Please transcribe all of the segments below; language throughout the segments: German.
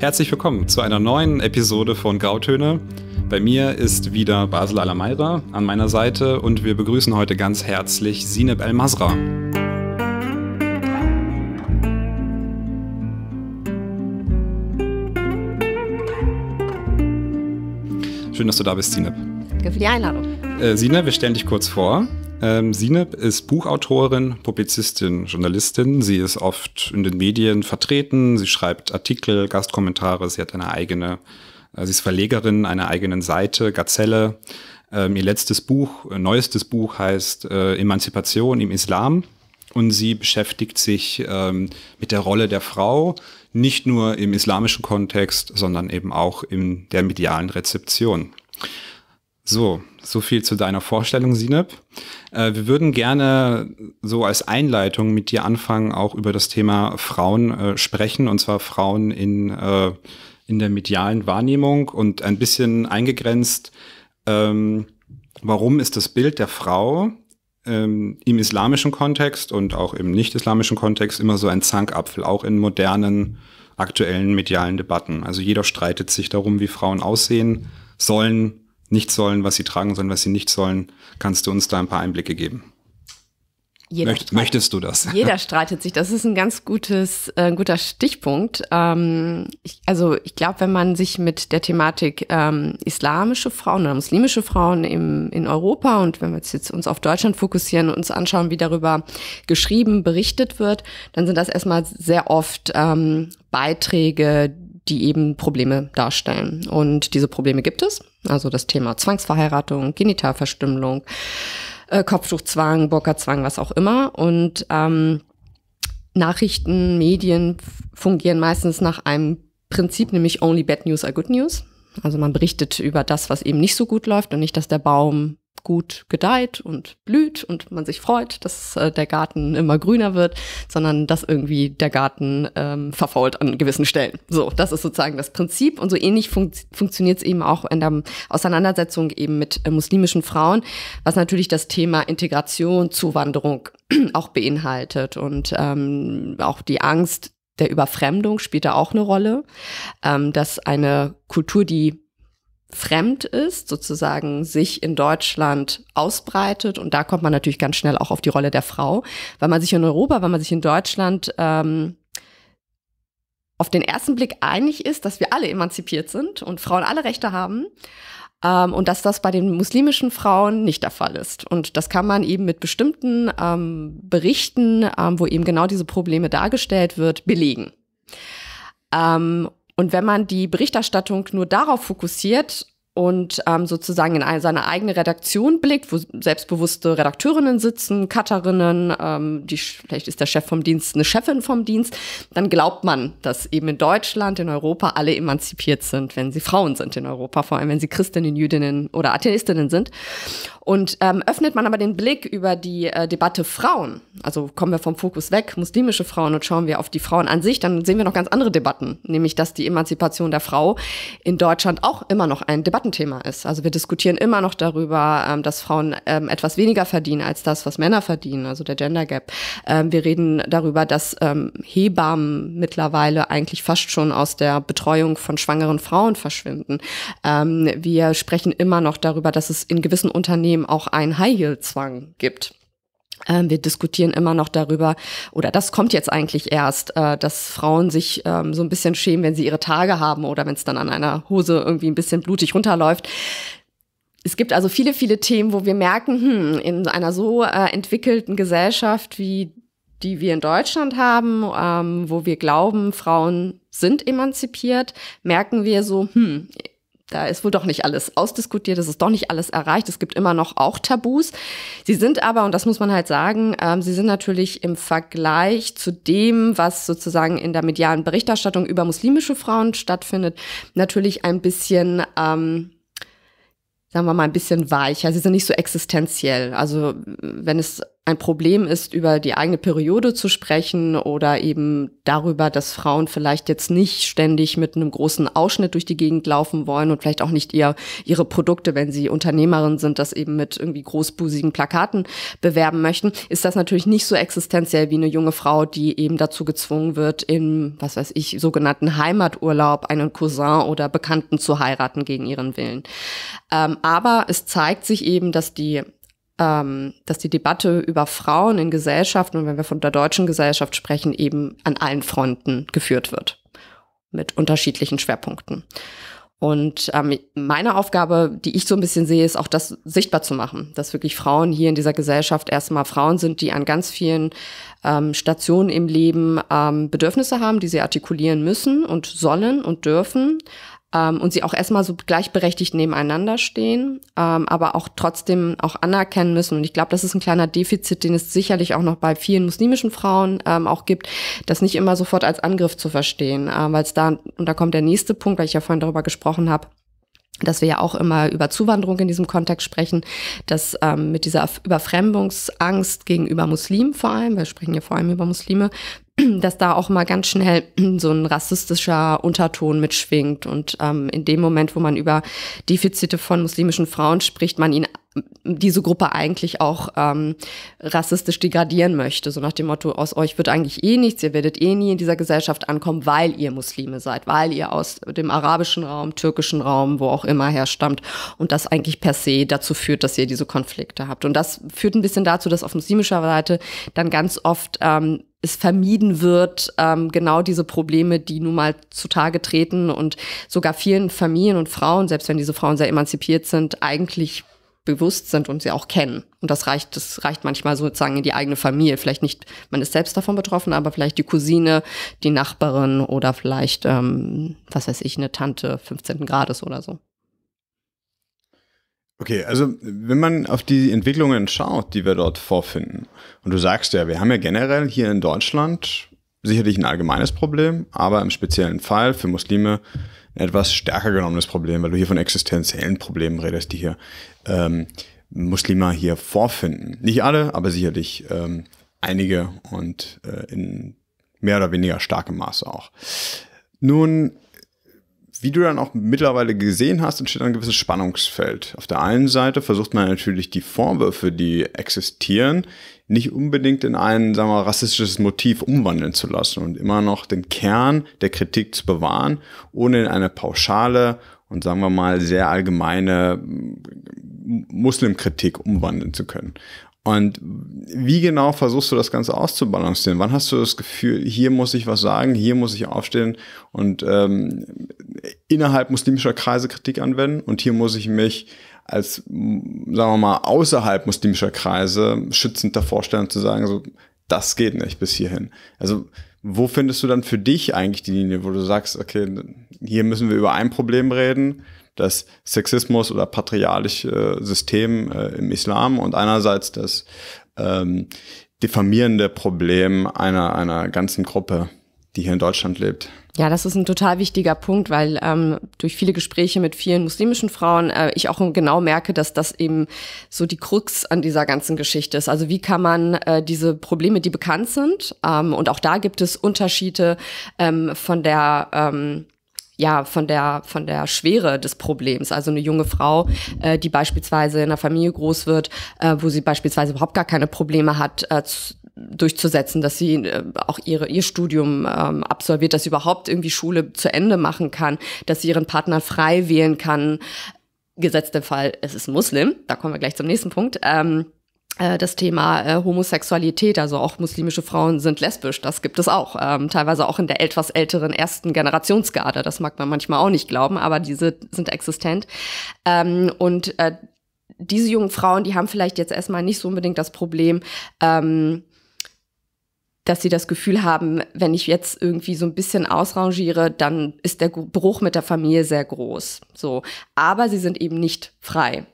Herzlich willkommen zu einer neuen Episode von Grautöne. Bei mir ist wieder Basel Alameira an meiner Seite und wir begrüßen heute ganz herzlich Sineb El Masra. Schön, dass du da bist, Sineb. Danke für die Einladung. Äh, Sina, wir stellen dich kurz vor. Ähm, Sineb ist Buchautorin, Publizistin, Journalistin. Sie ist oft in den Medien vertreten. Sie schreibt Artikel, Gastkommentare. Sie hat eine eigene, äh, sie ist Verlegerin einer eigenen Seite, Gazelle. Ähm, ihr letztes Buch, äh, neuestes Buch heißt äh, Emanzipation im Islam. Und sie beschäftigt sich ähm, mit der Rolle der Frau, nicht nur im islamischen Kontext, sondern eben auch in der medialen Rezeption. So, so viel zu deiner Vorstellung, Sineb. Äh, wir würden gerne so als Einleitung mit dir anfangen, auch über das Thema Frauen äh, sprechen, und zwar Frauen in, äh, in der medialen Wahrnehmung und ein bisschen eingegrenzt, ähm, warum ist das Bild der Frau ähm, im islamischen Kontext und auch im nicht-islamischen Kontext immer so ein Zankapfel, auch in modernen, aktuellen medialen Debatten. Also jeder streitet sich darum, wie Frauen aussehen sollen nicht sollen, was sie tragen sollen, was sie nicht sollen. Kannst du uns da ein paar Einblicke geben? Jeder Möcht, möchtest du das? Jeder streitet sich. Das ist ein ganz gutes, äh, guter Stichpunkt. Ähm, ich, also ich glaube, wenn man sich mit der Thematik ähm, islamische Frauen oder muslimische Frauen im, in Europa und wenn wir uns jetzt uns auf Deutschland fokussieren und uns anschauen, wie darüber geschrieben, berichtet wird, dann sind das erstmal sehr oft ähm, Beiträge, die eben Probleme darstellen. Und diese Probleme gibt es. Also das Thema Zwangsverheiratung, Genitalverstümmelung, äh, Kopftuchzwang, Burka-Zwang, was auch immer. Und ähm, Nachrichten, Medien fungieren meistens nach einem Prinzip, nämlich only bad news are good news. Also man berichtet über das, was eben nicht so gut läuft und nicht, dass der Baum gut gedeiht und blüht und man sich freut, dass äh, der Garten immer grüner wird, sondern dass irgendwie der Garten ähm, verfault an gewissen Stellen. So, das ist sozusagen das Prinzip und so ähnlich fun funktioniert es eben auch in der Auseinandersetzung eben mit äh, muslimischen Frauen, was natürlich das Thema Integration, Zuwanderung auch beinhaltet und ähm, auch die Angst der Überfremdung spielt da auch eine Rolle, ähm, dass eine Kultur, die fremd ist, sozusagen sich in Deutschland ausbreitet. Und da kommt man natürlich ganz schnell auch auf die Rolle der Frau, weil man sich in Europa, weil man sich in Deutschland ähm, auf den ersten Blick einig ist, dass wir alle emanzipiert sind und Frauen alle Rechte haben. Ähm, und dass das bei den muslimischen Frauen nicht der Fall ist. Und das kann man eben mit bestimmten ähm, Berichten, ähm, wo eben genau diese Probleme dargestellt wird, belegen. Ähm, und wenn man die Berichterstattung nur darauf fokussiert, und ähm, sozusagen in seine eigene Redaktion blickt, wo selbstbewusste Redakteurinnen sitzen, Cutterinnen, ähm, die, vielleicht ist der Chef vom Dienst eine Chefin vom Dienst, dann glaubt man, dass eben in Deutschland, in Europa alle emanzipiert sind, wenn sie Frauen sind in Europa, vor allem wenn sie Christinnen, Jüdinnen oder Atheistinnen sind. Und ähm, öffnet man aber den Blick über die äh, Debatte Frauen, also kommen wir vom Fokus weg, muslimische Frauen und schauen wir auf die Frauen an sich, dann sehen wir noch ganz andere Debatten, nämlich dass die Emanzipation der Frau in Deutschland auch immer noch ein Debatten ein ist. Also wir diskutieren immer noch darüber, ähm, dass Frauen ähm, etwas weniger verdienen als das, was Männer verdienen, also der Gender Gap. Ähm, wir reden darüber, dass ähm, Hebammen mittlerweile eigentlich fast schon aus der Betreuung von schwangeren Frauen verschwinden. Ähm, wir sprechen immer noch darüber, dass es in gewissen Unternehmen auch einen High-Yield-Zwang gibt. Ähm, wir diskutieren immer noch darüber, oder das kommt jetzt eigentlich erst, äh, dass Frauen sich ähm, so ein bisschen schämen, wenn sie ihre Tage haben oder wenn es dann an einer Hose irgendwie ein bisschen blutig runterläuft. Es gibt also viele, viele Themen, wo wir merken, hm, in einer so äh, entwickelten Gesellschaft wie die wir in Deutschland haben, ähm, wo wir glauben, Frauen sind emanzipiert, merken wir so, hm, da ist wohl doch nicht alles ausdiskutiert, es ist doch nicht alles erreicht, es gibt immer noch auch Tabus. Sie sind aber, und das muss man halt sagen, ähm, sie sind natürlich im Vergleich zu dem, was sozusagen in der medialen Berichterstattung über muslimische Frauen stattfindet, natürlich ein bisschen... Ähm, sagen wir mal, ein bisschen weicher. Sie sind nicht so existenziell. Also wenn es ein Problem ist, über die eigene Periode zu sprechen oder eben darüber, dass Frauen vielleicht jetzt nicht ständig mit einem großen Ausschnitt durch die Gegend laufen wollen und vielleicht auch nicht ihr, ihre Produkte, wenn sie Unternehmerin sind, das eben mit irgendwie großbusigen Plakaten bewerben möchten, ist das natürlich nicht so existenziell wie eine junge Frau, die eben dazu gezwungen wird, in, was weiß ich, sogenannten Heimaturlaub einen Cousin oder Bekannten zu heiraten gegen ihren Willen. Ähm, aber es zeigt sich eben, dass die ähm, dass die Debatte über Frauen in Gesellschaften und wenn wir von der deutschen Gesellschaft sprechen, eben an allen Fronten geführt wird. Mit unterschiedlichen Schwerpunkten. Und ähm, meine Aufgabe, die ich so ein bisschen sehe, ist auch das sichtbar zu machen, dass wirklich Frauen hier in dieser Gesellschaft erstmal Frauen sind, die an ganz vielen ähm, Stationen im Leben ähm, Bedürfnisse haben, die sie artikulieren müssen und sollen und dürfen, ähm, und sie auch erstmal so gleichberechtigt nebeneinander stehen, ähm, aber auch trotzdem auch anerkennen müssen. Und ich glaube, das ist ein kleiner Defizit, den es sicherlich auch noch bei vielen muslimischen Frauen ähm, auch gibt, das nicht immer sofort als Angriff zu verstehen, äh, weil es da, und da kommt der nächste Punkt, weil ich ja vorhin darüber gesprochen habe, dass wir ja auch immer über Zuwanderung in diesem Kontext sprechen, dass ähm, mit dieser Überfremdungsangst gegenüber Muslimen vor allem, wir sprechen ja vor allem über Muslime, dass da auch mal ganz schnell so ein rassistischer Unterton mitschwingt. Und ähm, in dem Moment, wo man über Defizite von muslimischen Frauen spricht, man ihn ähm, diese Gruppe eigentlich auch ähm, rassistisch degradieren möchte. So nach dem Motto, aus euch wird eigentlich eh nichts, ihr werdet eh nie in dieser Gesellschaft ankommen, weil ihr Muslime seid, weil ihr aus dem arabischen Raum, türkischen Raum, wo auch immer herstammt und das eigentlich per se dazu führt, dass ihr diese Konflikte habt. Und das führt ein bisschen dazu, dass auf muslimischer Seite dann ganz oft ähm, es vermieden wird, ähm, genau diese Probleme, die nun mal zutage treten und sogar vielen Familien und Frauen, selbst wenn diese Frauen sehr emanzipiert sind, eigentlich bewusst sind und sie auch kennen. Und das reicht, das reicht manchmal sozusagen in die eigene Familie. Vielleicht nicht, man ist selbst davon betroffen, aber vielleicht die Cousine, die Nachbarin oder vielleicht, ähm, was weiß ich, eine Tante 15. Grades oder so. Okay, also wenn man auf die Entwicklungen schaut, die wir dort vorfinden, und du sagst ja, wir haben ja generell hier in Deutschland sicherlich ein allgemeines Problem, aber im speziellen Fall für Muslime ein etwas stärker genommenes Problem, weil du hier von existenziellen Problemen redest, die hier ähm, Muslime hier vorfinden. Nicht alle, aber sicherlich ähm, einige und äh, in mehr oder weniger starkem Maße auch. Nun wie du dann auch mittlerweile gesehen hast, entsteht ein gewisses Spannungsfeld. Auf der einen Seite versucht man natürlich die Vorwürfe, die existieren, nicht unbedingt in ein, sagen wir mal, rassistisches Motiv umwandeln zu lassen und immer noch den Kern der Kritik zu bewahren, ohne in eine pauschale und sagen wir mal sehr allgemeine Muslimkritik umwandeln zu können. Und wie genau versuchst du das Ganze auszubalancieren? Wann hast du das Gefühl, hier muss ich was sagen, hier muss ich aufstehen und ähm, innerhalb muslimischer Kreise Kritik anwenden und hier muss ich mich als, sagen wir mal, außerhalb muslimischer Kreise schützend davor stellen zu sagen, so, das geht nicht bis hierhin. Also, wo findest du dann für dich eigentlich die Linie, wo du sagst, okay, hier müssen wir über ein Problem reden das Sexismus oder patriarchische äh, System äh, im Islam und einerseits das ähm, diffamierende Problem einer, einer ganzen Gruppe, die hier in Deutschland lebt. Ja, das ist ein total wichtiger Punkt, weil ähm, durch viele Gespräche mit vielen muslimischen Frauen äh, ich auch genau merke, dass das eben so die Krux an dieser ganzen Geschichte ist. Also wie kann man äh, diese Probleme, die bekannt sind, ähm, und auch da gibt es Unterschiede ähm, von der ähm, ja, von der, von der Schwere des Problems. Also eine junge Frau, äh, die beispielsweise in einer Familie groß wird, äh, wo sie beispielsweise überhaupt gar keine Probleme hat, äh, durchzusetzen, dass sie äh, auch ihre, ihr Studium ähm, absolviert, dass sie überhaupt irgendwie Schule zu Ende machen kann, dass sie ihren Partner frei wählen kann. Gesetzt der Fall, es ist Muslim, da kommen wir gleich zum nächsten Punkt. Ähm, äh, das Thema äh, Homosexualität, also auch muslimische Frauen sind lesbisch, das gibt es auch. Ähm, teilweise auch in der etwas älteren ersten Generationsgarde, das mag man manchmal auch nicht glauben, aber diese sind existent. Ähm, und äh, diese jungen Frauen, die haben vielleicht jetzt erstmal nicht so unbedingt das Problem, ähm, dass sie das Gefühl haben, wenn ich jetzt irgendwie so ein bisschen ausrangiere, dann ist der Bruch mit der Familie sehr groß. So. Aber sie sind eben nicht frei.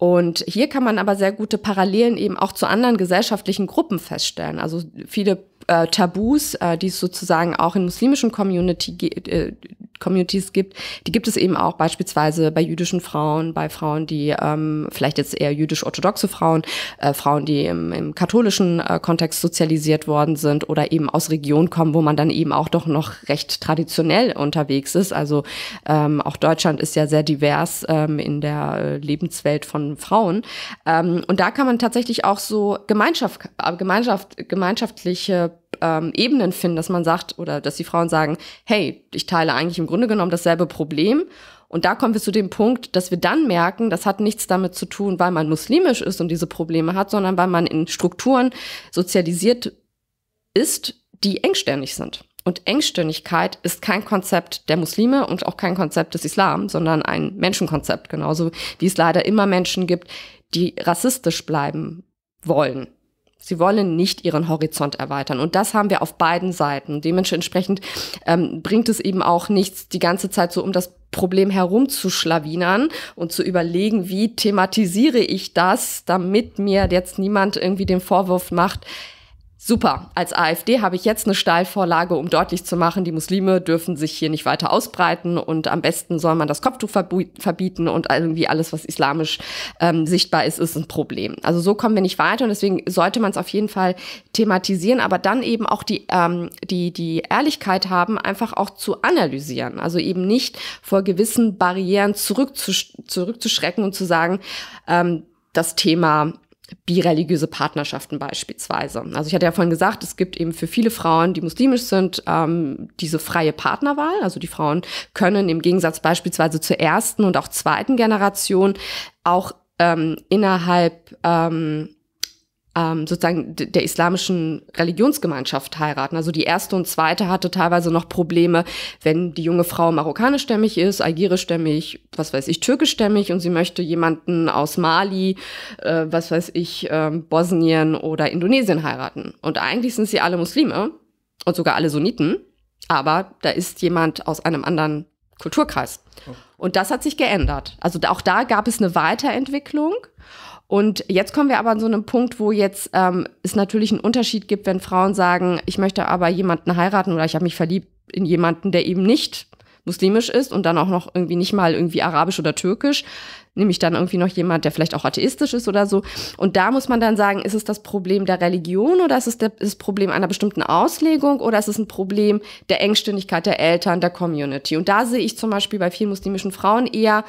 Und hier kann man aber sehr gute Parallelen eben auch zu anderen gesellschaftlichen Gruppen feststellen. Also viele äh, Tabus, äh, die es sozusagen auch in muslimischen Community äh, Communities gibt, die gibt es eben auch beispielsweise bei jüdischen Frauen, bei Frauen, die ähm, vielleicht jetzt eher jüdisch-orthodoxe Frauen, äh, Frauen, die im, im katholischen äh, Kontext sozialisiert worden sind oder eben aus Regionen kommen, wo man dann eben auch doch noch recht traditionell unterwegs ist. Also ähm, auch Deutschland ist ja sehr divers ähm, in der äh, Lebenswelt von Frauen. Ähm, und da kann man tatsächlich auch so Gemeinschaft, äh, Gemeinschaft, gemeinschaftliche ähm, Ebenen finden, dass man sagt oder dass die Frauen sagen, hey, ich teile eigentlich im Grunde genommen dasselbe Problem. Und da kommen wir zu dem Punkt, dass wir dann merken, das hat nichts damit zu tun, weil man muslimisch ist und diese Probleme hat, sondern weil man in Strukturen sozialisiert ist, die engstirnig sind. Und Engstirnigkeit ist kein Konzept der Muslime und auch kein Konzept des Islam, sondern ein Menschenkonzept, genauso wie es leider immer Menschen gibt, die rassistisch bleiben wollen Sie wollen nicht ihren Horizont erweitern. Und das haben wir auf beiden Seiten. Dementsprechend ähm, bringt es eben auch nichts, die ganze Zeit so um das Problem herumzuschlawinern und zu überlegen, wie thematisiere ich das, damit mir jetzt niemand irgendwie den Vorwurf macht, Super, als AfD habe ich jetzt eine Steilvorlage, um deutlich zu machen, die Muslime dürfen sich hier nicht weiter ausbreiten und am besten soll man das Kopftuch verbieten und irgendwie alles, was islamisch ähm, sichtbar ist, ist ein Problem. Also so kommen wir nicht weiter und deswegen sollte man es auf jeden Fall thematisieren, aber dann eben auch die, ähm, die, die Ehrlichkeit haben, einfach auch zu analysieren. Also eben nicht vor gewissen Barrieren zurückzusch zurückzuschrecken und zu sagen, ähm, das Thema bireligiöse Partnerschaften beispielsweise. Also ich hatte ja vorhin gesagt, es gibt eben für viele Frauen, die muslimisch sind, ähm, diese freie Partnerwahl. Also die Frauen können im Gegensatz beispielsweise zur ersten und auch zweiten Generation auch ähm, innerhalb ähm, ähm, sozusagen der islamischen Religionsgemeinschaft heiraten. Also die erste und zweite hatte teilweise noch Probleme, wenn die junge Frau marokkanischstämmig ist, algerischstämmig, was weiß ich, türkischstämmig und sie möchte jemanden aus Mali, äh, was weiß ich, äh, Bosnien oder Indonesien heiraten. Und eigentlich sind sie alle Muslime und sogar alle Sunniten, aber da ist jemand aus einem anderen Kulturkreis. Oh. Und das hat sich geändert. Also auch da gab es eine Weiterentwicklung und jetzt kommen wir aber an so einem Punkt, wo jetzt ähm, es natürlich einen Unterschied gibt, wenn Frauen sagen, ich möchte aber jemanden heiraten oder ich habe mich verliebt in jemanden, der eben nicht muslimisch ist und dann auch noch irgendwie nicht mal irgendwie arabisch oder türkisch, nämlich dann irgendwie noch jemand, der vielleicht auch atheistisch ist oder so. Und da muss man dann sagen, ist es das Problem der Religion oder ist es das Problem einer bestimmten Auslegung oder ist es ein Problem der Engstündigkeit der Eltern, der Community? Und da sehe ich zum Beispiel bei vielen muslimischen Frauen eher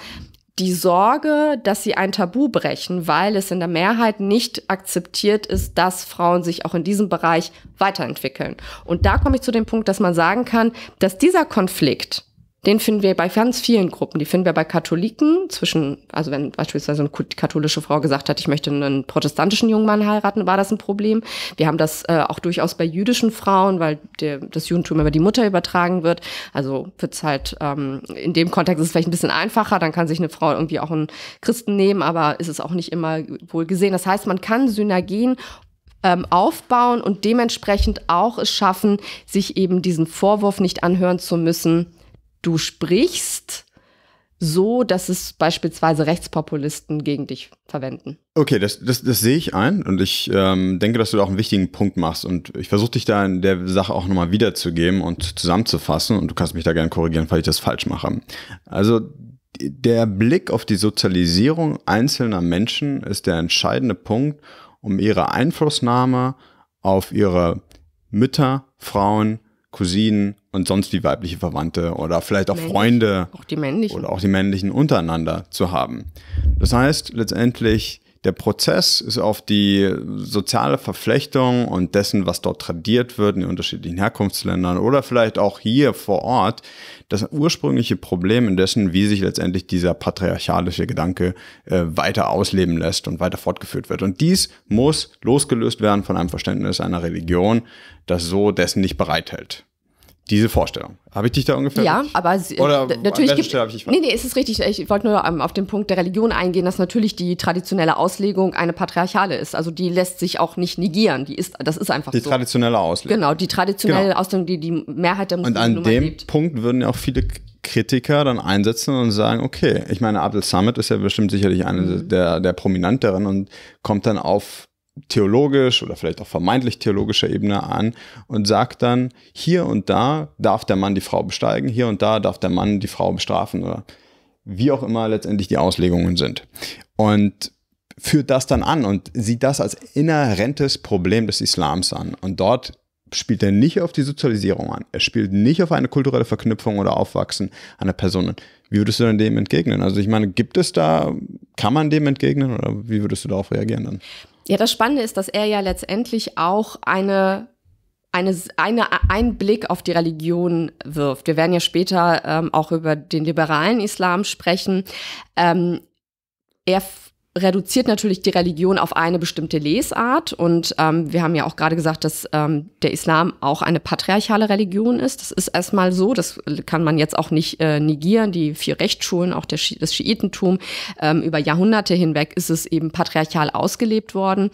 die Sorge, dass sie ein Tabu brechen, weil es in der Mehrheit nicht akzeptiert ist, dass Frauen sich auch in diesem Bereich weiterentwickeln. Und da komme ich zu dem Punkt, dass man sagen kann, dass dieser Konflikt den finden wir bei ganz vielen Gruppen. Die finden wir bei Katholiken zwischen, also wenn beispielsweise eine katholische Frau gesagt hat, ich möchte einen protestantischen jungen Mann heiraten, war das ein Problem. Wir haben das äh, auch durchaus bei jüdischen Frauen, weil der, das Judentum über die Mutter übertragen wird. Also wird's halt, ähm, in dem Kontext ist es vielleicht ein bisschen einfacher, dann kann sich eine Frau irgendwie auch einen Christen nehmen, aber ist es auch nicht immer wohl gesehen. Das heißt, man kann Synergien ähm, aufbauen und dementsprechend auch es schaffen, sich eben diesen Vorwurf nicht anhören zu müssen, du sprichst, so dass es beispielsweise Rechtspopulisten gegen dich verwenden. Okay, das, das, das sehe ich ein und ich ähm, denke, dass du da auch einen wichtigen Punkt machst und ich versuche dich da in der Sache auch nochmal wiederzugeben und zusammenzufassen und du kannst mich da gerne korrigieren, falls ich das falsch mache. Also der Blick auf die Sozialisierung einzelner Menschen ist der entscheidende Punkt, um ihre Einflussnahme auf ihre Mütter, Frauen, Cousinen, und sonst wie weibliche Verwandte oder vielleicht auch Männlich. Freunde auch die männlichen. oder auch die männlichen untereinander zu haben. Das heißt letztendlich, der Prozess ist auf die soziale Verflechtung und dessen, was dort tradiert wird in den unterschiedlichen Herkunftsländern oder vielleicht auch hier vor Ort, das ursprüngliche Problem in dessen, wie sich letztendlich dieser patriarchalische Gedanke äh, weiter ausleben lässt und weiter fortgeführt wird. Und dies muss losgelöst werden von einem Verständnis einer Religion, das so dessen nicht bereithält diese Vorstellung. Habe ich dich da ungefähr? Ja, richtig? aber sie, Oder natürlich gibt Stelle ich Nee, nee, ist es richtig. Ich wollte nur ähm, auf den Punkt der Religion eingehen, dass natürlich die traditionelle Auslegung eine patriarchale ist. Also die lässt sich auch nicht negieren. Die ist, das ist einfach die so. Die traditionelle Auslegung. Genau, die traditionelle genau. Auslegung, die die Mehrheit der Muslimen Und an dem lebt. Punkt würden ja auch viele Kritiker dann einsetzen und sagen, okay, ich meine, Abdel Samad ist ja bestimmt sicherlich eine mhm. der, der prominenteren und kommt dann auf theologisch oder vielleicht auch vermeintlich theologischer Ebene an und sagt dann, hier und da darf der Mann die Frau besteigen, hier und da darf der Mann die Frau bestrafen oder wie auch immer letztendlich die Auslegungen sind. Und führt das dann an und sieht das als inhärentes Problem des Islams an. Und dort spielt er nicht auf die Sozialisierung an. Er spielt nicht auf eine kulturelle Verknüpfung oder Aufwachsen einer Person. Wie würdest du denn dem entgegnen? Also ich meine, gibt es da, kann man dem entgegnen oder wie würdest du darauf reagieren dann? Ja, das Spannende ist, dass er ja letztendlich auch eine eine, eine, einen Blick auf die Religion wirft. Wir werden ja später ähm, auch über den liberalen Islam sprechen. Ähm, er reduziert natürlich die Religion auf eine bestimmte Lesart. Und ähm, wir haben ja auch gerade gesagt, dass ähm, der Islam auch eine patriarchale Religion ist. Das ist erstmal so, das kann man jetzt auch nicht äh, negieren. Die vier Rechtsschulen, auch Schi das Schiitentum, ähm, über Jahrhunderte hinweg ist es eben patriarchal ausgelebt worden.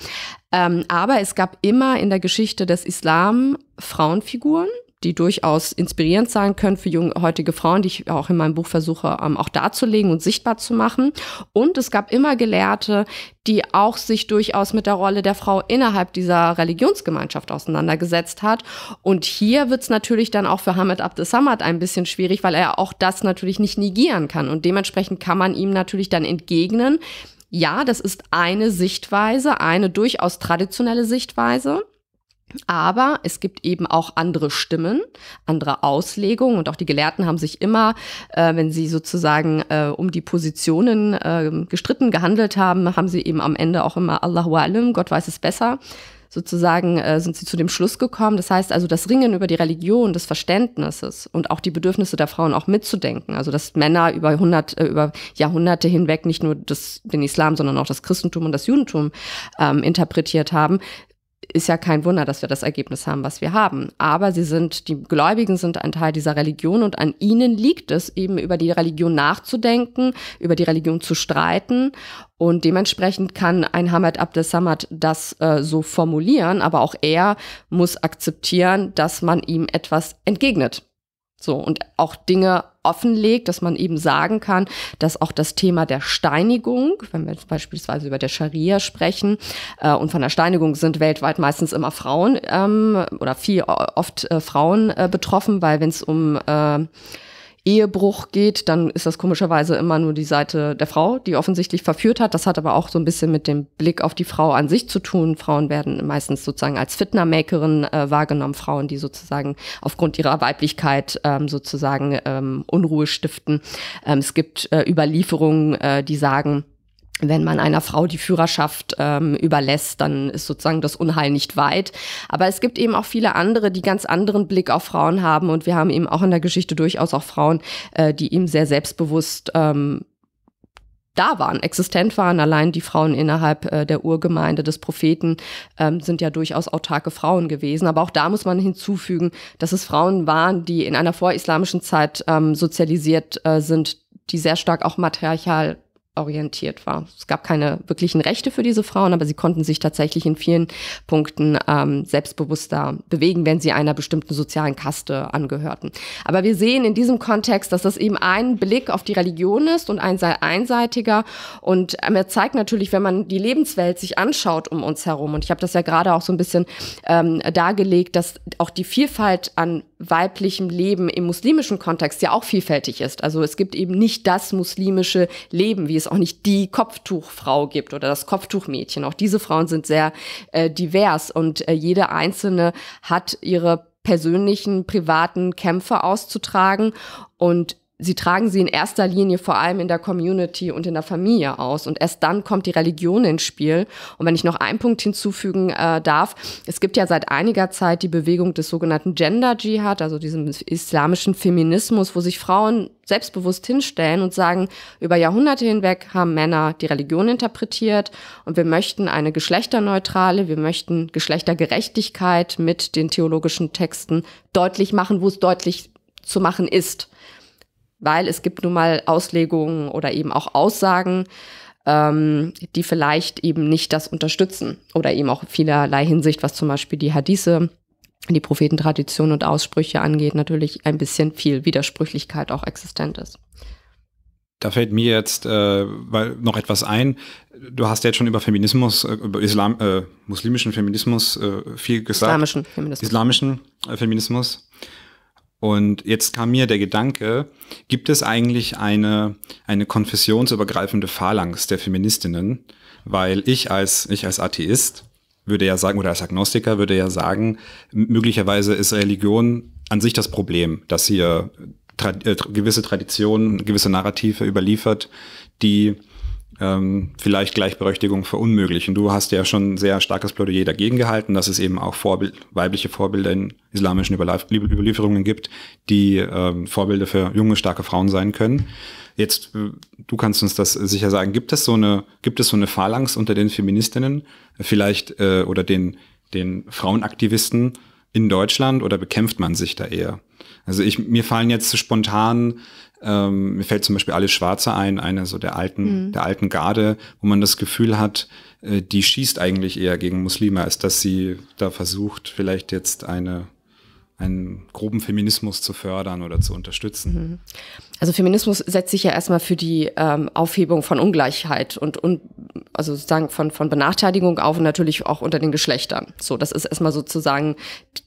Ähm, aber es gab immer in der Geschichte des Islam Frauenfiguren die durchaus inspirierend sein können für junge, heutige Frauen, die ich auch in meinem Buch versuche ähm, auch darzulegen und sichtbar zu machen. Und es gab immer Gelehrte, die auch sich durchaus mit der Rolle der Frau innerhalb dieser Religionsgemeinschaft auseinandergesetzt hat. Und hier wird es natürlich dann auch für Hamid Abdesamad ein bisschen schwierig, weil er auch das natürlich nicht negieren kann. Und dementsprechend kann man ihm natürlich dann entgegnen, ja, das ist eine Sichtweise, eine durchaus traditionelle Sichtweise. Aber es gibt eben auch andere Stimmen, andere Auslegungen und auch die Gelehrten haben sich immer, äh, wenn sie sozusagen äh, um die Positionen äh, gestritten gehandelt haben, haben sie eben am Ende auch immer Allahu Alim, Gott weiß es besser, sozusagen äh, sind sie zu dem Schluss gekommen. Das heißt also, das Ringen über die Religion des Verständnisses und auch die Bedürfnisse der Frauen auch mitzudenken. Also, dass Männer über, 100, äh, über Jahrhunderte hinweg nicht nur das, den Islam, sondern auch das Christentum und das Judentum ähm, interpretiert haben, ist ja kein Wunder, dass wir das Ergebnis haben, was wir haben. Aber sie sind, die Gläubigen sind ein Teil dieser Religion und an ihnen liegt es, eben über die Religion nachzudenken, über die Religion zu streiten. Und dementsprechend kann ein Hamad Abdel Samad das äh, so formulieren, aber auch er muss akzeptieren, dass man ihm etwas entgegnet. So, und auch Dinge offenlegt, dass man eben sagen kann, dass auch das Thema der Steinigung, wenn wir jetzt beispielsweise über der Scharia sprechen, äh, und von der Steinigung sind weltweit meistens immer Frauen ähm, oder viel oft äh, Frauen äh, betroffen, weil wenn es um äh, Ehebruch geht, dann ist das komischerweise immer nur die Seite der Frau, die offensichtlich verführt hat. Das hat aber auch so ein bisschen mit dem Blick auf die Frau an sich zu tun. Frauen werden meistens sozusagen als Fitnermakerin äh, wahrgenommen, Frauen, die sozusagen aufgrund ihrer Weiblichkeit ähm, sozusagen ähm, Unruhe stiften. Ähm, es gibt äh, Überlieferungen, äh, die sagen, wenn man einer Frau die Führerschaft ähm, überlässt, dann ist sozusagen das Unheil nicht weit. Aber es gibt eben auch viele andere, die ganz anderen Blick auf Frauen haben. Und wir haben eben auch in der Geschichte durchaus auch Frauen, äh, die eben sehr selbstbewusst ähm, da waren, existent waren. Allein die Frauen innerhalb äh, der Urgemeinde des Propheten ähm, sind ja durchaus autarke Frauen gewesen. Aber auch da muss man hinzufügen, dass es Frauen waren, die in einer vorislamischen Zeit ähm, sozialisiert äh, sind, die sehr stark auch matriarchal orientiert war. Es gab keine wirklichen Rechte für diese Frauen, aber sie konnten sich tatsächlich in vielen Punkten ähm, selbstbewusster bewegen, wenn sie einer bestimmten sozialen Kaste angehörten. Aber wir sehen in diesem Kontext, dass das eben ein Blick auf die Religion ist und ein einseitiger. Und ähm, er zeigt natürlich, wenn man die Lebenswelt sich anschaut um uns herum, und ich habe das ja gerade auch so ein bisschen ähm, dargelegt, dass auch die Vielfalt an weiblichem Leben im muslimischen Kontext ja auch vielfältig ist. Also es gibt eben nicht das muslimische Leben, wie es es auch nicht die Kopftuchfrau gibt oder das Kopftuchmädchen. Auch diese Frauen sind sehr äh, divers und äh, jede einzelne hat ihre persönlichen, privaten Kämpfe auszutragen und sie tragen sie in erster Linie vor allem in der Community und in der Familie aus. Und erst dann kommt die Religion ins Spiel. Und wenn ich noch einen Punkt hinzufügen äh, darf, es gibt ja seit einiger Zeit die Bewegung des sogenannten Gender Jihad, also diesem islamischen Feminismus, wo sich Frauen selbstbewusst hinstellen und sagen, über Jahrhunderte hinweg haben Männer die Religion interpretiert und wir möchten eine geschlechterneutrale, wir möchten Geschlechtergerechtigkeit mit den theologischen Texten deutlich machen, wo es deutlich zu machen ist weil es gibt nun mal Auslegungen oder eben auch Aussagen, ähm, die vielleicht eben nicht das unterstützen oder eben auch vielerlei Hinsicht, was zum Beispiel die Hadithe, die Prophetentradition und Aussprüche angeht, natürlich ein bisschen viel Widersprüchlichkeit auch existent ist. Da fällt mir jetzt äh, noch etwas ein. Du hast ja jetzt schon über Feminismus, äh, über Islam, äh, muslimischen Feminismus äh, viel gesagt. Islamischen Feminismus. Islamischen äh, Feminismus. Und jetzt kam mir der Gedanke, gibt es eigentlich eine, eine konfessionsübergreifende Phalanx der Feministinnen? Weil ich als, ich als Atheist würde ja sagen, oder als Agnostiker würde ja sagen, möglicherweise ist Religion an sich das Problem, dass hier äh, tra äh, gewisse Traditionen, gewisse Narrative überliefert, die ähm, vielleicht Gleichberechtigung verunmöglichen. Du hast ja schon sehr starkes Plädoyer dagegen gehalten, dass es eben auch Vorbild, weibliche Vorbilder in islamischen Überlieferungen gibt, die ähm, Vorbilder für junge, starke Frauen sein können. Jetzt, äh, du kannst uns das sicher sagen, gibt es so eine, gibt es so eine Phalanx unter den Feministinnen, vielleicht, äh, oder den, den Frauenaktivisten in Deutschland oder bekämpft man sich da eher? Also ich, mir fallen jetzt spontan ähm, mir fällt zum Beispiel alles Schwarze ein, eine so der alten, mhm. der alten Garde, wo man das Gefühl hat, äh, die schießt eigentlich eher gegen Muslime, als dass sie da versucht, vielleicht jetzt eine, einen groben Feminismus zu fördern oder zu unterstützen. Mhm also Feminismus setzt sich ja erstmal für die ähm, Aufhebung von Ungleichheit und, und also sozusagen von, von Benachteiligung auf und natürlich auch unter den Geschlechtern. So, das ist erstmal sozusagen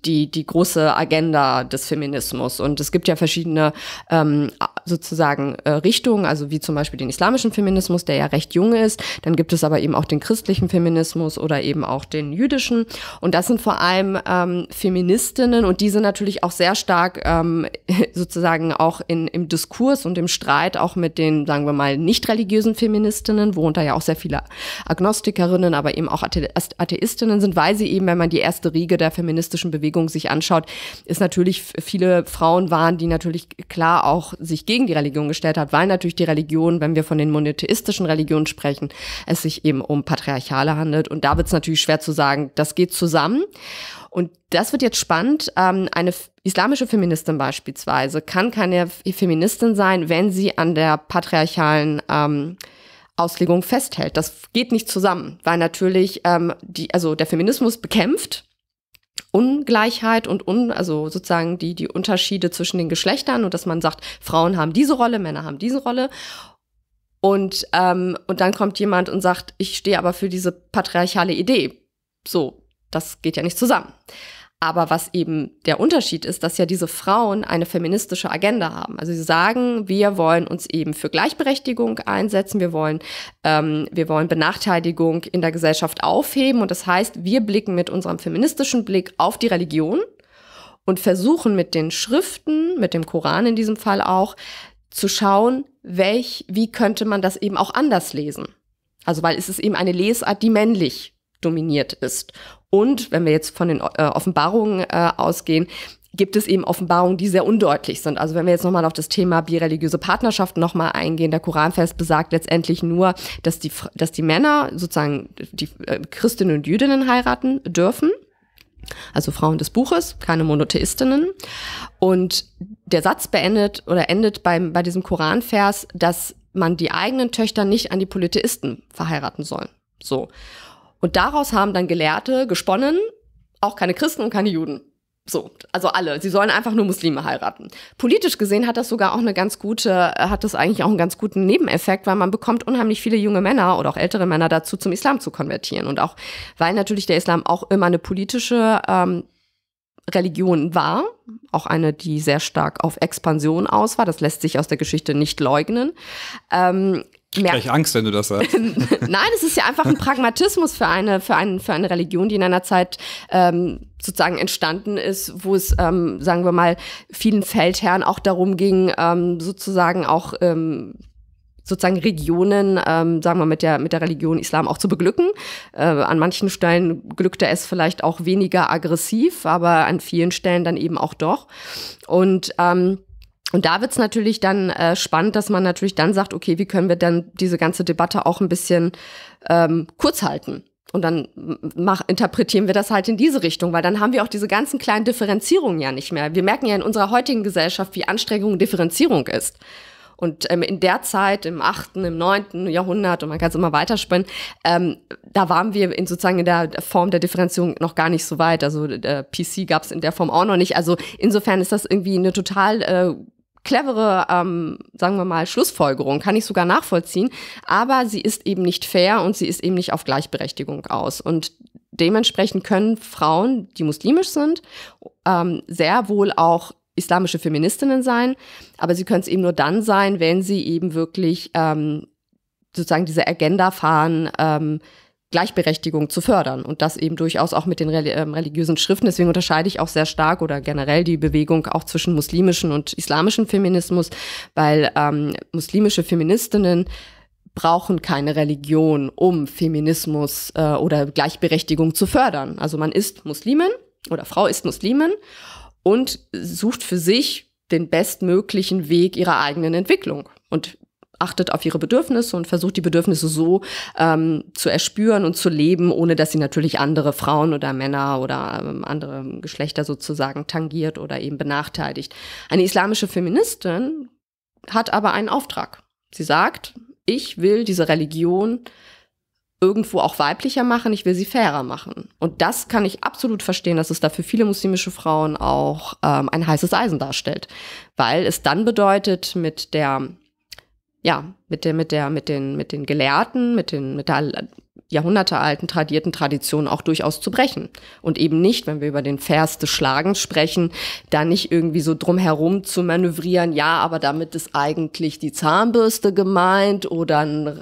die, die große Agenda des Feminismus. Und es gibt ja verschiedene ähm, sozusagen äh, Richtungen, also wie zum Beispiel den islamischen Feminismus, der ja recht jung ist. Dann gibt es aber eben auch den christlichen Feminismus oder eben auch den jüdischen. Und das sind vor allem ähm, Feministinnen und die sind natürlich auch sehr stark ähm, sozusagen auch in, im Diskurs Diskurs und im Streit auch mit den, sagen wir mal, nicht religiösen Feministinnen, worunter ja auch sehr viele Agnostikerinnen, aber eben auch Atheistinnen sind, weil sie eben, wenn man die erste Riege der feministischen Bewegung sich anschaut, ist natürlich viele Frauen waren, die natürlich klar auch sich gegen die Religion gestellt hat, weil natürlich die Religion, wenn wir von den monotheistischen Religionen sprechen, es sich eben um Patriarchale handelt. Und da wird es natürlich schwer zu sagen, das geht zusammen. Und das wird jetzt spannend. Ähm, eine islamische Feministin beispielsweise kann keine Feministin sein, wenn sie an der patriarchalen ähm, Auslegung festhält. Das geht nicht zusammen, weil natürlich ähm, die, also der Feminismus bekämpft Ungleichheit und un, also sozusagen die, die Unterschiede zwischen den Geschlechtern und dass man sagt, Frauen haben diese Rolle, Männer haben diese Rolle. Und, ähm, und dann kommt jemand und sagt, ich stehe aber für diese patriarchale Idee. So, das geht ja nicht zusammen. Aber was eben der Unterschied ist, dass ja diese Frauen eine feministische Agenda haben. Also sie sagen, wir wollen uns eben für Gleichberechtigung einsetzen, wir wollen, ähm, wir wollen Benachteiligung in der Gesellschaft aufheben. Und das heißt, wir blicken mit unserem feministischen Blick auf die Religion und versuchen mit den Schriften, mit dem Koran in diesem Fall auch, zu schauen, welch, wie könnte man das eben auch anders lesen. Also weil es ist eben eine Lesart, die männlich dominiert ist. Und wenn wir jetzt von den äh, Offenbarungen äh, ausgehen, gibt es eben Offenbarungen, die sehr undeutlich sind. Also wenn wir jetzt nochmal auf das Thema bireligiöse Partnerschaften nochmal eingehen, der Koranfest besagt letztendlich nur, dass die, dass die Männer sozusagen die äh, Christinnen und Jüdinnen heiraten dürfen. Also Frauen des Buches, keine Monotheistinnen. Und der Satz beendet oder endet beim, bei diesem Koranvers, dass man die eigenen Töchter nicht an die Polytheisten verheiraten soll. So. Und daraus haben dann Gelehrte gesponnen, auch keine Christen und keine Juden. So, also alle. Sie sollen einfach nur Muslime heiraten. Politisch gesehen hat das sogar auch eine ganz gute, äh, hat das eigentlich auch einen ganz guten Nebeneffekt, weil man bekommt unheimlich viele junge Männer oder auch ältere Männer dazu, zum Islam zu konvertieren. Und auch, weil natürlich der Islam auch immer eine politische ähm, Religion war, auch eine, die sehr stark auf Expansion aus war, das lässt sich aus der Geschichte nicht leugnen, ähm, merkt. Gleich Angst, wenn du das sagst. Nein, es ist ja einfach ein Pragmatismus für eine, für einen, für eine Religion, die in einer Zeit ähm, sozusagen entstanden ist, wo es, ähm, sagen wir mal, vielen Feldherren auch darum ging, ähm, sozusagen auch ähm, sozusagen Regionen, ähm, sagen wir mit der mit der Religion Islam auch zu beglücken. Äh, an manchen Stellen glückte es vielleicht auch weniger aggressiv, aber an vielen Stellen dann eben auch doch. Und ähm, und da wird's natürlich dann äh, spannend, dass man natürlich dann sagt, okay, wie können wir dann diese ganze Debatte auch ein bisschen ähm, kurz halten? Und dann mach, interpretieren wir das halt in diese Richtung, weil dann haben wir auch diese ganzen kleinen Differenzierungen ja nicht mehr. Wir merken ja in unserer heutigen Gesellschaft, wie Anstrengung Differenzierung ist. Und ähm, in der Zeit, im achten, im neunten Jahrhundert, und man kann es immer weiterspinnen, ähm, da waren wir in sozusagen in der Form der Differenzierung noch gar nicht so weit. Also äh, PC gab es in der Form auch noch nicht. Also insofern ist das irgendwie eine total äh, clevere, ähm, sagen wir mal, Schlussfolgerung, kann ich sogar nachvollziehen, aber sie ist eben nicht fair und sie ist eben nicht auf Gleichberechtigung aus. Und dementsprechend können Frauen, die muslimisch sind, ähm, sehr wohl auch islamische Feministinnen sein, aber sie können es eben nur dann sein, wenn sie eben wirklich ähm, sozusagen diese Agenda fahren, ähm, Gleichberechtigung zu fördern und das eben durchaus auch mit den ähm, religiösen Schriften. Deswegen unterscheide ich auch sehr stark oder generell die Bewegung auch zwischen muslimischen und islamischen Feminismus, weil ähm, muslimische Feministinnen brauchen keine Religion, um Feminismus äh, oder Gleichberechtigung zu fördern. Also man ist Muslimin oder Frau ist Muslimin und sucht für sich den bestmöglichen Weg ihrer eigenen Entwicklung. Und achtet auf ihre Bedürfnisse und versucht die Bedürfnisse so ähm, zu erspüren und zu leben, ohne dass sie natürlich andere Frauen oder Männer oder ähm, andere Geschlechter sozusagen tangiert oder eben benachteiligt. Eine islamische Feministin hat aber einen Auftrag. Sie sagt, ich will diese Religion irgendwo auch weiblicher machen, ich will sie fairer machen. Und das kann ich absolut verstehen, dass es da für viele muslimische Frauen auch ähm, ein heißes Eisen darstellt, weil es dann bedeutet, mit der ja, mit der, mit der, mit den, mit den Gelehrten, mit den, mit der jahrhundertealten tradierten Traditionen auch durchaus zu brechen. Und eben nicht, wenn wir über den Vers des Schlagens sprechen, da nicht irgendwie so drumherum zu manövrieren, ja, aber damit ist eigentlich die Zahnbürste gemeint oder, ein, äh,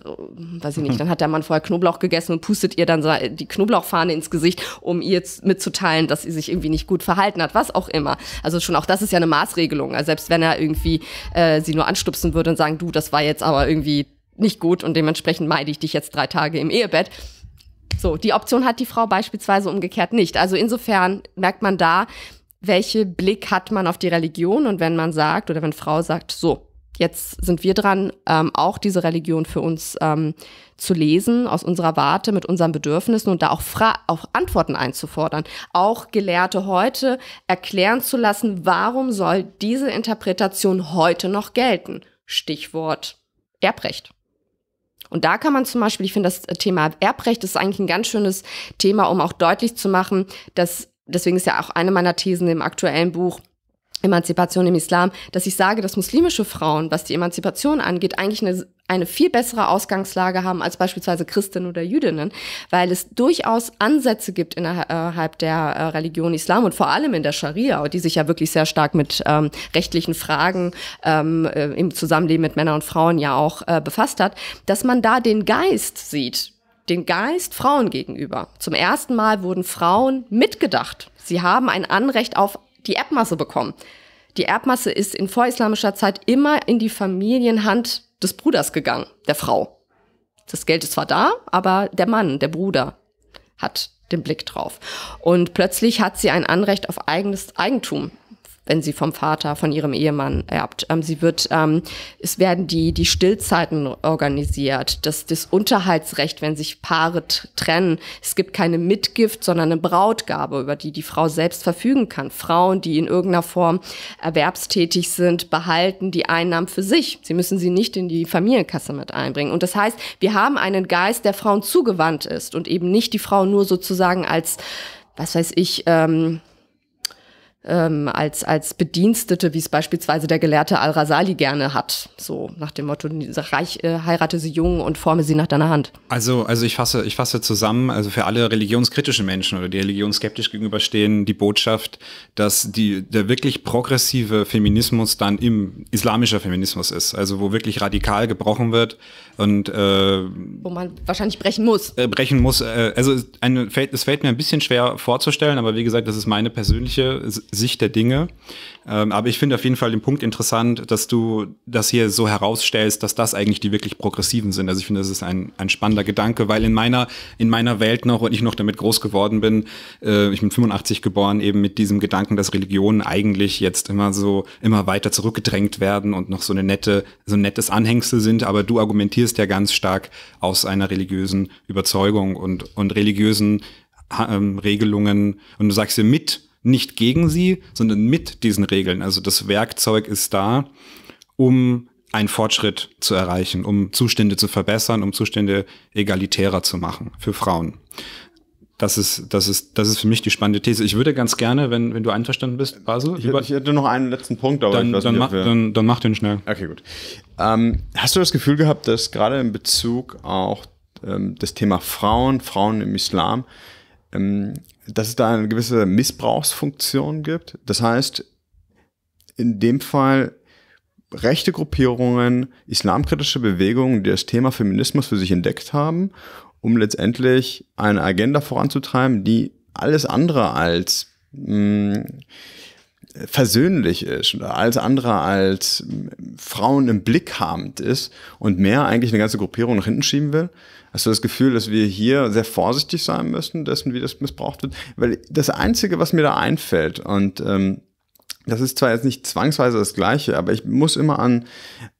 weiß ich nicht, dann hat der Mann vorher Knoblauch gegessen und pustet ihr dann die Knoblauchfahne ins Gesicht, um ihr mitzuteilen, dass sie sich irgendwie nicht gut verhalten hat, was auch immer. Also schon auch das ist ja eine Maßregelung. Also selbst wenn er irgendwie äh, sie nur anstupsen würde und sagen, du, das war jetzt aber irgendwie nicht gut und dementsprechend meide ich dich jetzt drei Tage im Ehebett. So, die Option hat die Frau beispielsweise umgekehrt nicht. Also insofern merkt man da, welche Blick hat man auf die Religion und wenn man sagt oder wenn Frau sagt, so, jetzt sind wir dran, ähm, auch diese Religion für uns ähm, zu lesen, aus unserer Warte, mit unseren Bedürfnissen und da auch, Fra auch Antworten einzufordern. Auch Gelehrte heute erklären zu lassen, warum soll diese Interpretation heute noch gelten? Stichwort Erbrecht. Und da kann man zum Beispiel, ich finde das Thema Erbrecht ist eigentlich ein ganz schönes Thema, um auch deutlich zu machen, dass, deswegen ist ja auch eine meiner Thesen im aktuellen Buch, Emanzipation im Islam, dass ich sage, dass muslimische Frauen, was die Emanzipation angeht, eigentlich eine, eine viel bessere Ausgangslage haben als beispielsweise Christinnen oder Jüdinnen, weil es durchaus Ansätze gibt innerhalb der äh, Religion Islam und vor allem in der Scharia, die sich ja wirklich sehr stark mit ähm, rechtlichen Fragen ähm, äh, im Zusammenleben mit Männern und Frauen ja auch äh, befasst hat, dass man da den Geist sieht, den Geist Frauen gegenüber. Zum ersten Mal wurden Frauen mitgedacht. Sie haben ein Anrecht auf die Erbmasse bekommen. Die Erbmasse ist in vorislamischer Zeit immer in die Familienhand des Bruders gegangen, der Frau. Das Geld ist zwar da, aber der Mann, der Bruder, hat den Blick drauf. Und plötzlich hat sie ein Anrecht auf eigenes Eigentum wenn sie vom Vater, von ihrem Ehemann erbt. Ähm, sie wird, ähm, es werden die, die Stillzeiten organisiert, das, das Unterhaltsrecht, wenn sich Paare trennen. Es gibt keine Mitgift, sondern eine Brautgabe, über die die Frau selbst verfügen kann. Frauen, die in irgendeiner Form erwerbstätig sind, behalten die Einnahmen für sich. Sie müssen sie nicht in die Familienkasse mit einbringen. Und das heißt, wir haben einen Geist, der Frauen zugewandt ist und eben nicht die Frau nur sozusagen als, was weiß ich, ähm, ähm, als, als Bedienstete, wie es beispielsweise der Gelehrte Al-Rasali gerne hat. So nach dem Motto, reich, äh, heirate sie jung und forme sie nach deiner Hand. Also, also ich, fasse, ich fasse zusammen, also für alle religionskritischen Menschen oder die religionsskeptisch gegenüberstehen, die Botschaft, dass die, der wirklich progressive Feminismus dann im islamischer Feminismus ist. Also wo wirklich radikal gebrochen wird und äh, wo man wahrscheinlich brechen muss. Äh, brechen muss. Äh, also eine, es fällt mir ein bisschen schwer vorzustellen, aber wie gesagt, das ist meine persönliche Sicht der Dinge. Ähm, aber ich finde auf jeden Fall den Punkt interessant, dass du das hier so herausstellst, dass das eigentlich die wirklich Progressiven sind. Also ich finde, das ist ein, ein spannender Gedanke, weil in meiner, in meiner Welt noch und ich noch damit groß geworden bin, äh, ich bin 85 geboren, eben mit diesem Gedanken, dass Religionen eigentlich jetzt immer so, immer weiter zurückgedrängt werden und noch so eine nette, so ein nettes Anhängsel sind. Aber du argumentierst ja ganz stark aus einer religiösen Überzeugung und, und religiösen ähm, Regelungen. Und du sagst dir mit, nicht gegen sie, sondern mit diesen Regeln. Also das Werkzeug ist da, um einen Fortschritt zu erreichen, um Zustände zu verbessern, um Zustände egalitärer zu machen für Frauen. Das ist, das ist, das ist für mich die spannende These. Ich würde ganz gerne, wenn, wenn du einverstanden bist, Basel. Ich, ich hätte noch einen letzten Punkt, aber dann, ich weiß dann, nicht, mach, wir... dann, dann mach den schnell. Okay, gut. Ähm, hast du das Gefühl gehabt, dass gerade in Bezug auch ähm, das Thema Frauen, Frauen im Islam, ähm, dass es da eine gewisse Missbrauchsfunktion gibt. Das heißt, in dem Fall rechte Gruppierungen, islamkritische Bewegungen, die das Thema Feminismus für sich entdeckt haben, um letztendlich eine Agenda voranzutreiben, die alles andere als mh, mm, versöhnlich ist oder alles andere als mm, Frauen im Blick habend ist und mehr eigentlich eine ganze Gruppierung nach hinten schieben will. Hast du das Gefühl, dass wir hier sehr vorsichtig sein müssen, dessen, wie das missbraucht wird? Weil das Einzige, was mir da einfällt, und ähm, das ist zwar jetzt nicht zwangsweise das Gleiche, aber ich muss immer an,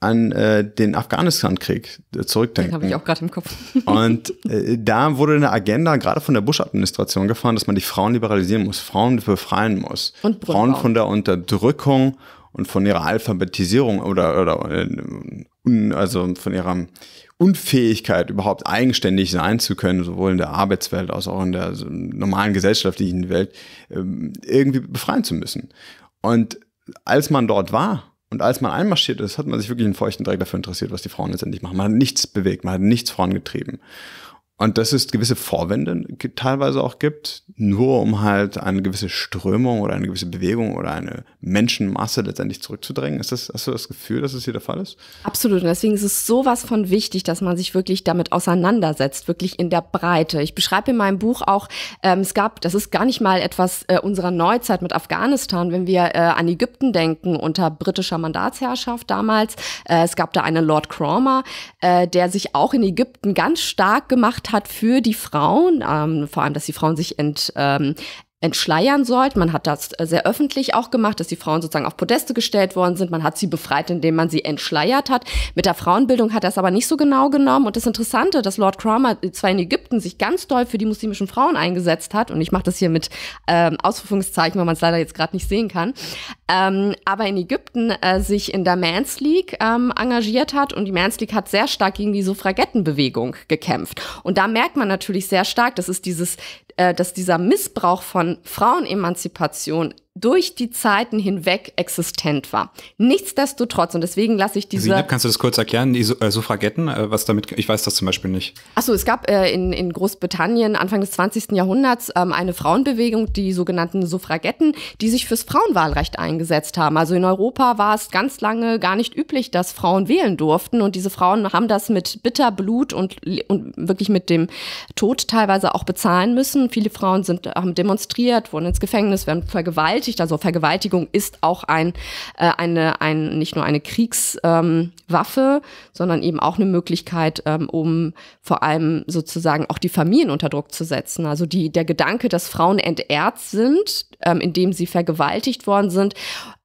an äh, den Afghanistan-Krieg äh, zurückdenken. Den habe ich auch gerade im Kopf. Und äh, da wurde eine Agenda gerade von der Bush-Administration gefahren, dass man die Frauen liberalisieren muss, Frauen befreien muss. Und Frauen von der Unterdrückung und von ihrer Alphabetisierung oder, oder äh, also von ihrem Unfähigkeit, überhaupt eigenständig sein zu können, sowohl in der Arbeitswelt als auch in der also, normalen gesellschaftlichen Welt, ähm, irgendwie befreien zu müssen. Und als man dort war und als man einmarschiert ist, hat man sich wirklich in feuchten Dreck dafür interessiert, was die Frauen letztendlich machen. Man hat nichts bewegt, man hat nichts vorangetrieben. Und dass es gewisse Vorwände teilweise auch gibt, nur um halt eine gewisse Strömung oder eine gewisse Bewegung oder eine Menschenmasse letztendlich zurückzudrängen. Ist das, hast du das Gefühl, dass es das hier der Fall ist? Absolut. Und deswegen ist es sowas von wichtig, dass man sich wirklich damit auseinandersetzt, wirklich in der Breite. Ich beschreibe in meinem Buch auch, ähm, es gab, das ist gar nicht mal etwas äh, unserer Neuzeit mit Afghanistan, wenn wir äh, an Ägypten denken, unter britischer Mandatsherrschaft damals. Äh, es gab da einen Lord Cromer, äh, der sich auch in Ägypten ganz stark gemacht hat für die Frauen, ähm, vor allem, dass die Frauen sich ent, ähm, entschleiern sollt. Man hat das äh, sehr öffentlich auch gemacht, dass die Frauen sozusagen auf Podeste gestellt worden sind. Man hat sie befreit, indem man sie entschleiert hat. Mit der Frauenbildung hat er es aber nicht so genau genommen. Und das Interessante, dass Lord Cromer äh, zwar in Ägypten sich ganz doll für die muslimischen Frauen eingesetzt hat, und ich mache das hier mit ähm, Ausrufungszeichen, weil man es leider jetzt gerade nicht sehen kann, ähm, aber in Ägypten äh, sich in der Mans League ähm, engagiert hat. Und die Mans League hat sehr stark gegen die Suffragettenbewegung gekämpft. Und da merkt man natürlich sehr stark, das ist dieses, äh, dass dieser Missbrauch von von Frauenemanzipation durch die Zeiten hinweg existent war. Nichtsdestotrotz, und deswegen lasse ich diese... Sineb, kannst du das kurz erklären, die äh, Suffragetten, äh, was damit, ich weiß das zum Beispiel nicht. Achso, es gab äh, in, in Großbritannien Anfang des 20. Jahrhunderts ähm, eine Frauenbewegung, die sogenannten Suffragetten, die sich fürs Frauenwahlrecht eingesetzt haben. Also in Europa war es ganz lange gar nicht üblich, dass Frauen wählen durften und diese Frauen haben das mit bitter Blut und, und wirklich mit dem Tod teilweise auch bezahlen müssen. Viele Frauen sind, haben demonstriert, wurden ins Gefängnis, werden vergewaltigt vergewaltigt. Also Vergewaltigung ist auch ein, äh, eine, ein, nicht nur eine Kriegswaffe, ähm, sondern eben auch eine Möglichkeit, ähm, um vor allem sozusagen auch die Familien unter Druck zu setzen. Also die, der Gedanke, dass Frauen entehrt sind, ähm, indem sie vergewaltigt worden sind,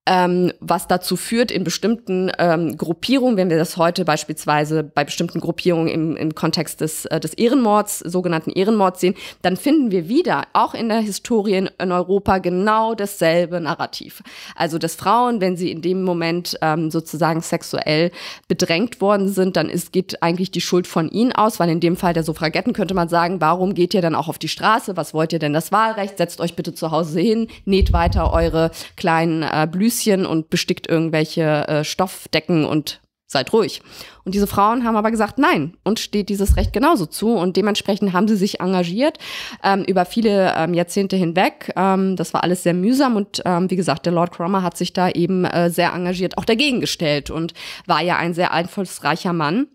ähm, was dazu führt, in bestimmten ähm, Gruppierungen, wenn wir das heute beispielsweise bei bestimmten Gruppierungen im, im Kontext des, äh, des Ehrenmords, sogenannten Ehrenmords sehen, dann finden wir wieder, auch in der Historie in, in Europa, genau dasselbe Narrativ. Also, dass Frauen, wenn sie in dem Moment ähm, sozusagen sexuell bedrängt worden sind, dann ist, geht eigentlich die Schuld von ihnen aus, weil in dem Fall der Suffragetten könnte man sagen, warum geht ihr dann auch auf die Straße? Was wollt ihr denn das Wahlrecht? Setzt euch bitte zu Hause hin, näht weiter eure kleinen äh, Blüten Höschen und bestickt irgendwelche äh, Stoffdecken und seid ruhig. Und diese Frauen haben aber gesagt, nein, uns steht dieses Recht genauso zu. Und dementsprechend haben sie sich engagiert ähm, über viele ähm, Jahrzehnte hinweg. Ähm, das war alles sehr mühsam und ähm, wie gesagt, der Lord Cromer hat sich da eben äh, sehr engagiert auch dagegen gestellt und war ja ein sehr einflussreicher Mann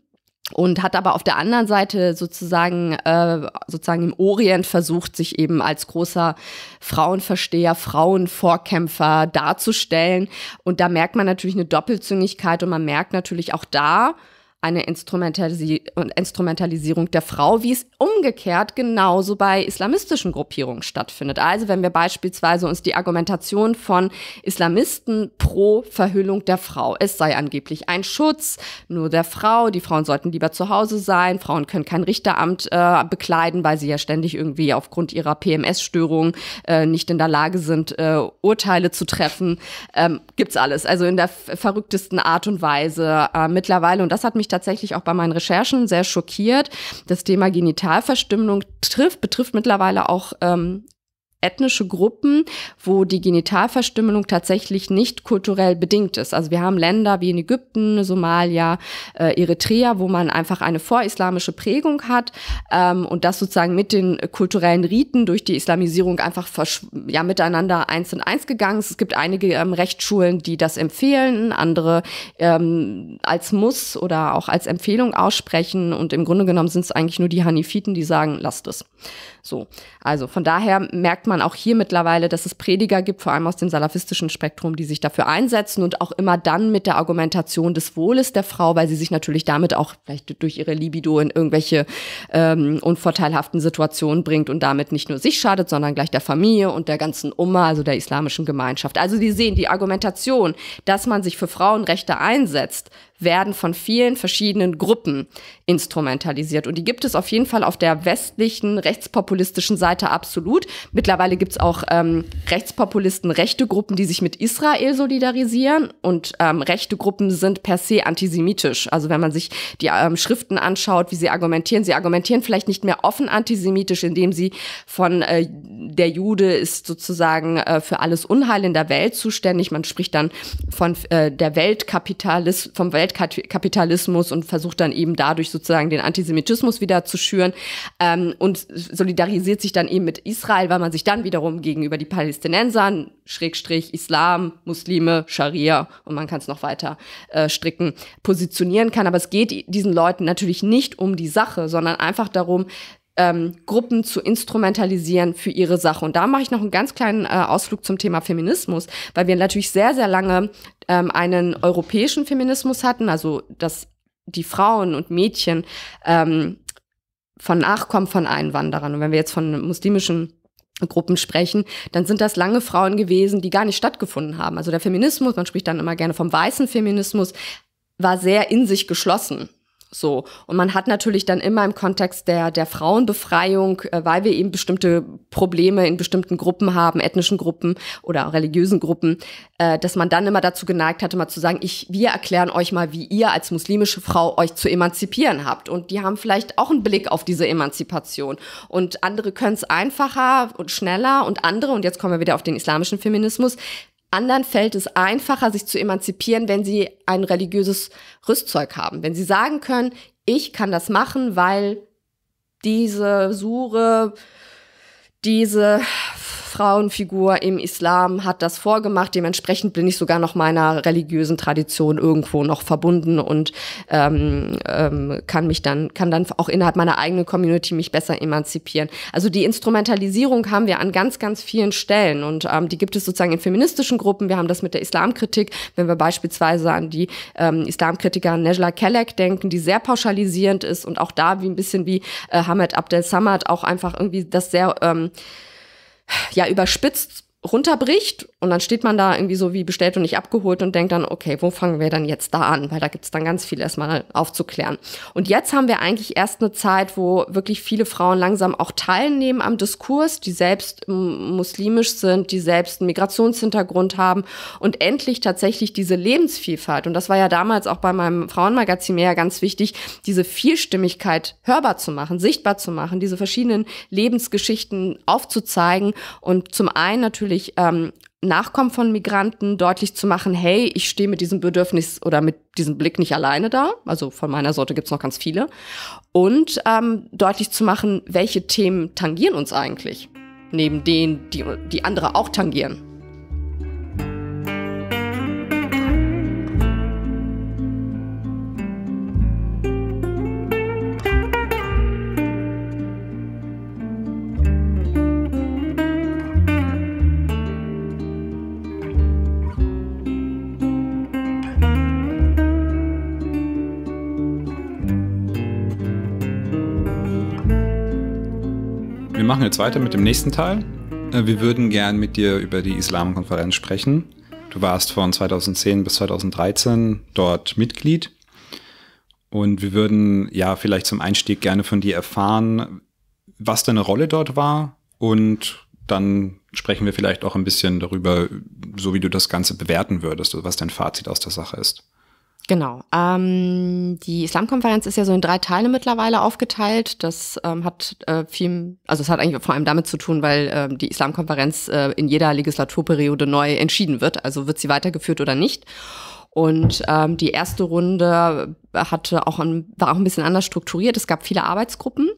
und hat aber auf der anderen Seite sozusagen äh, sozusagen im Orient versucht, sich eben als großer Frauenversteher, Frauenvorkämpfer darzustellen. Und da merkt man natürlich eine Doppelzüngigkeit und man merkt natürlich auch da, eine Instrumentalisierung der Frau, wie es umgekehrt genauso bei islamistischen Gruppierungen stattfindet. Also wenn wir beispielsweise uns die Argumentation von Islamisten pro Verhüllung der Frau, es sei angeblich ein Schutz nur der Frau, die Frauen sollten lieber zu Hause sein, Frauen können kein Richteramt äh, bekleiden, weil sie ja ständig irgendwie aufgrund ihrer PMS-Störung äh, nicht in der Lage sind, äh, Urteile zu treffen, ähm, es alles. Also in der verrücktesten Art und Weise äh, mittlerweile. Und das hat mich mich tatsächlich auch bei meinen Recherchen sehr schockiert. Das Thema Genitalverstümmelung trifft, betrifft mittlerweile auch ähm, ethnische Gruppen, wo die Genitalverstümmelung tatsächlich nicht kulturell bedingt ist. Also wir haben Länder wie in Ägypten, Somalia, äh, Eritrea, wo man einfach eine vorislamische Prägung hat ähm, und das sozusagen mit den kulturellen Riten durch die Islamisierung einfach ja, miteinander eins in eins gegangen ist. Es gibt einige ähm, Rechtsschulen, die das empfehlen, andere ähm, als Muss oder auch als Empfehlung aussprechen und im Grunde genommen sind es eigentlich nur die Hanifiten, die sagen, lasst es. So, also von daher merkt man auch hier mittlerweile, dass es Prediger gibt, vor allem aus dem salafistischen Spektrum, die sich dafür einsetzen und auch immer dann mit der Argumentation des Wohles der Frau, weil sie sich natürlich damit auch vielleicht durch ihre Libido in irgendwelche ähm, unvorteilhaften Situationen bringt und damit nicht nur sich schadet, sondern gleich der Familie und der ganzen Umma, also der islamischen Gemeinschaft. Also die sehen die Argumentation, dass man sich für Frauenrechte einsetzt, werden von vielen verschiedenen Gruppen instrumentalisiert. Und die gibt es auf jeden Fall auf der westlichen rechtspopulistischen Seite absolut. Mittlerweile gibt es auch ähm, Rechtspopulisten, rechte Gruppen, die sich mit Israel solidarisieren. Und ähm, rechte Gruppen sind per se antisemitisch. Also wenn man sich die ähm, Schriften anschaut, wie sie argumentieren, sie argumentieren vielleicht nicht mehr offen antisemitisch, indem sie von äh, der Jude ist sozusagen äh, für alles Unheil in der Welt zuständig. Man spricht dann von äh, der Weltkapitalismus, vom Weltkapitalismus. Weltkapitalismus und versucht dann eben dadurch sozusagen den Antisemitismus wieder zu schüren ähm, und solidarisiert sich dann eben mit Israel, weil man sich dann wiederum gegenüber die Palästinensern, Schrägstrich Islam, Muslime, Scharia und man kann es noch weiter äh, stricken, positionieren kann. Aber es geht diesen Leuten natürlich nicht um die Sache, sondern einfach darum, ähm, Gruppen zu instrumentalisieren für ihre Sache. Und da mache ich noch einen ganz kleinen äh, Ausflug zum Thema Feminismus, weil wir natürlich sehr, sehr lange ähm, einen europäischen Feminismus hatten, also dass die Frauen und Mädchen ähm, von Nachkommen von Einwanderern. Und wenn wir jetzt von muslimischen Gruppen sprechen, dann sind das lange Frauen gewesen, die gar nicht stattgefunden haben. Also der Feminismus, man spricht dann immer gerne vom weißen Feminismus, war sehr in sich geschlossen. So. Und man hat natürlich dann immer im Kontext der, der Frauenbefreiung, äh, weil wir eben bestimmte Probleme in bestimmten Gruppen haben, ethnischen Gruppen oder religiösen Gruppen, äh, dass man dann immer dazu geneigt hat, immer zu sagen, ich, wir erklären euch mal, wie ihr als muslimische Frau euch zu emanzipieren habt. Und die haben vielleicht auch einen Blick auf diese Emanzipation. Und andere können es einfacher und schneller und andere, und jetzt kommen wir wieder auf den islamischen Feminismus, Andern fällt es einfacher, sich zu emanzipieren, wenn sie ein religiöses Rüstzeug haben. Wenn sie sagen können, ich kann das machen, weil diese Sure, diese Frauenfigur im Islam hat das vorgemacht. Dementsprechend bin ich sogar noch meiner religiösen Tradition irgendwo noch verbunden und ähm, ähm, kann mich dann, kann dann auch innerhalb meiner eigenen Community mich besser emanzipieren. Also die Instrumentalisierung haben wir an ganz, ganz vielen Stellen und ähm, die gibt es sozusagen in feministischen Gruppen. Wir haben das mit der Islamkritik, wenn wir beispielsweise an die ähm, Islamkritiker Nejla Kelleck denken, die sehr pauschalisierend ist und auch da wie ein bisschen wie äh, Hamed Abdel Samad auch einfach irgendwie das sehr ähm, ja überspitzt runterbricht und dann steht man da irgendwie so wie bestellt und nicht abgeholt und denkt dann, okay, wo fangen wir denn jetzt da an? Weil da gibt's dann ganz viel erstmal aufzuklären. Und jetzt haben wir eigentlich erst eine Zeit, wo wirklich viele Frauen langsam auch teilnehmen am Diskurs, die selbst mm, muslimisch sind, die selbst einen Migrationshintergrund haben und endlich tatsächlich diese Lebensvielfalt. Und das war ja damals auch bei meinem Frauenmagazin mehr ganz wichtig, diese Vielstimmigkeit hörbar zu machen, sichtbar zu machen, diese verschiedenen Lebensgeschichten aufzuzeigen und zum einen natürlich ähm, Nachkommen von Migranten deutlich zu machen, hey, ich stehe mit diesem Bedürfnis oder mit diesem Blick nicht alleine da. Also von meiner Sorte gibt es noch ganz viele. Und ähm, deutlich zu machen, welche Themen tangieren uns eigentlich, neben denen, die, die andere auch tangieren. jetzt weiter mit dem nächsten Teil. Äh, wir würden gern mit dir über die Islamkonferenz sprechen. Du warst von 2010 bis 2013 dort Mitglied. Und wir würden ja vielleicht zum Einstieg gerne von dir erfahren, was deine Rolle dort war. Und dann sprechen wir vielleicht auch ein bisschen darüber, so wie du das Ganze bewerten würdest, was dein Fazit aus der Sache ist. Genau. Ähm, die Islamkonferenz ist ja so in drei Teile mittlerweile aufgeteilt. Das ähm, hat äh, viel, also es hat eigentlich vor allem damit zu tun, weil ähm, die Islamkonferenz äh, in jeder Legislaturperiode neu entschieden wird. Also wird sie weitergeführt oder nicht. Und ähm, die erste Runde hatte auch ein, war auch ein bisschen anders strukturiert. Es gab viele Arbeitsgruppen.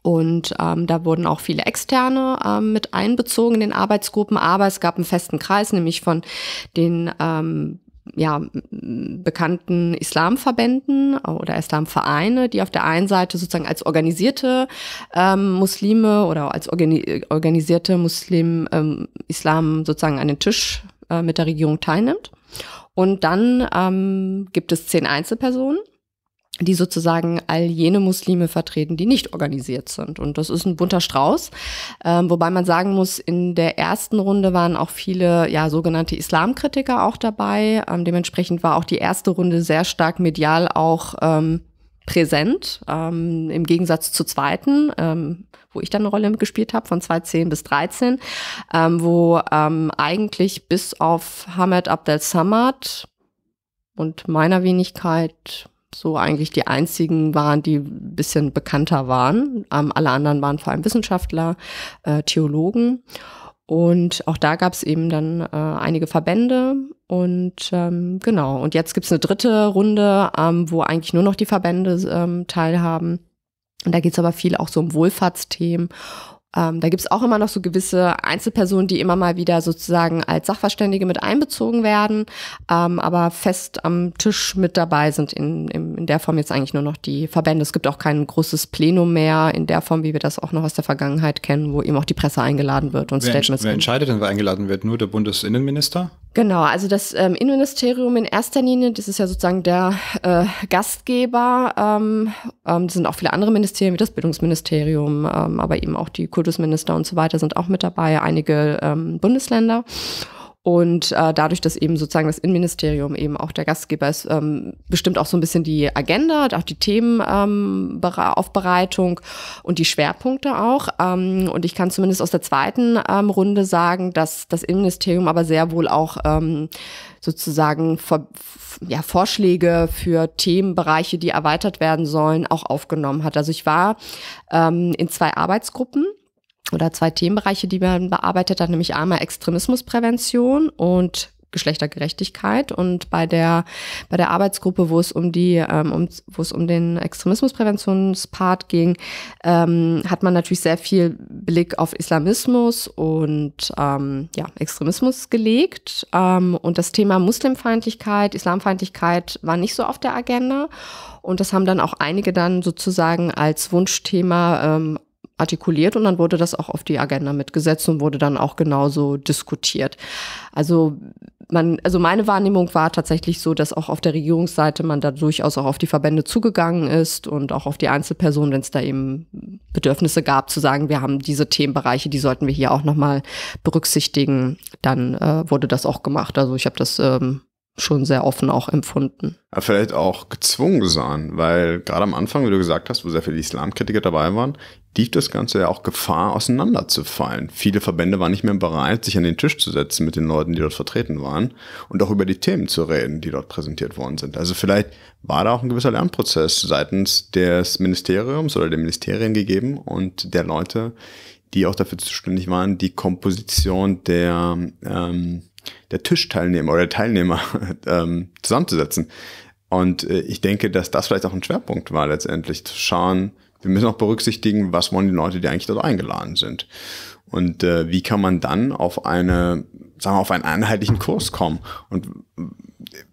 Und ähm, da wurden auch viele Externe ähm, mit einbezogen in den Arbeitsgruppen, aber es gab einen festen Kreis, nämlich von den ähm, ja, bekannten Islamverbänden oder Islamvereine, die auf der einen Seite sozusagen als organisierte ähm, Muslime oder als organi organisierte Muslim ähm, Islam sozusagen an den Tisch äh, mit der Regierung teilnimmt. Und dann ähm, gibt es zehn Einzelpersonen, die sozusagen all jene Muslime vertreten, die nicht organisiert sind. Und das ist ein bunter Strauß, äh, wobei man sagen muss, in der ersten Runde waren auch viele ja sogenannte Islamkritiker auch dabei. Ähm, dementsprechend war auch die erste Runde sehr stark medial auch ähm, präsent, ähm, im Gegensatz zur zweiten, ähm, wo ich dann eine Rolle gespielt habe, von 2010 bis 2013, ähm, wo ähm, eigentlich bis auf Hamad Abdel Samad und meiner Wenigkeit so eigentlich die einzigen waren, die ein bisschen bekannter waren. Ähm, alle anderen waren vor allem Wissenschaftler, äh, Theologen. Und auch da gab es eben dann äh, einige Verbände und ähm, genau. Und jetzt gibt es eine dritte Runde, ähm, wo eigentlich nur noch die Verbände ähm, teilhaben. Und da geht es aber viel auch so um Wohlfahrtsthemen ähm, da gibt es auch immer noch so gewisse Einzelpersonen, die immer mal wieder sozusagen als Sachverständige mit einbezogen werden, ähm, aber fest am Tisch mit dabei sind in, in, in, der Form jetzt eigentlich nur noch die Verbände. Es gibt auch kein großes Plenum mehr in der Form, wie wir das auch noch aus der Vergangenheit kennen, wo eben auch die Presse eingeladen wird und wer Statements. Ent, wer entscheidet denn, wer eingeladen wird? Nur der Bundesinnenminister? Genau, also das ähm, Innenministerium in erster Linie, das ist ja sozusagen der äh, Gastgeber. Ähm, ähm, sind auch viele andere Ministerien, wie das Bildungsministerium, ähm, aber eben auch die Kultusminister und so weiter sind auch mit dabei, einige ähm, Bundesländer. Und äh, dadurch, dass eben sozusagen das Innenministerium eben auch der Gastgeber ist, ähm, bestimmt auch so ein bisschen die Agenda, auch die Themenaufbereitung ähm, und die Schwerpunkte auch. Ähm, und ich kann zumindest aus der zweiten ähm, Runde sagen, dass das Innenministerium aber sehr wohl auch ähm, sozusagen vor, ja, Vorschläge für Themenbereiche, die erweitert werden sollen, auch aufgenommen hat. Also ich war ähm, in zwei Arbeitsgruppen oder zwei Themenbereiche, die man bearbeitet hat, nämlich einmal Extremismusprävention und Geschlechtergerechtigkeit und bei der bei der Arbeitsgruppe, wo es um die ähm, um, wo es um den Extremismuspräventionspart ging, ähm, hat man natürlich sehr viel Blick auf Islamismus und ähm, ja Extremismus gelegt ähm, und das Thema Muslimfeindlichkeit, Islamfeindlichkeit war nicht so auf der Agenda und das haben dann auch einige dann sozusagen als Wunschthema ähm, artikuliert und dann wurde das auch auf die Agenda mitgesetzt und wurde dann auch genauso diskutiert. Also man, also meine Wahrnehmung war tatsächlich so, dass auch auf der Regierungsseite man da durchaus auch auf die Verbände zugegangen ist und auch auf die Einzelpersonen, wenn es da eben Bedürfnisse gab, zu sagen, wir haben diese Themenbereiche, die sollten wir hier auch nochmal berücksichtigen, dann äh, wurde das auch gemacht. Also ich habe das ähm, schon sehr offen auch empfunden. Aber vielleicht auch gezwungen sein, weil gerade am Anfang, wie du gesagt hast, wo sehr viele Islamkritiker dabei waren, lief das Ganze ja auch Gefahr, auseinanderzufallen. Viele Verbände waren nicht mehr bereit, sich an den Tisch zu setzen mit den Leuten, die dort vertreten waren und auch über die Themen zu reden, die dort präsentiert worden sind. Also vielleicht war da auch ein gewisser Lernprozess seitens des Ministeriums oder der Ministerien gegeben und der Leute, die auch dafür zuständig waren, die Komposition der ähm, der Tischteilnehmer oder Teilnehmer ähm, zusammenzusetzen. Und äh, ich denke, dass das vielleicht auch ein Schwerpunkt war, letztendlich zu schauen, wir müssen auch berücksichtigen, was wollen die Leute, die eigentlich dort eingeladen sind. Und äh, wie kann man dann auf eine, sagen wir, auf einen einheitlichen Kurs kommen? Und äh,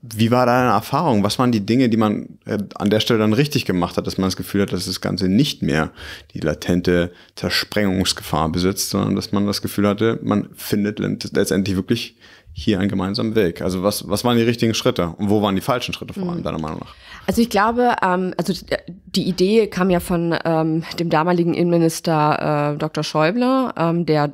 wie war deine Erfahrung? Was waren die Dinge, die man äh, an der Stelle dann richtig gemacht hat, dass man das Gefühl hat, dass das Ganze nicht mehr die latente Zersprengungsgefahr besitzt, sondern dass man das Gefühl hatte, man findet letztendlich wirklich hier einen gemeinsamen Weg? Also was, was waren die richtigen Schritte und wo waren die falschen Schritte vor allem, mhm. deiner Meinung nach? Also ich glaube, ähm, also die Idee kam ja von ähm, dem damaligen Innenminister äh, Dr. Schäuble, ähm, der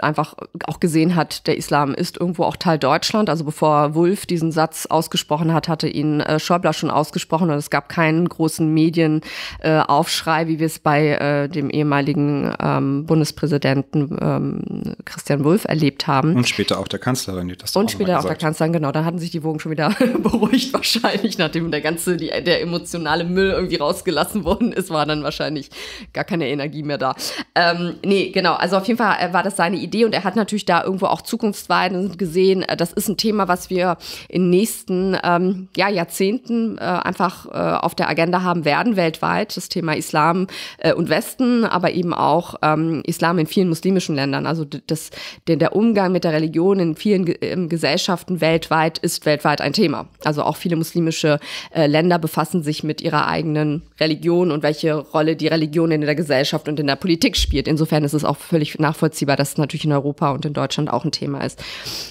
einfach auch gesehen hat, der Islam ist irgendwo auch Teil Deutschland. Also bevor Wulff diesen Satz ausgesprochen hat, hatte ihn äh, Schäuble schon ausgesprochen und es gab keinen großen Medienaufschrei, äh, wie wir es bei äh, dem ehemaligen ähm, Bundespräsidenten ähm, Christian Wulff erlebt haben. Und später auch der Kanzlerin, die das und später auf der Kanzlerin, genau, da hatten sich die Wogen schon wieder beruhigt wahrscheinlich, nachdem der ganze, die, der emotionale Müll irgendwie rausgelassen worden ist, war dann wahrscheinlich gar keine Energie mehr da. Ähm, nee, genau, also auf jeden Fall äh, war das seine Idee und er hat natürlich da irgendwo auch Zukunftsweiden gesehen, äh, das ist ein Thema, was wir in nächsten ähm, ja, Jahrzehnten äh, einfach äh, auf der Agenda haben werden, weltweit, das Thema Islam äh, und Westen, aber eben auch ähm, Islam in vielen muslimischen Ländern, also das, der, der Umgang mit der Religion in vielen Gesellschaften weltweit ist weltweit ein Thema. Also auch viele muslimische äh, Länder befassen sich mit ihrer eigenen Religion und welche Rolle die Religion in der Gesellschaft und in der Politik spielt. Insofern ist es auch völlig nachvollziehbar, dass es natürlich in Europa und in Deutschland auch ein Thema ist.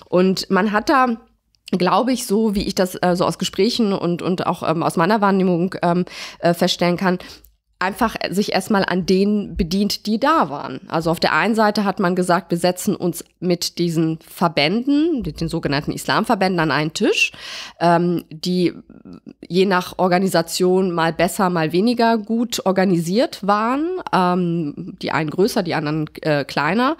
Und man hat da glaube ich, so wie ich das äh, so aus Gesprächen und, und auch ähm, aus meiner Wahrnehmung ähm, äh, feststellen kann, einfach äh, sich erstmal an denen bedient, die da waren. Also auf der einen Seite hat man gesagt, wir setzen uns mit diesen Verbänden, mit den sogenannten Islamverbänden an einen Tisch, ähm, die je nach Organisation mal besser, mal weniger gut organisiert waren. Ähm, die einen größer, die anderen äh, kleiner.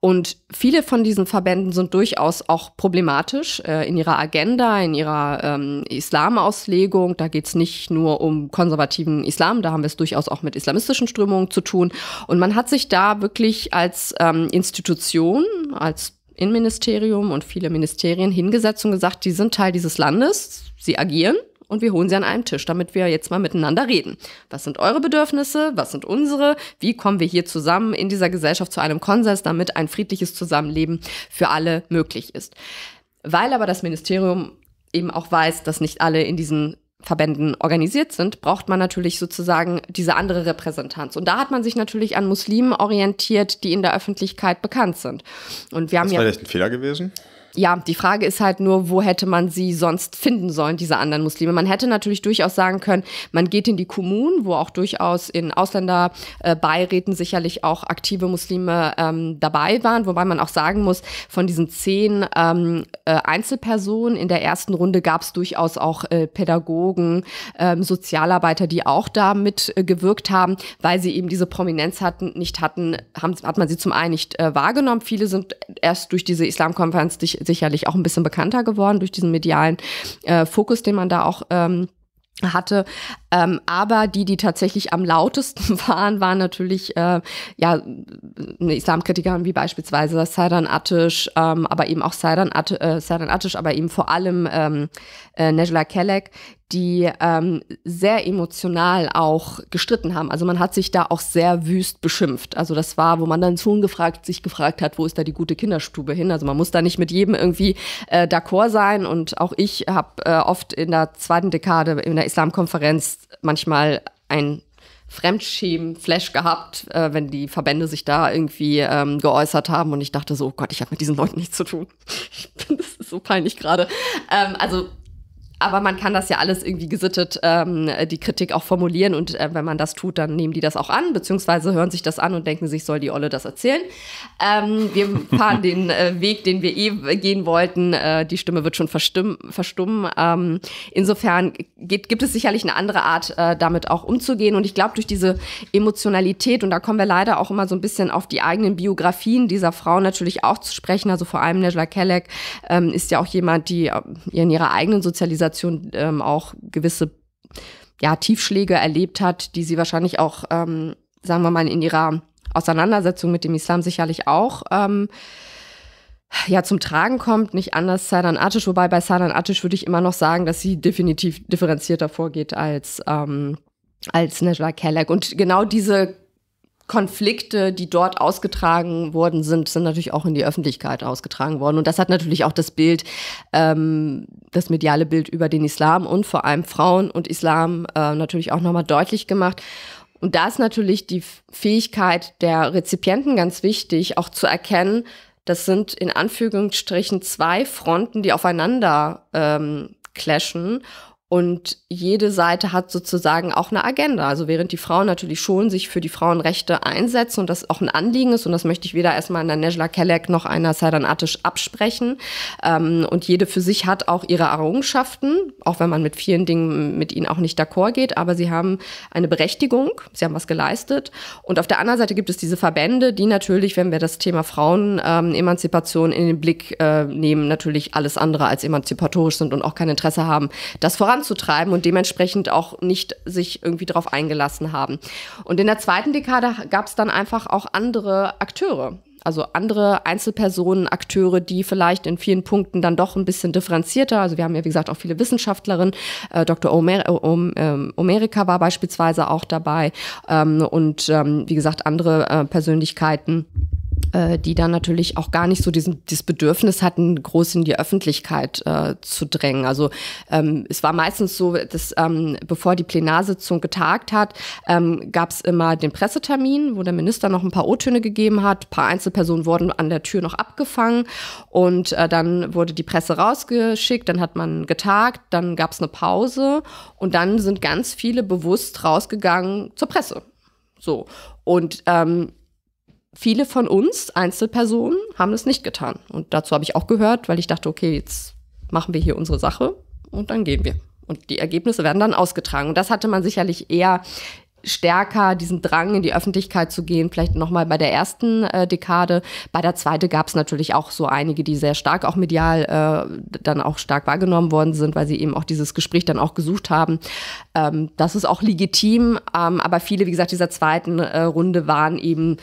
Und viele von diesen Verbänden sind durchaus auch problematisch äh, in ihrer Agenda, in ihrer ähm, Islamauslegung. Da geht es nicht nur um konservativen Islam, da haben wir es durchaus auch mit islamistischen Strömungen zu tun. Und man hat sich da wirklich als ähm, Institution, als Innenministerium und viele Ministerien hingesetzt und gesagt, die sind Teil dieses Landes, sie agieren und wir holen sie an einen Tisch, damit wir jetzt mal miteinander reden. Was sind eure Bedürfnisse? Was sind unsere? Wie kommen wir hier zusammen in dieser Gesellschaft zu einem Konsens, damit ein friedliches Zusammenleben für alle möglich ist? Weil aber das Ministerium eben auch weiß, dass nicht alle in diesen Verbänden organisiert sind, braucht man natürlich sozusagen diese andere Repräsentanz. Und da hat man sich natürlich an Muslimen orientiert, die in der Öffentlichkeit bekannt sind. Und wir haben das war ja vielleicht ein Fehler gewesen? ja, die Frage ist halt nur, wo hätte man sie sonst finden sollen, diese anderen Muslime? Man hätte natürlich durchaus sagen können, man geht in die Kommunen, wo auch durchaus in Ausländerbeiräten sicherlich auch aktive Muslime ähm, dabei waren, wobei man auch sagen muss, von diesen zehn ähm, äh, Einzelpersonen in der ersten Runde gab es durchaus auch äh, Pädagogen, ähm, Sozialarbeiter, die auch da mitgewirkt äh, haben, weil sie eben diese Prominenz hatten, nicht hatten, haben, hat man sie zum einen nicht äh, wahrgenommen. Viele sind erst durch diese Islamkonferenz sicherlich auch ein bisschen bekannter geworden durch diesen medialen äh, Fokus, den man da auch ähm, hatte. Ähm, aber die, die tatsächlich am lautesten waren, waren natürlich äh, ja Islamkritikerinnen wie beispielsweise Saidan Attisch, ähm, aber eben auch Saidan, At äh, Attisch, aber eben vor allem ähm, äh, Nejla Kelek, die ähm, sehr emotional auch gestritten haben. Also man hat sich da auch sehr wüst beschimpft. Also das war, wo man dann schon gefragt, sich gefragt hat, wo ist da die gute Kinderstube hin? Also man muss da nicht mit jedem irgendwie äh, d'accord sein. Und auch ich habe äh, oft in der zweiten Dekade in der Islamkonferenz manchmal ein Fremdschämen-Flash gehabt, äh, wenn die Verbände sich da irgendwie ähm, geäußert haben und ich dachte so, oh Gott, ich habe mit diesen Leuten nichts zu tun. das ist so peinlich gerade. Ähm, also aber man kann das ja alles irgendwie gesittet, ähm, die Kritik auch formulieren. Und äh, wenn man das tut, dann nehmen die das auch an, beziehungsweise hören sich das an und denken sich, soll die Olle das erzählen. Ähm, wir fahren den äh, Weg, den wir eh gehen wollten. Äh, die Stimme wird schon verstummen. Ähm, insofern geht, gibt es sicherlich eine andere Art, äh, damit auch umzugehen. Und ich glaube, durch diese Emotionalität, und da kommen wir leider auch immer so ein bisschen auf die eigenen Biografien dieser Frau natürlich auch zu sprechen. Also vor allem Nejla Kelleck ähm, ist ja auch jemand, die äh, in ihrer eigenen Sozialisation Organisation ähm, auch gewisse ja, Tiefschläge erlebt hat, die sie wahrscheinlich auch, ähm, sagen wir mal, in ihrer Auseinandersetzung mit dem Islam sicherlich auch ähm, ja, zum Tragen kommt, nicht anders Sadan Atisch, wobei bei Sadan Atisch würde ich immer noch sagen, dass sie definitiv differenzierter vorgeht als, ähm, als Najla Kelleck. Und genau diese Konflikte, die dort ausgetragen worden sind, sind natürlich auch in die Öffentlichkeit ausgetragen worden. Und das hat natürlich auch das Bild, ähm, das mediale Bild über den Islam und vor allem Frauen und Islam äh, natürlich auch nochmal deutlich gemacht. Und da ist natürlich die Fähigkeit der Rezipienten ganz wichtig, auch zu erkennen, das sind in Anführungsstrichen zwei Fronten, die aufeinander ähm, clashen und jede Seite hat sozusagen auch eine Agenda. Also während die Frauen natürlich schon sich für die Frauenrechte einsetzen und das auch ein Anliegen ist, und das möchte ich weder erstmal einer Nejla Kelleck noch einer Sadan Attisch absprechen. Ähm, und jede für sich hat auch ihre Errungenschaften, auch wenn man mit vielen Dingen mit ihnen auch nicht d'accord geht, aber sie haben eine Berechtigung, sie haben was geleistet. Und auf der anderen Seite gibt es diese Verbände, die natürlich, wenn wir das Thema Frauenemanzipation ähm, in den Blick äh, nehmen, natürlich alles andere als emanzipatorisch sind und auch kein Interesse haben, das voran voranzutreiben und dementsprechend auch nicht sich irgendwie darauf eingelassen haben. Und in der zweiten Dekade gab es dann einfach auch andere Akteure. Also andere Einzelpersonen, Akteure, die vielleicht in vielen Punkten dann doch ein bisschen differenzierter, also wir haben ja wie gesagt auch viele Wissenschaftlerinnen, äh, Dr. Omer um, ähm, Omerika war beispielsweise auch dabei ähm, und ähm, wie gesagt andere äh, Persönlichkeiten äh, die dann natürlich auch gar nicht so diesen, dieses Bedürfnis hatten, groß in die Öffentlichkeit äh, zu drängen. Also ähm, es war meistens so, dass ähm, bevor die Plenarsitzung getagt hat, ähm, gab es immer den Pressetermin, wo der Minister noch ein paar O-Töne gegeben hat. Ein paar Einzelpersonen wurden an der Tür noch abgefangen und äh, dann wurde die Presse rausgeschickt, dann hat man getagt, dann gab es eine Pause und dann sind ganz viele bewusst rausgegangen zur Presse. So. Und ähm, viele von uns, Einzelpersonen, haben es nicht getan. Und dazu habe ich auch gehört, weil ich dachte, okay, jetzt machen wir hier unsere Sache und dann gehen wir. Und die Ergebnisse werden dann ausgetragen. Und das hatte man sicherlich eher stärker diesen Drang in die Öffentlichkeit zu gehen, vielleicht nochmal bei der ersten äh, Dekade. Bei der zweiten gab es natürlich auch so einige, die sehr stark auch medial äh, dann auch stark wahrgenommen worden sind, weil sie eben auch dieses Gespräch dann auch gesucht haben. Ähm, das ist auch legitim, ähm, aber viele, wie gesagt, dieser zweiten äh, Runde waren eben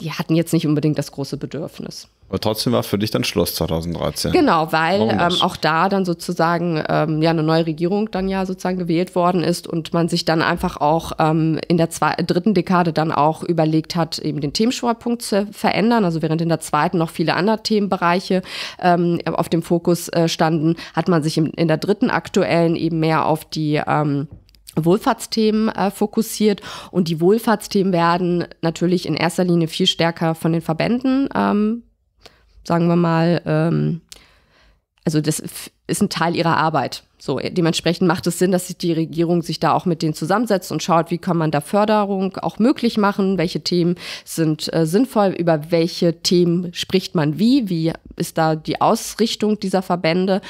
die hatten jetzt nicht unbedingt das große Bedürfnis. Aber trotzdem war für dich dann Schluss 2013. Genau, weil ähm, auch da dann sozusagen ähm, ja eine neue Regierung dann ja sozusagen gewählt worden ist und man sich dann einfach auch ähm, in der zwei, dritten Dekade dann auch überlegt hat, eben den Themenschwerpunkt zu verändern. Also während in der zweiten noch viele andere Themenbereiche ähm, auf dem Fokus äh, standen, hat man sich in, in der dritten aktuellen eben mehr auf die ähm, Wohlfahrtsthemen äh, fokussiert. Und die Wohlfahrtsthemen werden natürlich in erster Linie viel stärker von den Verbänden, ähm, sagen wir mal, ähm, also das ist ein Teil ihrer Arbeit. So, dementsprechend macht es Sinn, dass sich die Regierung sich da auch mit denen zusammensetzt und schaut, wie kann man da Förderung auch möglich machen, welche Themen sind äh, sinnvoll, über welche Themen spricht man wie, wie ist da die Ausrichtung dieser Verbände.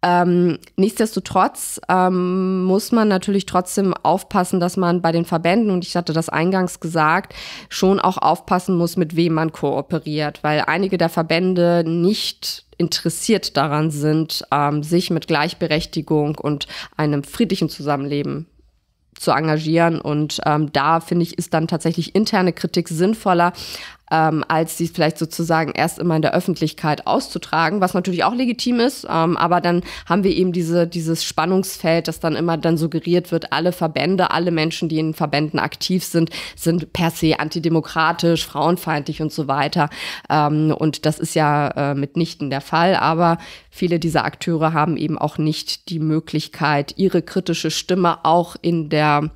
Ähm, nichtsdestotrotz ähm, muss man natürlich trotzdem aufpassen, dass man bei den Verbänden, und ich hatte das eingangs gesagt, schon auch aufpassen muss, mit wem man kooperiert, weil einige der Verbände nicht interessiert daran sind, ähm, sich mit Gleichberechtigung und einem friedlichen Zusammenleben zu engagieren. Und ähm, da finde ich, ist dann tatsächlich interne Kritik sinnvoller ähm, als sie vielleicht sozusagen erst immer in der Öffentlichkeit auszutragen, was natürlich auch legitim ist. Ähm, aber dann haben wir eben diese, dieses Spannungsfeld, das dann immer dann suggeriert wird, alle Verbände, alle Menschen, die in Verbänden aktiv sind, sind per se antidemokratisch, frauenfeindlich und so weiter. Ähm, und das ist ja äh, mitnichten der Fall. Aber viele dieser Akteure haben eben auch nicht die Möglichkeit, ihre kritische Stimme auch in der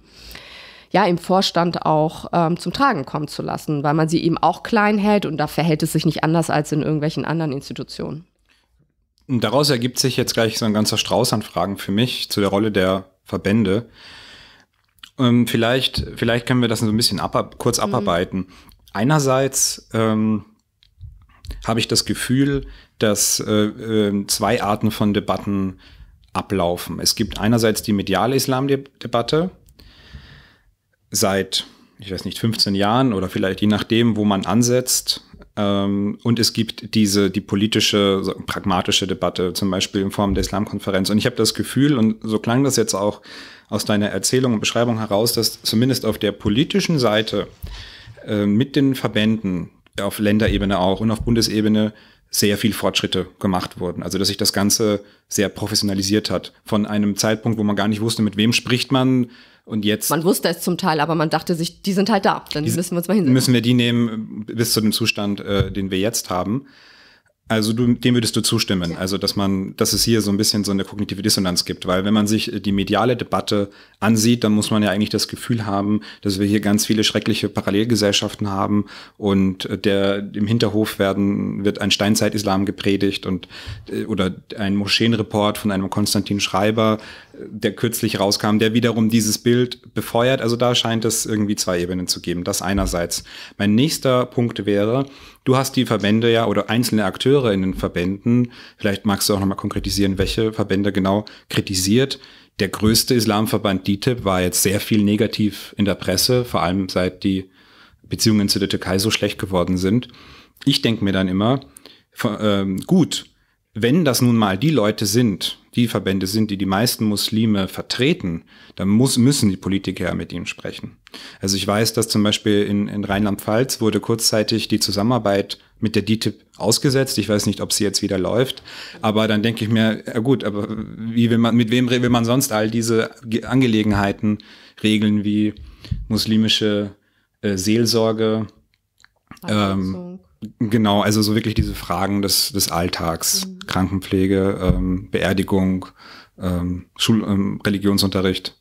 ja im Vorstand auch ähm, zum Tragen kommen zu lassen, weil man sie eben auch klein hält und da verhält es sich nicht anders als in irgendwelchen anderen Institutionen. Und daraus ergibt sich jetzt gleich so ein ganzer Strauß an Fragen für mich zu der Rolle der Verbände. Ähm, vielleicht, vielleicht können wir das so ein bisschen ab, kurz mhm. abarbeiten. Einerseits ähm, habe ich das Gefühl, dass äh, ähm, zwei Arten von Debatten ablaufen. Es gibt einerseits die mediale Islamdebatte, seit, ich weiß nicht, 15 Jahren oder vielleicht je nachdem, wo man ansetzt. Ähm, und es gibt diese, die politische, so, pragmatische Debatte, zum Beispiel in Form der Islamkonferenz. Und ich habe das Gefühl, und so klang das jetzt auch aus deiner Erzählung und Beschreibung heraus, dass zumindest auf der politischen Seite äh, mit den Verbänden, auf Länderebene auch und auf Bundesebene, sehr viel Fortschritte gemacht wurden. Also dass sich das Ganze sehr professionalisiert hat. Von einem Zeitpunkt, wo man gar nicht wusste, mit wem spricht man, und jetzt. Man wusste es zum Teil, aber man dachte sich, die sind halt da. Dann die, müssen wir uns mal hinsetzen. Müssen wir die nehmen äh, bis zu dem Zustand, äh, den wir jetzt haben. Also du, dem würdest du zustimmen, ja. also dass man, dass es hier so ein bisschen so eine kognitive Dissonanz gibt, weil wenn man sich äh, die mediale Debatte ansieht, dann muss man ja eigentlich das Gefühl haben, dass wir hier ganz viele schreckliche Parallelgesellschaften haben und äh, der im Hinterhof werden wird ein Steinzeit-Islam gepredigt und oder ein Moscheenreport von einem Konstantin Schreiber der kürzlich rauskam, der wiederum dieses Bild befeuert. Also da scheint es irgendwie zwei Ebenen zu geben. Das einerseits. Mein nächster Punkt wäre, du hast die Verbände ja oder einzelne Akteure in den Verbänden, vielleicht magst du auch nochmal konkretisieren, welche Verbände genau kritisiert. Der größte Islamverband DITIB war jetzt sehr viel negativ in der Presse, vor allem seit die Beziehungen zu der Türkei so schlecht geworden sind. Ich denke mir dann immer, äh, gut, wenn das nun mal die Leute sind, die Verbände sind, die die meisten Muslime vertreten, dann muss, müssen die Politiker ja mit ihnen sprechen. Also ich weiß, dass zum Beispiel in, in Rheinland-Pfalz wurde kurzzeitig die Zusammenarbeit mit der DTIP ausgesetzt. Ich weiß nicht, ob sie jetzt wieder läuft. Aber dann denke ich mir, ja gut, aber wie will man, mit wem will man sonst all diese Angelegenheiten regeln wie muslimische äh, Seelsorge, ähm, Genau, also so wirklich diese Fragen des, des Alltags, mhm. Krankenpflege, ähm, Beerdigung, ähm, Schul ähm, Religionsunterricht.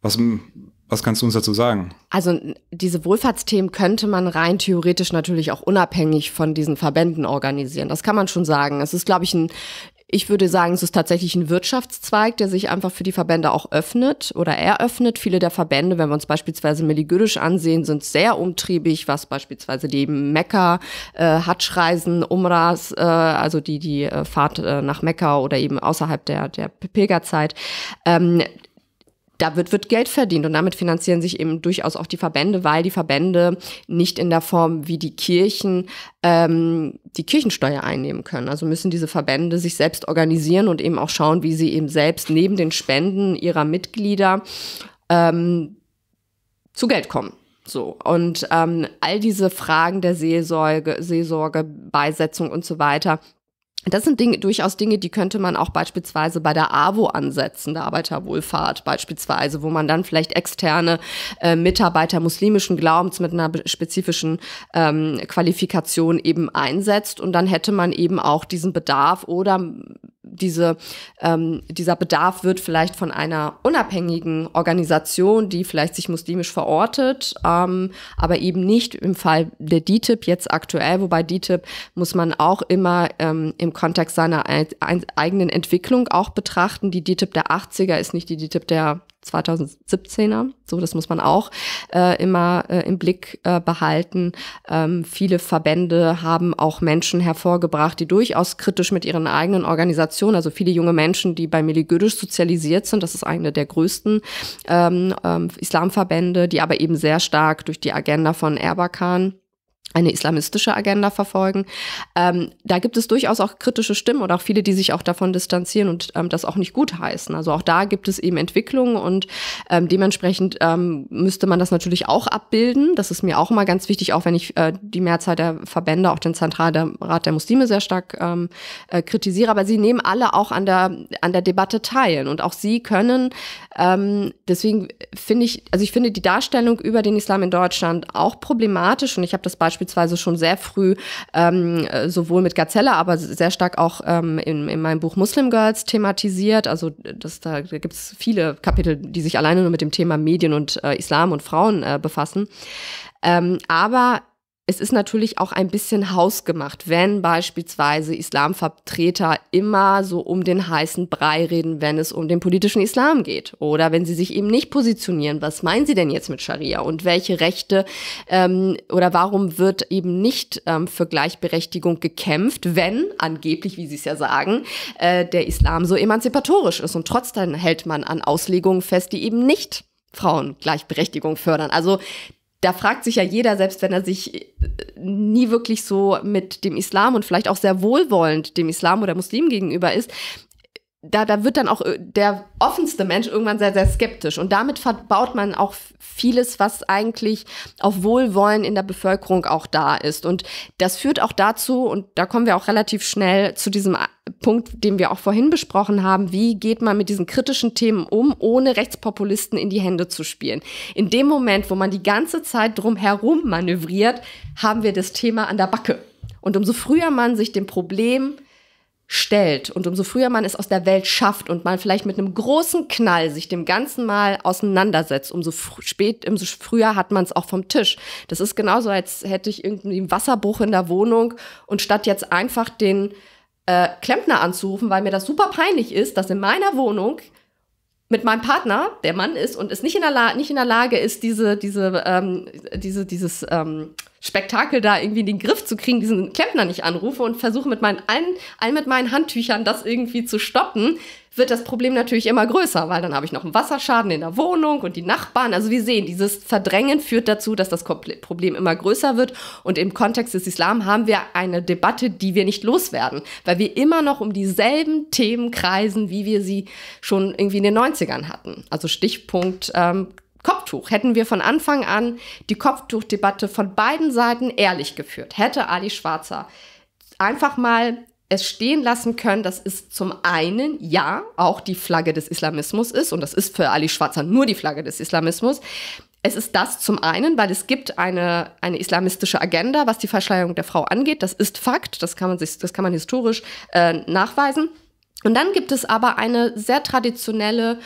Was, was kannst du uns dazu sagen? Also diese Wohlfahrtsthemen könnte man rein theoretisch natürlich auch unabhängig von diesen Verbänden organisieren. Das kann man schon sagen. Es ist, glaube ich, ein, ich würde sagen, es ist tatsächlich ein Wirtschaftszweig, der sich einfach für die Verbände auch öffnet oder eröffnet. Viele der Verbände, wenn wir uns beispielsweise Meligürisch ansehen, sind sehr umtriebig, was beispielsweise die Mekka, äh, Hatschreisen, Umras, äh, also die, die äh, Fahrt äh, nach Mekka oder eben außerhalb der, der Pilgerzeit, ähm, damit wird Geld verdient und damit finanzieren sich eben durchaus auch die Verbände, weil die Verbände nicht in der Form wie die Kirchen ähm, die Kirchensteuer einnehmen können. Also müssen diese Verbände sich selbst organisieren und eben auch schauen, wie sie eben selbst neben den Spenden ihrer Mitglieder ähm, zu Geld kommen. So, und ähm, all diese Fragen der Seelsorge, Seelsorge, Beisetzung und so weiter das sind Dinge, durchaus Dinge, die könnte man auch beispielsweise bei der AWO ansetzen, der Arbeiterwohlfahrt beispielsweise, wo man dann vielleicht externe äh, Mitarbeiter muslimischen Glaubens mit einer spezifischen ähm, Qualifikation eben einsetzt und dann hätte man eben auch diesen Bedarf oder diese, ähm, dieser Bedarf wird vielleicht von einer unabhängigen Organisation, die vielleicht sich muslimisch verortet, ähm, aber eben nicht im Fall der DTIP jetzt aktuell, wobei DTIP muss man auch immer ähm, im Kontext seiner e eigenen Entwicklung auch betrachten. Die DTIP der 80er ist nicht die DTIP der 2017er. So, das muss man auch äh, immer äh, im Blick äh, behalten. Ähm, viele Verbände haben auch Menschen hervorgebracht, die durchaus kritisch mit ihren eigenen Organisationen, also viele junge Menschen, die bei Miligödisch sozialisiert sind, das ist eine der größten ähm, ähm, Islamverbände, die aber eben sehr stark durch die Agenda von Erbakan eine islamistische Agenda verfolgen. Ähm, da gibt es durchaus auch kritische Stimmen und auch viele, die sich auch davon distanzieren und ähm, das auch nicht gutheißen. Also auch da gibt es eben Entwicklungen und ähm, dementsprechend ähm, müsste man das natürlich auch abbilden. Das ist mir auch immer ganz wichtig, auch wenn ich äh, die Mehrzahl der Verbände, auch den Zentralrat der Muslime sehr stark ähm, äh, kritisiere. Aber sie nehmen alle auch an der, an der Debatte teil und auch sie können ähm, deswegen finde ich, also ich finde die Darstellung über den Islam in Deutschland auch problematisch und ich habe das beispielsweise schon sehr früh ähm, sowohl mit Gazelle, aber sehr stark auch ähm, in, in meinem Buch Muslim Girls thematisiert. Also das, da gibt es viele Kapitel, die sich alleine nur mit dem Thema Medien und äh, Islam und Frauen äh, befassen. Ähm, aber es ist natürlich auch ein bisschen hausgemacht, wenn beispielsweise Islamvertreter immer so um den heißen Brei reden, wenn es um den politischen Islam geht. Oder wenn sie sich eben nicht positionieren, was meinen sie denn jetzt mit Scharia und welche Rechte ähm, oder warum wird eben nicht ähm, für Gleichberechtigung gekämpft, wenn angeblich, wie sie es ja sagen, äh, der Islam so emanzipatorisch ist. Und trotzdem hält man an Auslegungen fest, die eben nicht Frauen Gleichberechtigung fördern. Also da fragt sich ja jeder, selbst wenn er sich äh, nie wirklich so mit dem Islam und vielleicht auch sehr wohlwollend dem Islam oder Muslim gegenüber ist, da, da wird dann auch äh, der offenste Mensch irgendwann sehr, sehr skeptisch. Und damit verbaut man auch vieles, was eigentlich auf Wohlwollen in der Bevölkerung auch da ist. Und das führt auch dazu, und da kommen wir auch relativ schnell zu diesem äh, Punkt, den wir auch vorhin besprochen haben, wie geht man mit diesen kritischen Themen um, ohne Rechtspopulisten in die Hände zu spielen. In dem Moment, wo man die ganze Zeit drumherum manövriert, haben wir das Thema an der Backe. Und umso früher man sich dem Problem stellt und umso früher man es aus der Welt schafft und man vielleicht mit einem großen Knall sich dem Ganzen mal auseinandersetzt, umso spät, umso früher hat man es auch vom Tisch. Das ist genauso, als hätte ich irgendwie einen Wasserbruch in der Wohnung und statt jetzt einfach den äh, Klempner anzurufen, weil mir das super peinlich ist, dass in meiner Wohnung mit meinem Partner, der Mann ist und ist nicht in der, La nicht in der Lage ist, diese, diese, ähm, diese, dieses ähm, Spektakel da irgendwie in den Griff zu kriegen, diesen Klempner nicht anrufe und versuche mit meinen allen, allen mit meinen Handtüchern das irgendwie zu stoppen, wird das Problem natürlich immer größer, weil dann habe ich noch einen Wasserschaden in der Wohnung und die Nachbarn. Also wir sehen, dieses Verdrängen führt dazu, dass das Problem immer größer wird. Und im Kontext des Islam haben wir eine Debatte, die wir nicht loswerden, weil wir immer noch um dieselben Themen kreisen, wie wir sie schon irgendwie in den 90ern hatten. Also Stichpunkt ähm, Kopftuch. Hätten wir von Anfang an die Kopftuchdebatte von beiden Seiten ehrlich geführt, hätte Ali Schwarzer einfach mal es stehen lassen können, dass es zum einen ja auch die Flagge des Islamismus ist und das ist für Ali Schwarzer nur die Flagge des Islamismus. Es ist das zum einen, weil es gibt eine, eine islamistische Agenda, was die Verschleierung der Frau angeht. Das ist Fakt, das kann man, sich, das kann man historisch äh, nachweisen. Und dann gibt es aber eine sehr traditionelle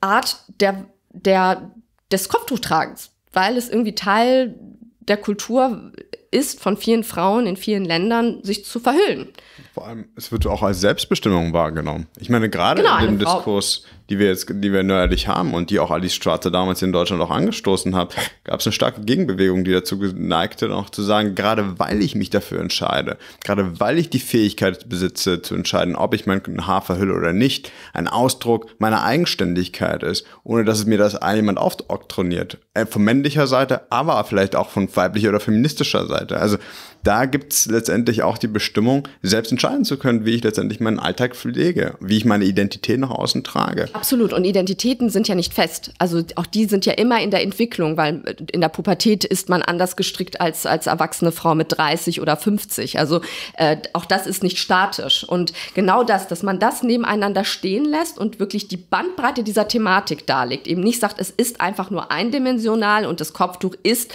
Art der, der, des Kopftuchtragens, weil es irgendwie Teil der Kultur ist von vielen Frauen in vielen Ländern, sich zu verhüllen. Vor allem, es wird auch als Selbstbestimmung wahrgenommen. Ich meine, gerade genau, in dem Diskurs, die wir jetzt, die wir neuerlich haben und die auch Alice Schwarze damals in Deutschland auch angestoßen hat, gab es eine starke Gegenbewegung, die dazu neigte, auch zu sagen, gerade weil ich mich dafür entscheide, gerade weil ich die Fähigkeit besitze, zu entscheiden, ob ich mein Haar verhülle oder nicht, ein Ausdruck meiner Eigenständigkeit ist, ohne dass es mir das jemand aufoktroniert. Äh, von männlicher Seite, aber vielleicht auch von weiblicher oder feministischer Seite. Seite. Also da gibt es letztendlich auch die Bestimmung, selbst entscheiden zu können, wie ich letztendlich meinen Alltag pflege, wie ich meine Identität nach außen trage. Absolut. Und Identitäten sind ja nicht fest. Also auch die sind ja immer in der Entwicklung, weil in der Pubertät ist man anders gestrickt als als erwachsene Frau mit 30 oder 50. Also äh, auch das ist nicht statisch. Und genau das, dass man das nebeneinander stehen lässt und wirklich die Bandbreite dieser Thematik darlegt, eben nicht sagt, es ist einfach nur eindimensional und das Kopftuch ist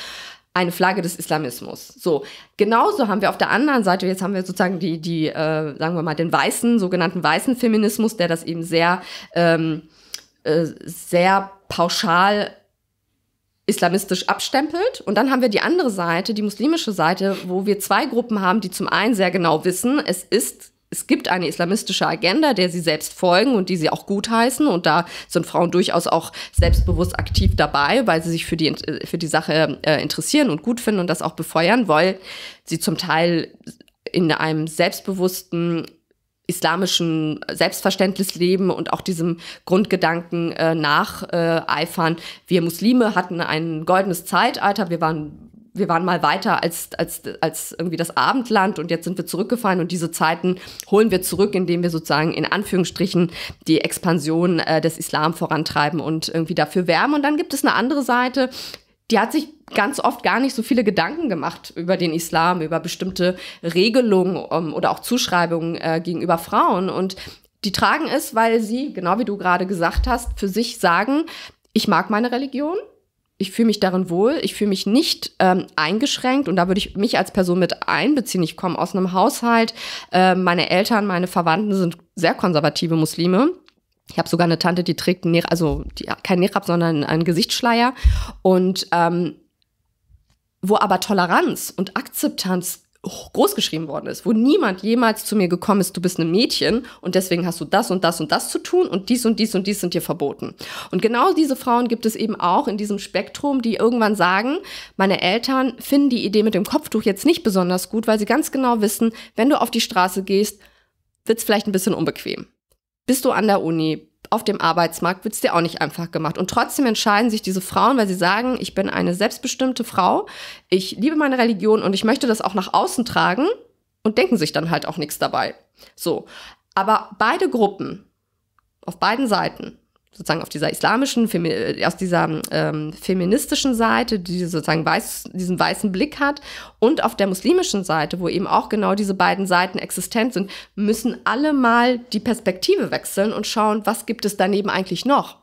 eine Flagge des Islamismus. So, genauso haben wir auf der anderen Seite, jetzt haben wir sozusagen die, die äh, sagen wir mal, den weißen, sogenannten weißen Feminismus, der das eben sehr, ähm, äh, sehr pauschal islamistisch abstempelt. Und dann haben wir die andere Seite, die muslimische Seite, wo wir zwei Gruppen haben, die zum einen sehr genau wissen, es ist es gibt eine islamistische Agenda, der sie selbst folgen und die sie auch gutheißen. Und da sind Frauen durchaus auch selbstbewusst aktiv dabei, weil sie sich für die, für die Sache äh, interessieren und gut finden und das auch befeuern, weil sie zum Teil in einem selbstbewussten islamischen Selbstverständnis leben und auch diesem Grundgedanken äh, nacheifern. Äh, wir Muslime hatten ein goldenes Zeitalter, wir waren wir waren mal weiter als, als, als irgendwie das Abendland und jetzt sind wir zurückgefallen und diese Zeiten holen wir zurück, indem wir sozusagen in Anführungsstrichen die Expansion äh, des Islam vorantreiben und irgendwie dafür werben. Und dann gibt es eine andere Seite, die hat sich ganz oft gar nicht so viele Gedanken gemacht über den Islam, über bestimmte Regelungen um, ähm, oder auch Zuschreibungen äh, gegenüber Frauen. Und die tragen es, weil sie, genau wie du gerade gesagt hast, für sich sagen, ich mag meine Religion, ich fühle mich darin wohl, ich fühle mich nicht ähm, eingeschränkt und da würde ich mich als Person mit einbeziehen. Ich komme aus einem Haushalt, äh, meine Eltern, meine Verwandten sind sehr konservative Muslime. Ich habe sogar eine Tante, die trägt Ner also die, kein Nerab, sondern einen Gesichtsschleier und ähm, wo aber Toleranz und Akzeptanz geschrieben worden ist, wo niemand jemals zu mir gekommen ist, du bist ein Mädchen und deswegen hast du das und das und das zu tun und dies und dies und dies sind dir verboten. Und genau diese Frauen gibt es eben auch in diesem Spektrum, die irgendwann sagen, meine Eltern finden die Idee mit dem Kopftuch jetzt nicht besonders gut, weil sie ganz genau wissen, wenn du auf die Straße gehst, wird es vielleicht ein bisschen unbequem. Bist du an der Uni, auf dem Arbeitsmarkt wird es dir auch nicht einfach gemacht. Und trotzdem entscheiden sich diese Frauen, weil sie sagen, ich bin eine selbstbestimmte Frau, ich liebe meine Religion und ich möchte das auch nach außen tragen und denken sich dann halt auch nichts dabei. So. Aber beide Gruppen, auf beiden Seiten, sozusagen auf dieser islamischen, äh, aus dieser ähm, feministischen Seite, die sozusagen weiß, diesen weißen Blick hat, und auf der muslimischen Seite, wo eben auch genau diese beiden Seiten existent sind, müssen alle mal die Perspektive wechseln und schauen, was gibt es daneben eigentlich noch.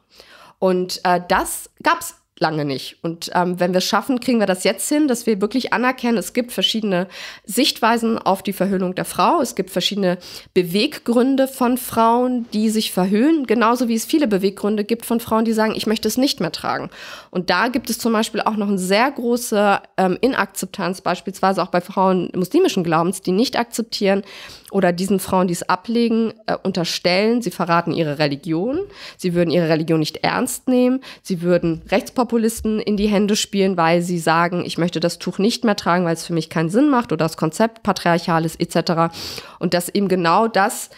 Und äh, das gab es lange nicht. Und ähm, wenn wir es schaffen, kriegen wir das jetzt hin, dass wir wirklich anerkennen, es gibt verschiedene Sichtweisen auf die Verhöhnung der Frau, es gibt verschiedene Beweggründe von Frauen, die sich verhöhnen, genauso wie es viele Beweggründe gibt von Frauen, die sagen, ich möchte es nicht mehr tragen. Und da gibt es zum Beispiel auch noch eine sehr große ähm, Inakzeptanz, beispielsweise auch bei Frauen muslimischen Glaubens, die nicht akzeptieren oder diesen Frauen, die es ablegen, äh, unterstellen, sie verraten ihre Religion, sie würden ihre Religion nicht ernst nehmen, sie würden Rechtspolitik Rechtspopulisten in die Hände spielen, weil sie sagen, ich möchte das Tuch nicht mehr tragen, weil es für mich keinen Sinn macht oder das Konzept patriarchal ist etc. Und dass eben genau das,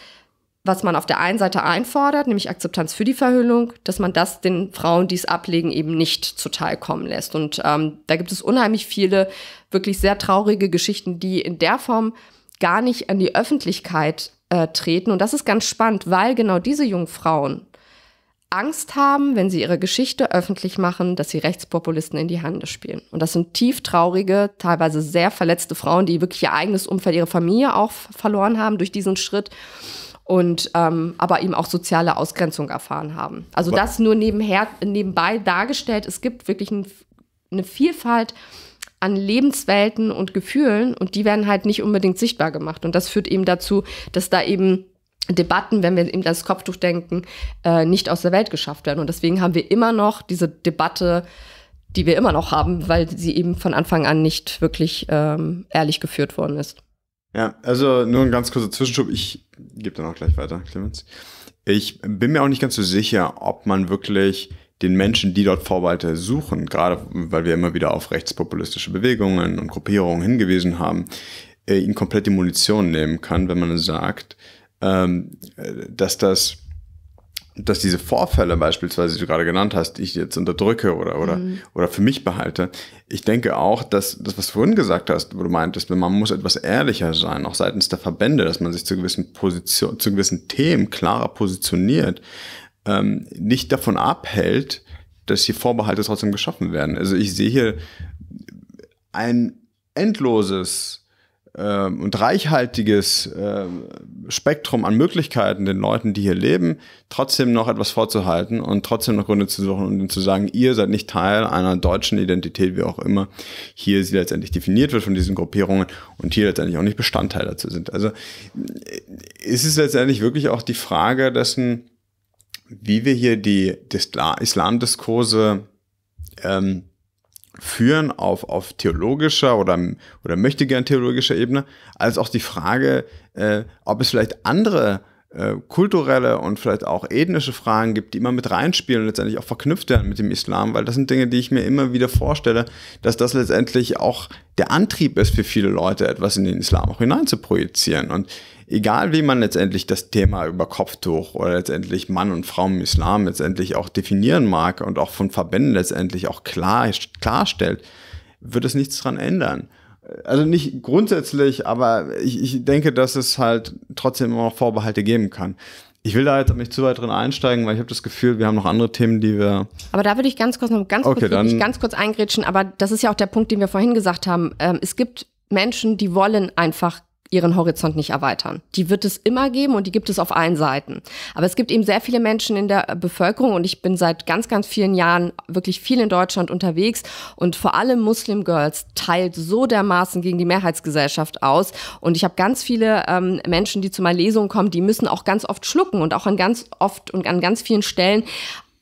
was man auf der einen Seite einfordert, nämlich Akzeptanz für die Verhüllung, dass man das den Frauen, die es ablegen, eben nicht zuteil kommen lässt. Und ähm, da gibt es unheimlich viele wirklich sehr traurige Geschichten, die in der Form gar nicht an die Öffentlichkeit äh, treten. Und das ist ganz spannend, weil genau diese jungen Frauen Angst haben, wenn sie ihre Geschichte öffentlich machen, dass sie Rechtspopulisten in die Hände spielen. Und das sind tief traurige, teilweise sehr verletzte Frauen, die wirklich ihr eigenes Umfeld, ihre Familie auch verloren haben durch diesen Schritt und ähm, aber eben auch soziale Ausgrenzung erfahren haben. Also aber das nur nebenher, nebenbei dargestellt. Es gibt wirklich ein, eine Vielfalt an Lebenswelten und Gefühlen und die werden halt nicht unbedingt sichtbar gemacht. Und das führt eben dazu, dass da eben Debatten, wenn wir eben das Kopftuch denken, äh, nicht aus der Welt geschafft werden. Und deswegen haben wir immer noch diese Debatte, die wir immer noch haben, weil sie eben von Anfang an nicht wirklich ähm, ehrlich geführt worden ist. Ja, also nur ein ganz kurzer Zwischenschub. Ich gebe dann auch gleich weiter, Clemens. Ich bin mir auch nicht ganz so sicher, ob man wirklich den Menschen, die dort Vorbehalte suchen, gerade weil wir immer wieder auf rechtspopulistische Bewegungen und Gruppierungen hingewiesen haben, äh, ihnen komplett die Munition nehmen kann, wenn man sagt, ähm, dass das dass diese Vorfälle beispielsweise, die du gerade genannt hast, ich jetzt unterdrücke oder, oder, mhm. oder für mich behalte. Ich denke auch, dass das, was du vorhin gesagt hast, wo du meintest, man muss etwas ehrlicher sein, auch seitens der Verbände, dass man sich zu gewissen Position, zu gewissen Themen klarer positioniert, ähm, nicht davon abhält, dass hier Vorbehalte trotzdem geschaffen werden. Also ich sehe hier ein endloses äh, und reichhaltiges äh, Spektrum an Möglichkeiten den Leuten, die hier leben, trotzdem noch etwas vorzuhalten und trotzdem noch Gründe zu suchen und ihnen zu sagen, ihr seid nicht Teil einer deutschen Identität, wie auch immer hier sie letztendlich definiert wird von diesen Gruppierungen und hier letztendlich auch nicht Bestandteil dazu sind. Also äh, ist es letztendlich wirklich auch die Frage dessen, wie wir hier die Islamdiskurse ähm, führen auf, auf theologischer oder, oder möchte gern theologischer Ebene, als auch die Frage, äh, ob es vielleicht andere äh, kulturelle und vielleicht auch ethnische Fragen gibt, die immer mit reinspielen und letztendlich auch verknüpft werden mit dem Islam, weil das sind Dinge, die ich mir immer wieder vorstelle, dass das letztendlich auch der Antrieb ist für viele Leute, etwas in den Islam auch hinein zu projizieren. Und egal wie man letztendlich das Thema über Kopftuch oder letztendlich Mann und Frau im Islam letztendlich auch definieren mag und auch von Verbänden letztendlich auch klar, klarstellt, wird es nichts dran ändern also nicht grundsätzlich, aber ich, ich denke, dass es halt trotzdem immer noch Vorbehalte geben kann. Ich will da jetzt nicht zu weit drin einsteigen, weil ich habe das Gefühl, wir haben noch andere Themen, die wir. Aber da würde ich ganz kurz noch ganz okay, kurz, ganz kurz eingrätschen, aber das ist ja auch der Punkt, den wir vorhin gesagt haben. Ähm, es gibt Menschen, die wollen einfach ihren Horizont nicht erweitern. Die wird es immer geben und die gibt es auf allen Seiten. Aber es gibt eben sehr viele Menschen in der Bevölkerung und ich bin seit ganz, ganz vielen Jahren wirklich viel in Deutschland unterwegs und vor allem Muslim Girls teilt so dermaßen gegen die Mehrheitsgesellschaft aus und ich habe ganz viele ähm, Menschen, die zu meinen Lesungen kommen, die müssen auch ganz oft schlucken und auch an ganz oft und an ganz vielen Stellen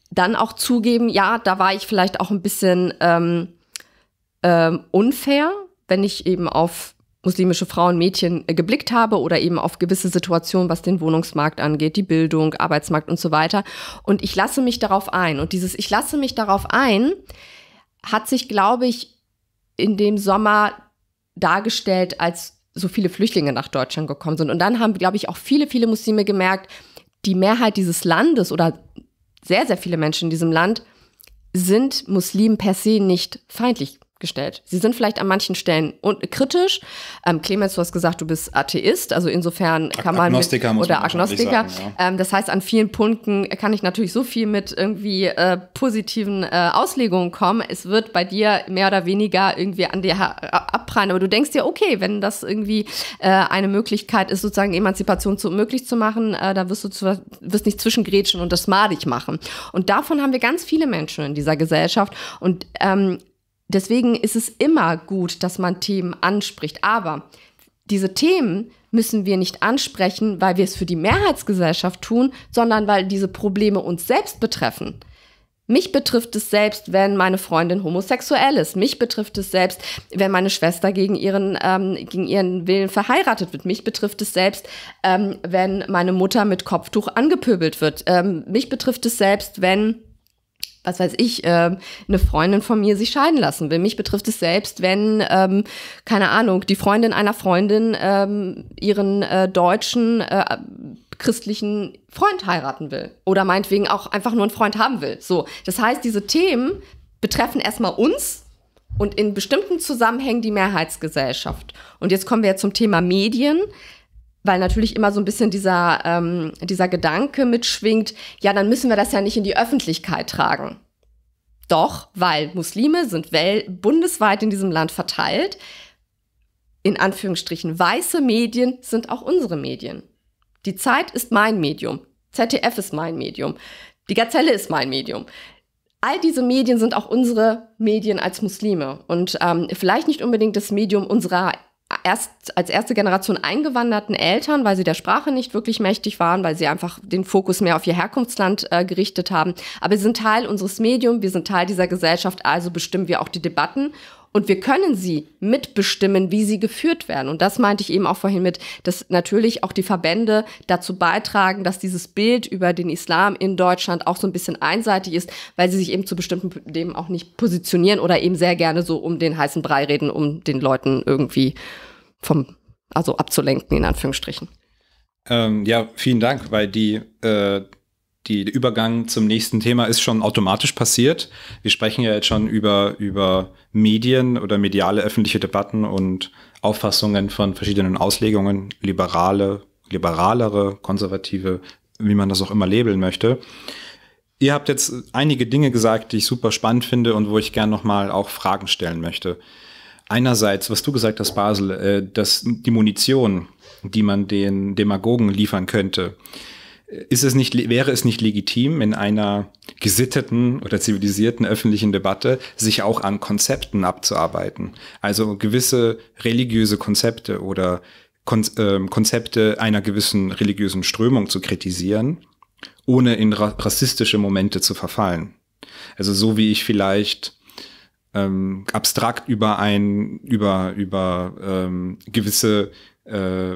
dann auch zugeben, ja, da war ich vielleicht auch ein bisschen ähm, ähm, unfair, wenn ich eben auf muslimische Frauen, Mädchen äh, geblickt habe oder eben auf gewisse Situationen, was den Wohnungsmarkt angeht, die Bildung, Arbeitsmarkt und so weiter. Und ich lasse mich darauf ein. Und dieses Ich lasse mich darauf ein hat sich, glaube ich, in dem Sommer dargestellt, als so viele Flüchtlinge nach Deutschland gekommen sind. Und dann haben, glaube ich, auch viele, viele Muslime gemerkt, die Mehrheit dieses Landes oder sehr, sehr viele Menschen in diesem Land sind Muslimen per se nicht feindlich gestellt. Sie sind vielleicht an manchen Stellen und kritisch. Ähm, Clemens, du hast gesagt, du bist Atheist, also insofern kann man Agnostiker mit, oder Agnostiker. Sagen, ja. ähm, das heißt, an vielen Punkten kann ich natürlich so viel mit irgendwie äh, positiven äh, Auslegungen kommen. Es wird bei dir mehr oder weniger irgendwie an dir abprallen, aber du denkst dir, okay, wenn das irgendwie äh, eine Möglichkeit ist, sozusagen Emanzipation zu möglich zu machen, äh, da wirst du zu, wirst nicht zwischengrätschen und das madig machen. Und davon haben wir ganz viele Menschen in dieser Gesellschaft und ähm, Deswegen ist es immer gut, dass man Themen anspricht. Aber diese Themen müssen wir nicht ansprechen, weil wir es für die Mehrheitsgesellschaft tun, sondern weil diese Probleme uns selbst betreffen. Mich betrifft es selbst, wenn meine Freundin homosexuell ist. Mich betrifft es selbst, wenn meine Schwester gegen ihren, ähm, gegen ihren Willen verheiratet wird. Mich betrifft es selbst, ähm, wenn meine Mutter mit Kopftuch angepöbelt wird. Ähm, mich betrifft es selbst, wenn was weiß ich, äh, eine Freundin von mir sich scheiden lassen will. Mich betrifft es selbst, wenn, ähm, keine Ahnung, die Freundin einer Freundin ähm, ihren äh, deutschen äh, christlichen Freund heiraten will. Oder meinetwegen auch einfach nur einen Freund haben will. So. Das heißt, diese Themen betreffen erstmal uns und in bestimmten Zusammenhängen die Mehrheitsgesellschaft. Und jetzt kommen wir zum Thema Medien weil natürlich immer so ein bisschen dieser, ähm, dieser Gedanke mitschwingt, ja, dann müssen wir das ja nicht in die Öffentlichkeit tragen. Doch, weil Muslime sind bundesweit in diesem Land verteilt. In Anführungsstrichen, weiße Medien sind auch unsere Medien. Die Zeit ist mein Medium. ZDF ist mein Medium. Die Gazelle ist mein Medium. All diese Medien sind auch unsere Medien als Muslime und ähm, vielleicht nicht unbedingt das Medium unserer erst als erste Generation eingewanderten Eltern, weil sie der Sprache nicht wirklich mächtig waren, weil sie einfach den Fokus mehr auf ihr Herkunftsland äh, gerichtet haben. Aber wir sind Teil unseres Mediums, wir sind Teil dieser Gesellschaft, also bestimmen wir auch die Debatten. Und wir können sie mitbestimmen, wie sie geführt werden. Und das meinte ich eben auch vorhin mit, dass natürlich auch die Verbände dazu beitragen, dass dieses Bild über den Islam in Deutschland auch so ein bisschen einseitig ist, weil sie sich eben zu bestimmten Themen auch nicht positionieren oder eben sehr gerne so um den heißen Brei reden, um den Leuten irgendwie vom, also abzulenken, in Anführungsstrichen. Ähm, ja, vielen Dank, weil die, äh, die Übergang zum nächsten Thema ist schon automatisch passiert. Wir sprechen ja jetzt schon über, über Medien oder mediale öffentliche Debatten und Auffassungen von verschiedenen Auslegungen, liberale, liberalere, konservative, wie man das auch immer labeln möchte. Ihr habt jetzt einige Dinge gesagt, die ich super spannend finde und wo ich gern nochmal auch Fragen stellen möchte. Einerseits, was du gesagt hast, Basel, äh, dass die Munition, die man den Demagogen liefern könnte, ist es nicht, wäre es nicht legitim, in einer gesitteten oder zivilisierten öffentlichen Debatte sich auch an Konzepten abzuarbeiten? Also gewisse religiöse Konzepte oder Kon äh, Konzepte einer gewissen religiösen Strömung zu kritisieren, ohne in ra rassistische Momente zu verfallen. Also so wie ich vielleicht ähm, abstrakt über ein, über, über ähm, gewisse äh,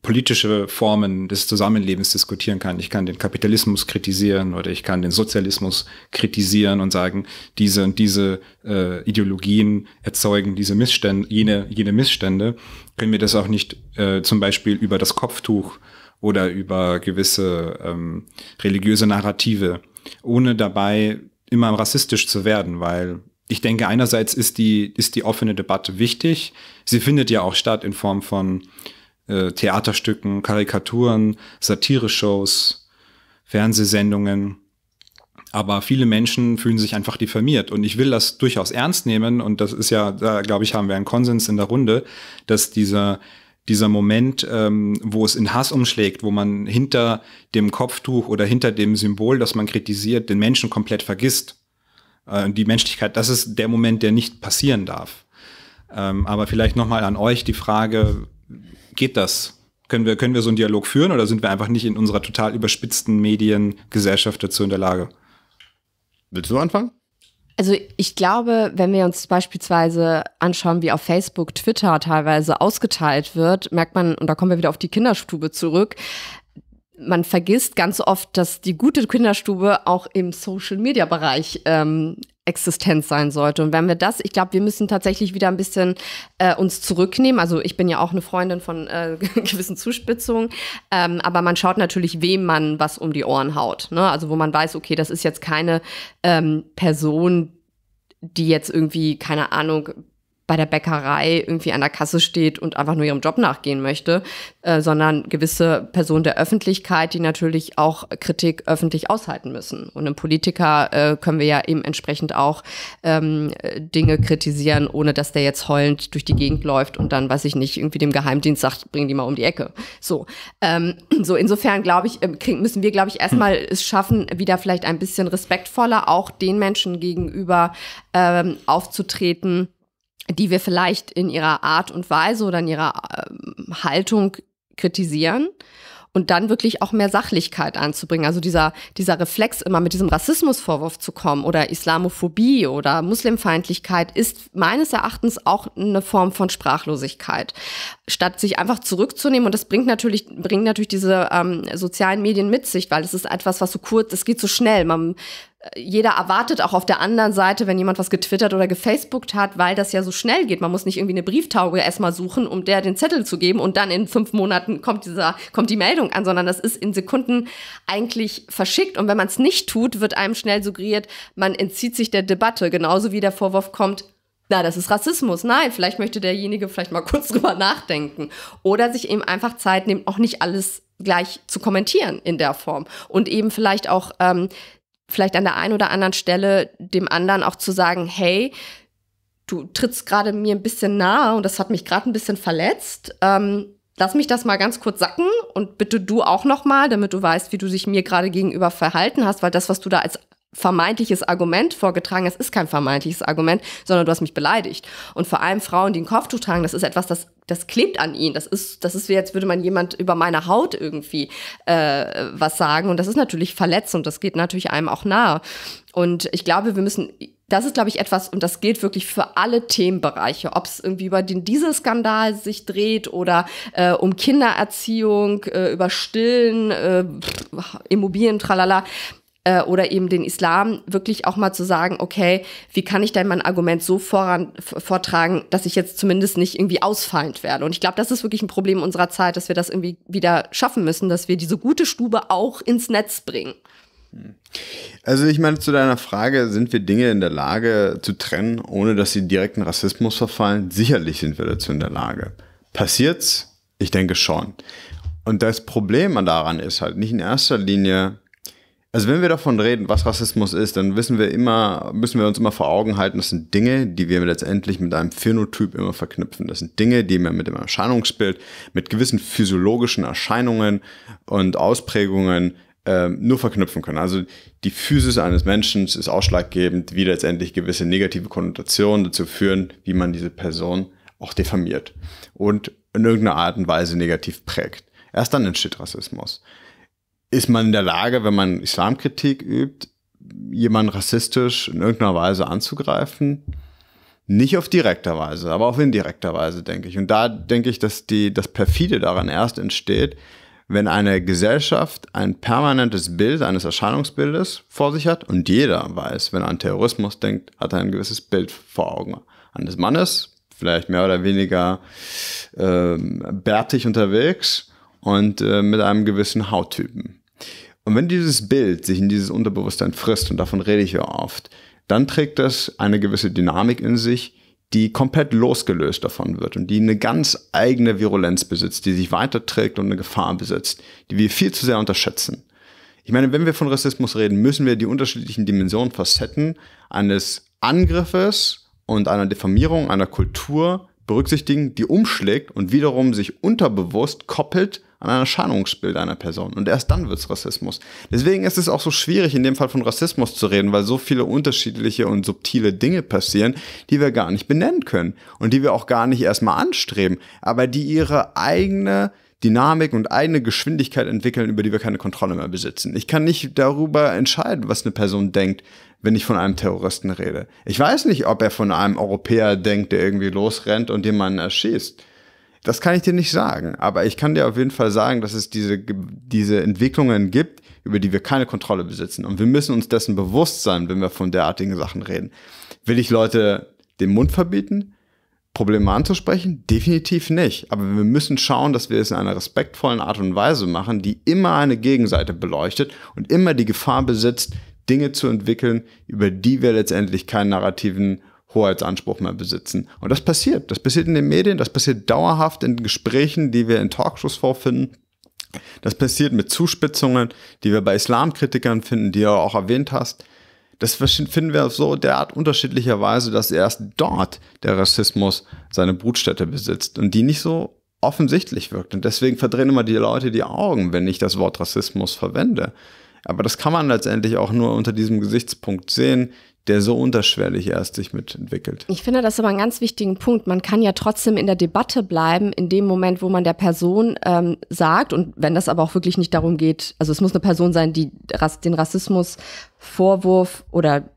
politische Formen des Zusammenlebens diskutieren kann. Ich kann den Kapitalismus kritisieren oder ich kann den Sozialismus kritisieren und sagen, diese und diese äh, Ideologien erzeugen diese Missstände, jene, jene Missstände. Können wir das auch nicht äh, zum Beispiel über das Kopftuch oder über gewisse ähm, religiöse Narrative, ohne dabei immer rassistisch zu werden, weil ich denke, einerseits ist die, ist die offene Debatte wichtig. Sie findet ja auch statt in Form von äh, Theaterstücken, Karikaturen, Satire-Shows, Fernsehsendungen. Aber viele Menschen fühlen sich einfach diffamiert. Und ich will das durchaus ernst nehmen. Und das ist ja, da glaube ich, haben wir einen Konsens in der Runde, dass dieser, dieser Moment, ähm, wo es in Hass umschlägt, wo man hinter dem Kopftuch oder hinter dem Symbol, das man kritisiert, den Menschen komplett vergisst. Äh, die Menschlichkeit, das ist der Moment, der nicht passieren darf. Ähm, aber vielleicht nochmal an euch die Frage, Geht das? Können wir, können wir so einen Dialog führen oder sind wir einfach nicht in unserer total überspitzten Mediengesellschaft dazu in der Lage? Willst du anfangen? Also ich glaube, wenn wir uns beispielsweise anschauen, wie auf Facebook, Twitter teilweise ausgeteilt wird, merkt man, und da kommen wir wieder auf die Kinderstube zurück, man vergisst ganz oft, dass die gute Kinderstube auch im Social-Media-Bereich ähm, Existenz sein sollte. Und wenn wir das, ich glaube, wir müssen tatsächlich wieder ein bisschen äh, uns zurücknehmen. Also ich bin ja auch eine Freundin von äh, gewissen Zuspitzungen, ähm, aber man schaut natürlich, wem man was um die Ohren haut. Ne? Also wo man weiß, okay, das ist jetzt keine ähm, Person, die jetzt irgendwie, keine Ahnung, bei der Bäckerei irgendwie an der Kasse steht und einfach nur ihrem Job nachgehen möchte, äh, sondern gewisse Personen der Öffentlichkeit, die natürlich auch Kritik öffentlich aushalten müssen. Und im Politiker äh, können wir ja eben entsprechend auch ähm, Dinge kritisieren, ohne dass der jetzt heulend durch die Gegend läuft und dann, weiß ich nicht, irgendwie dem Geheimdienst sagt, bring die mal um die Ecke. So, ähm, so insofern glaube ich, ähm, müssen wir, glaube ich, erstmal hm. es schaffen, wieder vielleicht ein bisschen respektvoller auch den Menschen gegenüber ähm, aufzutreten die wir vielleicht in ihrer Art und Weise oder in ihrer äh, Haltung kritisieren und dann wirklich auch mehr Sachlichkeit anzubringen. Also dieser, dieser Reflex, immer mit diesem Rassismusvorwurf zu kommen oder Islamophobie oder Muslimfeindlichkeit ist meines Erachtens auch eine Form von Sprachlosigkeit. Statt sich einfach zurückzunehmen, und das bringt natürlich, bringt natürlich diese ähm, sozialen Medien mit sich, weil es ist etwas, was so kurz, es geht so schnell. Man jeder erwartet auch auf der anderen Seite, wenn jemand was getwittert oder gefacebookt hat, weil das ja so schnell geht. Man muss nicht irgendwie eine Brieftaube erstmal suchen, um der den Zettel zu geben und dann in fünf Monaten kommt, dieser, kommt die Meldung an, sondern das ist in Sekunden eigentlich verschickt. Und wenn man es nicht tut, wird einem schnell suggeriert, man entzieht sich der Debatte. Genauso wie der Vorwurf kommt, na, das ist Rassismus. Nein, vielleicht möchte derjenige vielleicht mal kurz drüber nachdenken. Oder sich eben einfach Zeit nehmen, auch nicht alles gleich zu kommentieren in der Form. Und eben vielleicht auch ähm, vielleicht an der einen oder anderen Stelle dem anderen auch zu sagen, hey, du trittst gerade mir ein bisschen nahe und das hat mich gerade ein bisschen verletzt. Ähm, lass mich das mal ganz kurz sacken und bitte du auch noch mal, damit du weißt, wie du dich mir gerade gegenüber verhalten hast, weil das, was du da als vermeintliches Argument vorgetragen. Es ist kein vermeintliches Argument, sondern du hast mich beleidigt. Und vor allem Frauen, die ein Kopftuch tragen, das ist etwas, das das klebt an ihnen. Das ist, das ist wie, als würde man jemand über meine Haut irgendwie äh, was sagen. Und das ist natürlich Verletzung. Das geht natürlich einem auch nahe. Und ich glaube, wir müssen das ist, glaube ich, etwas, und das gilt wirklich für alle Themenbereiche, ob es irgendwie über den Dieselskandal sich dreht oder äh, um Kindererziehung, äh, über Stillen, äh, Immobilien, tralala. Äh, oder eben den Islam wirklich auch mal zu sagen, okay, wie kann ich denn mein Argument so voran, vortragen, dass ich jetzt zumindest nicht irgendwie ausfallend werde. Und ich glaube, das ist wirklich ein Problem unserer Zeit, dass wir das irgendwie wieder schaffen müssen, dass wir diese gute Stube auch ins Netz bringen. Hm. Also ich meine, zu deiner Frage, sind wir Dinge in der Lage zu trennen, ohne dass sie direkten Rassismus verfallen? Sicherlich sind wir dazu in der Lage. Passiert's? Ich denke schon. Und das Problem daran ist halt nicht in erster Linie, also wenn wir davon reden, was Rassismus ist, dann wissen wir immer, müssen wir uns immer vor Augen halten, das sind Dinge, die wir letztendlich mit einem Phänotyp immer verknüpfen. Das sind Dinge, die wir mit dem Erscheinungsbild, mit gewissen physiologischen Erscheinungen und Ausprägungen äh, nur verknüpfen können. Also die Physis eines Menschen ist ausschlaggebend, wie letztendlich gewisse negative Konnotationen dazu führen, wie man diese Person auch diffamiert und in irgendeiner Art und Weise negativ prägt. Erst dann entsteht Rassismus ist man in der Lage, wenn man Islamkritik übt, jemanden rassistisch in irgendeiner Weise anzugreifen? Nicht auf direkter Weise, aber auf indirekter Weise, denke ich. Und da denke ich, dass die, das Perfide daran erst entsteht, wenn eine Gesellschaft ein permanentes Bild eines Erscheinungsbildes vor sich hat und jeder weiß, wenn er an Terrorismus denkt, hat er ein gewisses Bild vor Augen eines Mannes, vielleicht mehr oder weniger äh, bärtig unterwegs und äh, mit einem gewissen Hauttypen. Und wenn dieses Bild sich in dieses Unterbewusstsein frisst, und davon rede ich ja oft, dann trägt das eine gewisse Dynamik in sich, die komplett losgelöst davon wird und die eine ganz eigene Virulenz besitzt, die sich weiterträgt und eine Gefahr besitzt, die wir viel zu sehr unterschätzen. Ich meine, wenn wir von Rassismus reden, müssen wir die unterschiedlichen Dimensionen, Facetten eines Angriffes und einer Diffamierung einer Kultur berücksichtigen, die umschlägt und wiederum sich unterbewusst koppelt an ein Erscheinungsbild einer Person. Und erst dann wird es Rassismus. Deswegen ist es auch so schwierig, in dem Fall von Rassismus zu reden, weil so viele unterschiedliche und subtile Dinge passieren, die wir gar nicht benennen können und die wir auch gar nicht erstmal anstreben, aber die ihre eigene Dynamik und eigene Geschwindigkeit entwickeln, über die wir keine Kontrolle mehr besitzen. Ich kann nicht darüber entscheiden, was eine Person denkt, wenn ich von einem Terroristen rede. Ich weiß nicht, ob er von einem Europäer denkt, der irgendwie losrennt und jemanden erschießt. Das kann ich dir nicht sagen, aber ich kann dir auf jeden Fall sagen, dass es diese, diese Entwicklungen gibt, über die wir keine Kontrolle besitzen. Und wir müssen uns dessen bewusst sein, wenn wir von derartigen Sachen reden. Will ich Leute den Mund verbieten? Probleme anzusprechen? Definitiv nicht. Aber wir müssen schauen, dass wir es in einer respektvollen Art und Weise machen, die immer eine Gegenseite beleuchtet und immer die Gefahr besitzt, Dinge zu entwickeln, über die wir letztendlich keinen narrativen Hoheitsanspruch mehr besitzen. Und das passiert. Das passiert in den Medien, das passiert dauerhaft in Gesprächen, die wir in Talkshows vorfinden. Das passiert mit Zuspitzungen, die wir bei Islamkritikern finden, die du auch erwähnt hast. Das finden wir auf so derart unterschiedlicher Weise, dass erst dort der Rassismus seine Brutstätte besitzt und die nicht so offensichtlich wirkt. Und deswegen verdrehen immer die Leute die Augen, wenn ich das Wort Rassismus verwende. Aber das kann man letztendlich auch nur unter diesem Gesichtspunkt sehen, der so unterschwellig erst sich mitentwickelt. Ich finde das aber einen ganz wichtigen Punkt. Man kann ja trotzdem in der Debatte bleiben, in dem Moment, wo man der Person ähm, sagt, und wenn das aber auch wirklich nicht darum geht, also es muss eine Person sein, die den Rassismusvorwurf oder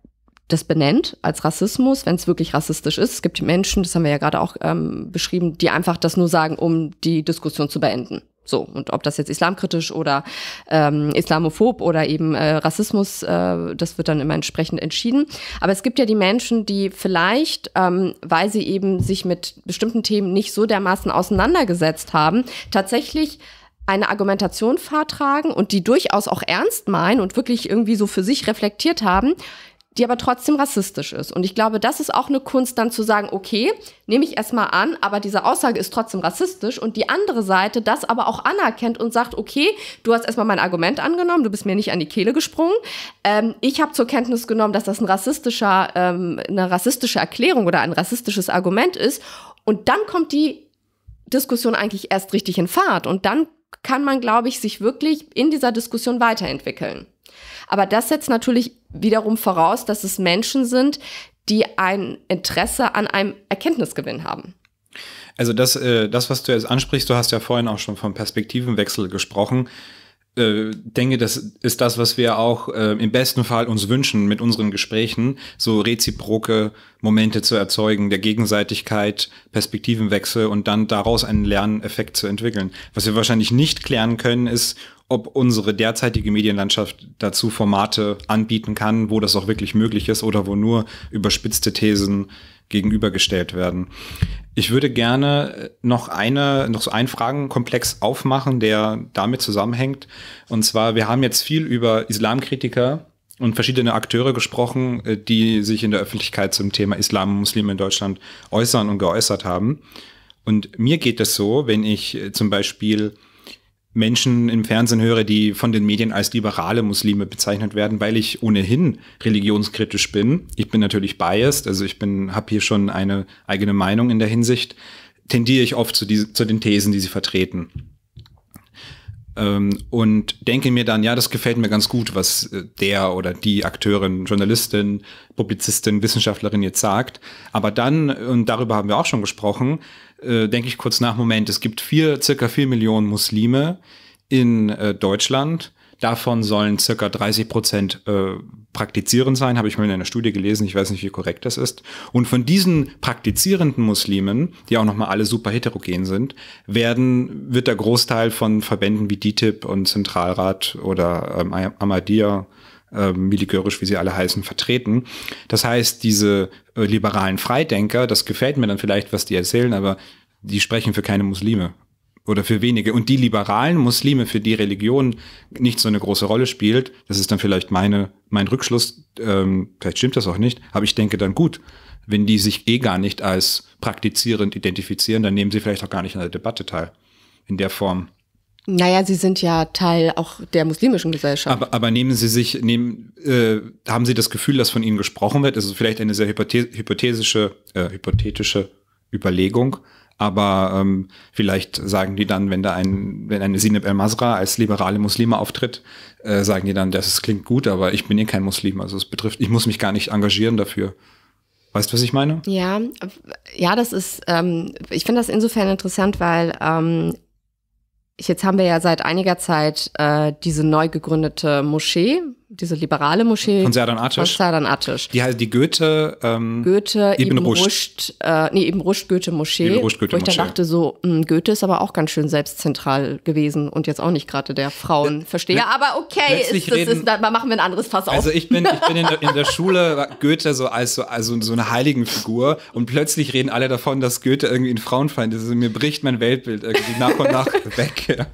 das benennt als Rassismus, wenn es wirklich rassistisch ist. Es gibt Menschen, das haben wir ja gerade auch ähm, beschrieben, die einfach das nur sagen, um die Diskussion zu beenden. So, und ob das jetzt islamkritisch oder ähm, islamophob oder eben äh, Rassismus, äh, das wird dann immer entsprechend entschieden. Aber es gibt ja die Menschen, die vielleicht, ähm, weil sie eben sich mit bestimmten Themen nicht so dermaßen auseinandergesetzt haben, tatsächlich eine Argumentation vortragen und die durchaus auch ernst meinen und wirklich irgendwie so für sich reflektiert haben, die aber trotzdem rassistisch ist. Und ich glaube, das ist auch eine Kunst, dann zu sagen, okay, nehme ich erstmal an, aber diese Aussage ist trotzdem rassistisch und die andere Seite das aber auch anerkennt und sagt, okay, du hast erstmal mein Argument angenommen, du bist mir nicht an die Kehle gesprungen. Ähm, ich habe zur Kenntnis genommen, dass das ein rassistischer, ähm, eine rassistische Erklärung oder ein rassistisches Argument ist. Und dann kommt die Diskussion eigentlich erst richtig in Fahrt und dann kann man, glaube ich, sich wirklich in dieser Diskussion weiterentwickeln. Aber das setzt natürlich wiederum voraus, dass es Menschen sind, die ein Interesse an einem Erkenntnisgewinn haben. Also das, äh, das, was du jetzt ansprichst, du hast ja vorhin auch schon vom Perspektivenwechsel gesprochen äh, denke, das ist das, was wir auch äh, im besten Fall uns wünschen, mit unseren Gesprächen so reziproke Momente zu erzeugen, der Gegenseitigkeit, Perspektivenwechsel und dann daraus einen Lerneffekt zu entwickeln. Was wir wahrscheinlich nicht klären können, ist, ob unsere derzeitige Medienlandschaft dazu Formate anbieten kann, wo das auch wirklich möglich ist oder wo nur überspitzte Thesen gegenübergestellt werden. Ich würde gerne äh, noch eine, noch so einen Fragenkomplex aufmachen, der damit zusammenhängt. Und zwar, wir haben jetzt viel über Islamkritiker und verschiedene Akteure gesprochen, äh, die sich in der Öffentlichkeit zum Thema Islam und Muslime in Deutschland äußern und geäußert haben. Und mir geht es so, wenn ich äh, zum Beispiel Menschen im Fernsehen höre, die von den Medien als liberale Muslime bezeichnet werden, weil ich ohnehin religionskritisch bin. Ich bin natürlich biased, also ich bin, habe hier schon eine eigene Meinung in der Hinsicht. Tendiere ich oft zu, diese, zu den Thesen, die sie vertreten. Ähm, und denke mir dann, ja, das gefällt mir ganz gut, was äh, der oder die Akteurin, Journalistin, Publizistin, Wissenschaftlerin jetzt sagt. Aber dann, und darüber haben wir auch schon gesprochen, äh, denke ich kurz nach, Moment, es gibt vier, circa vier Millionen Muslime in äh, Deutschland. Davon sollen circa 30 Prozent äh, praktizierend sein, habe ich mal in einer Studie gelesen, ich weiß nicht, wie korrekt das ist. Und von diesen praktizierenden Muslimen, die auch nochmal alle super heterogen sind, werden, wird der Großteil von Verbänden wie DTIP und Zentralrat oder ähm, Ahmadiyya äh, Miligörisch, wie sie alle heißen, vertreten. Das heißt, diese äh, liberalen Freidenker, das gefällt mir dann vielleicht, was die erzählen, aber die sprechen für keine Muslime oder für wenige. Und die liberalen Muslime, für die Religion nicht so eine große Rolle spielt, das ist dann vielleicht meine, mein Rückschluss, ähm, vielleicht stimmt das auch nicht, aber ich denke dann gut, wenn die sich eh gar nicht als praktizierend identifizieren, dann nehmen sie vielleicht auch gar nicht an der Debatte teil. In der Form. Naja, Sie sind ja Teil auch der muslimischen Gesellschaft. Aber, aber nehmen Sie sich, nehmen, äh, haben Sie das Gefühl, dass von Ihnen gesprochen wird? Es ist vielleicht eine sehr hypothetische, äh, hypothetische Überlegung. Aber ähm, vielleicht sagen die dann, wenn da ein, wenn eine Sineb el-Masra als liberale Muslime auftritt, äh, sagen die dann, das klingt gut, aber ich bin eh kein Muslim. Also es betrifft, ich muss mich gar nicht engagieren dafür. Weißt du, was ich meine? Ja, ja, das ist, ähm, ich finde das insofern interessant, weil ähm, Jetzt haben wir ja seit einiger Zeit äh, diese neu gegründete Moschee diese liberale Moschee. Von Serdan Attisch. Von Serdan Attisch. Die heißt die Goethe. Ähm, Goethe, Ibn, Ruscht, äh, nee, Ibn Ruscht Goethe Moschee. Ibn Rushd, Goethe wo ich dann dachte, so, mh, hm, Goethe ist aber auch ganz schön selbstzentral gewesen und jetzt auch nicht gerade der Frauenversteher. Le aber okay, ist, das reden, ist, da machen wir ein anderes Fass auf. Also ich bin, ich bin in, der, in der Schule Goethe so als so, also so eine Heiligenfigur und plötzlich reden alle davon, dass Goethe irgendwie ein Frauenfeind ist. Also mir bricht mein Weltbild irgendwie nach und nach weg. Ja.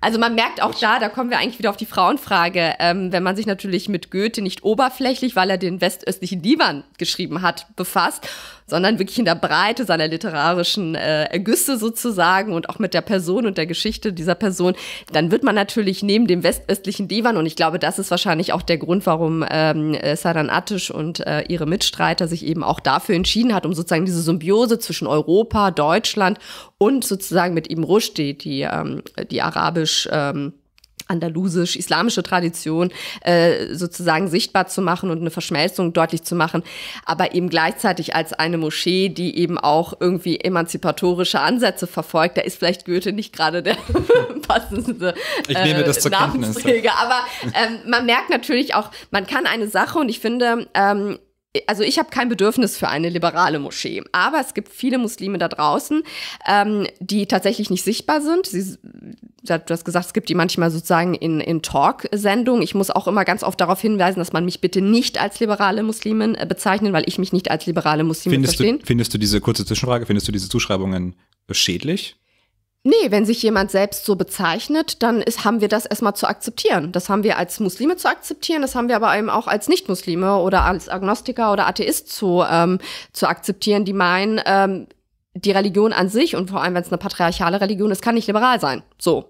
Also man merkt auch da, da kommen wir eigentlich wieder auf die Frauenfrage, ähm, wenn man sich natürlich mit Goethe nicht oberflächlich, weil er den westöstlichen Liban geschrieben hat, befasst sondern wirklich in der Breite seiner literarischen äh, Ergüsse sozusagen und auch mit der Person und der Geschichte dieser Person, dann wird man natürlich neben dem westöstlichen Divan, und ich glaube, das ist wahrscheinlich auch der Grund, warum ähm, äh, Saran Attisch und äh, ihre Mitstreiter sich eben auch dafür entschieden hat, um sozusagen diese Symbiose zwischen Europa, Deutschland und sozusagen mit ihm Rushd, die, ähm, die arabisch ähm, andalusisch-islamische Tradition äh, sozusagen sichtbar zu machen und eine Verschmelzung deutlich zu machen, aber eben gleichzeitig als eine Moschee, die eben auch irgendwie emanzipatorische Ansätze verfolgt. Da ist vielleicht Goethe nicht gerade der passendste äh, ich nehme das äh, zur Namensträger. Kenntnis. Aber ähm, man merkt natürlich auch, man kann eine Sache und ich finde, ähm, also ich habe kein Bedürfnis für eine liberale Moschee, aber es gibt viele Muslime da draußen, ähm, die tatsächlich nicht sichtbar sind. Sie, du hast gesagt, es gibt die manchmal sozusagen in, in Talk-Sendungen. Ich muss auch immer ganz oft darauf hinweisen, dass man mich bitte nicht als liberale Muslimin äh, bezeichnet, weil ich mich nicht als liberale Muslimin findest verstehe. findest du diese kurze Zwischenfrage, findest du diese Zuschreibungen schädlich? Nee, wenn sich jemand selbst so bezeichnet, dann ist, haben wir das erstmal zu akzeptieren. Das haben wir als Muslime zu akzeptieren, das haben wir aber eben auch als Nicht-Muslime oder als Agnostiker oder Atheist zu, ähm, zu akzeptieren, die meinen, ähm, die Religion an sich und vor allem, wenn es eine patriarchale Religion ist, kann nicht liberal sein. So.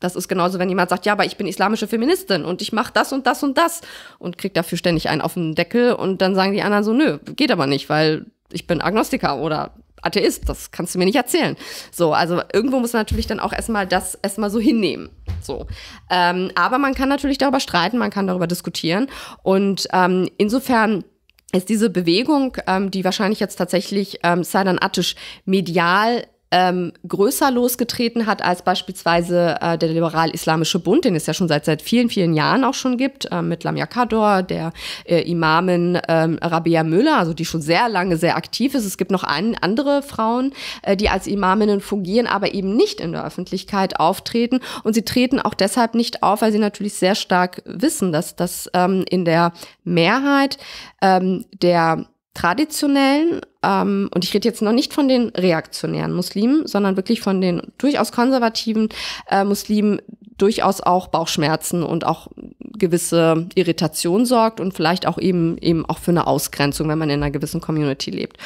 Das ist genauso, wenn jemand sagt, ja, aber ich bin islamische Feministin und ich mache das und das und das und kriegt dafür ständig einen auf den Deckel und dann sagen die anderen so, nö, geht aber nicht, weil ich bin Agnostiker oder Atheist, das kannst du mir nicht erzählen. So, also irgendwo muss man natürlich dann auch erstmal das erstmal so hinnehmen. So. Ähm, aber man kann natürlich darüber streiten, man kann darüber diskutieren. Und ähm, insofern ist diese Bewegung, ähm, die wahrscheinlich jetzt tatsächlich ähm, dann Attisch medial ähm, größer losgetreten hat als beispielsweise äh, der liberal-islamische Bund, den es ja schon seit, seit vielen, vielen Jahren auch schon gibt, äh, mit Lamia Kador, der äh, Imamin ähm, Rabia Müller, also die schon sehr lange sehr aktiv ist. Es gibt noch ein, andere Frauen, äh, die als Imaminnen fungieren, aber eben nicht in der Öffentlichkeit auftreten. Und sie treten auch deshalb nicht auf, weil sie natürlich sehr stark wissen, dass das ähm, in der Mehrheit ähm, der traditionellen, ähm, und ich rede jetzt noch nicht von den reaktionären Muslimen, sondern wirklich von den durchaus konservativen äh, Muslimen durchaus auch Bauchschmerzen und auch gewisse Irritation sorgt und vielleicht auch eben eben auch für eine Ausgrenzung, wenn man in einer gewissen Community lebt.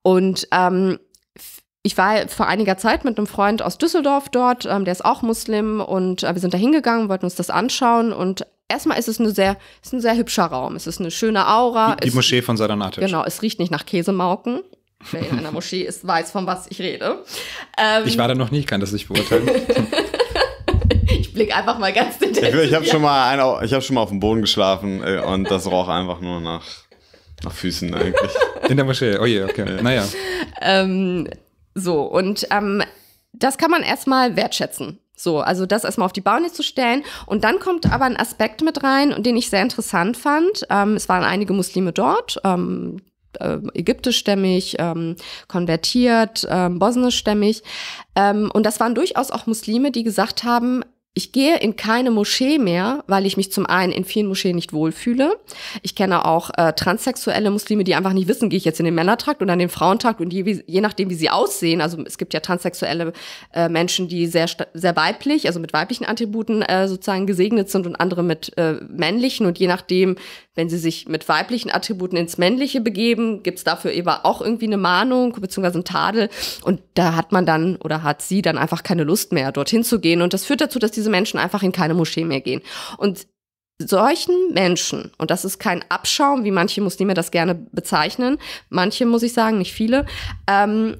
Und ähm, ich war vor einiger Zeit mit einem Freund aus Düsseldorf dort, ähm, der ist auch Muslim und äh, wir sind da hingegangen, wollten uns das anschauen und erstmal ist es eine sehr, ist ein sehr hübscher Raum. Es ist eine schöne Aura. Die, die Moschee von Sadanatisch. Genau, es riecht nicht nach Käsemauken. Wer in einer Moschee ist, weiß, von was ich rede. Ähm, ich war da noch nie, kann das nicht beurteilen. ich blicke einfach mal ganz den Ich, ich habe schon, mal hab schon mal auf dem Boden geschlafen äh, und das roch einfach nur nach, nach Füßen eigentlich. In der Moschee, oh je, okay. Naja. Ähm, so, und ähm, das kann man erstmal wertschätzen. So, also das erstmal auf die Baune zu stellen. Und dann kommt aber ein Aspekt mit rein, den ich sehr interessant fand. Ähm, es waren einige Muslime dort, ähm, äh, ägyptischstämmig, ähm, konvertiert, ähm, bosnischstämmig. Ähm, und das waren durchaus auch Muslime, die gesagt haben, ich gehe in keine Moschee mehr, weil ich mich zum einen in vielen Moscheen nicht wohlfühle. Ich kenne auch äh, transsexuelle Muslime, die einfach nicht wissen, gehe ich jetzt in den Männertrakt oder in den Frauentrakt und je, je nachdem, wie sie aussehen. Also es gibt ja transsexuelle äh, Menschen, die sehr sehr weiblich, also mit weiblichen Attributen äh, sozusagen gesegnet sind und andere mit äh, männlichen und je nachdem, wenn sie sich mit weiblichen Attributen ins Männliche begeben, gibt es dafür eben auch irgendwie eine Mahnung beziehungsweise ein Tadel und da hat man dann oder hat sie dann einfach keine Lust mehr dorthin zu gehen und das führt dazu, dass diese diese Menschen einfach in keine Moschee mehr gehen. Und solchen Menschen, und das ist kein Abschaum, wie manche Muslime das gerne bezeichnen, manche muss ich sagen, nicht viele, ähm,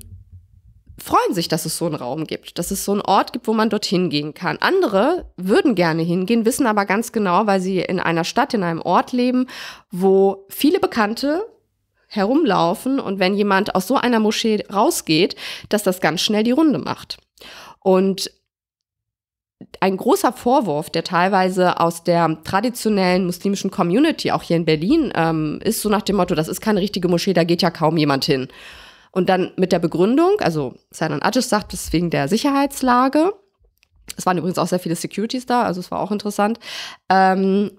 freuen sich, dass es so einen Raum gibt, dass es so einen Ort gibt, wo man dorthin gehen kann. Andere würden gerne hingehen, wissen aber ganz genau, weil sie in einer Stadt, in einem Ort leben, wo viele Bekannte herumlaufen und wenn jemand aus so einer Moschee rausgeht, dass das ganz schnell die Runde macht. Und ein großer Vorwurf, der teilweise aus der traditionellen muslimischen Community, auch hier in Berlin, ähm, ist so nach dem Motto, das ist keine richtige Moschee, da geht ja kaum jemand hin. Und dann mit der Begründung, also Sinan Adjic sagt, das wegen der Sicherheitslage. Es waren übrigens auch sehr viele Securities da, also es war auch interessant. Ähm,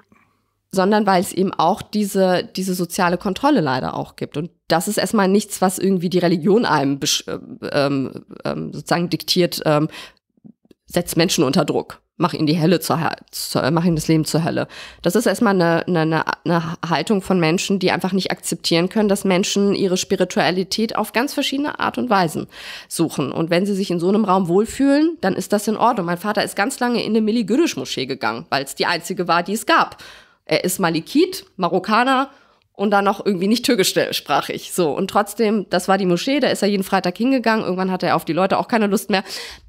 sondern weil es eben auch diese, diese soziale Kontrolle leider auch gibt. Und das ist erstmal nichts, was irgendwie die Religion einem ähm, ähm, ähm, sozusagen diktiert, ähm, setz Menschen unter Druck, mach ihnen die Hölle zur, zur äh, mach ihnen das Leben zur Hölle. Das ist erstmal eine, eine, eine Haltung von Menschen, die einfach nicht akzeptieren können, dass Menschen ihre Spiritualität auf ganz verschiedene Art und Weisen suchen. Und wenn sie sich in so einem Raum wohlfühlen, dann ist das in Ordnung. Mein Vater ist ganz lange in eine milligüdisch moschee gegangen, weil es die einzige war, die es gab. Er ist Malikit, Marokkaner und dann noch irgendwie nicht türkischsprachig. So. Und trotzdem, das war die Moschee, da ist er jeden Freitag hingegangen. Irgendwann hatte er auf die Leute auch keine Lust mehr.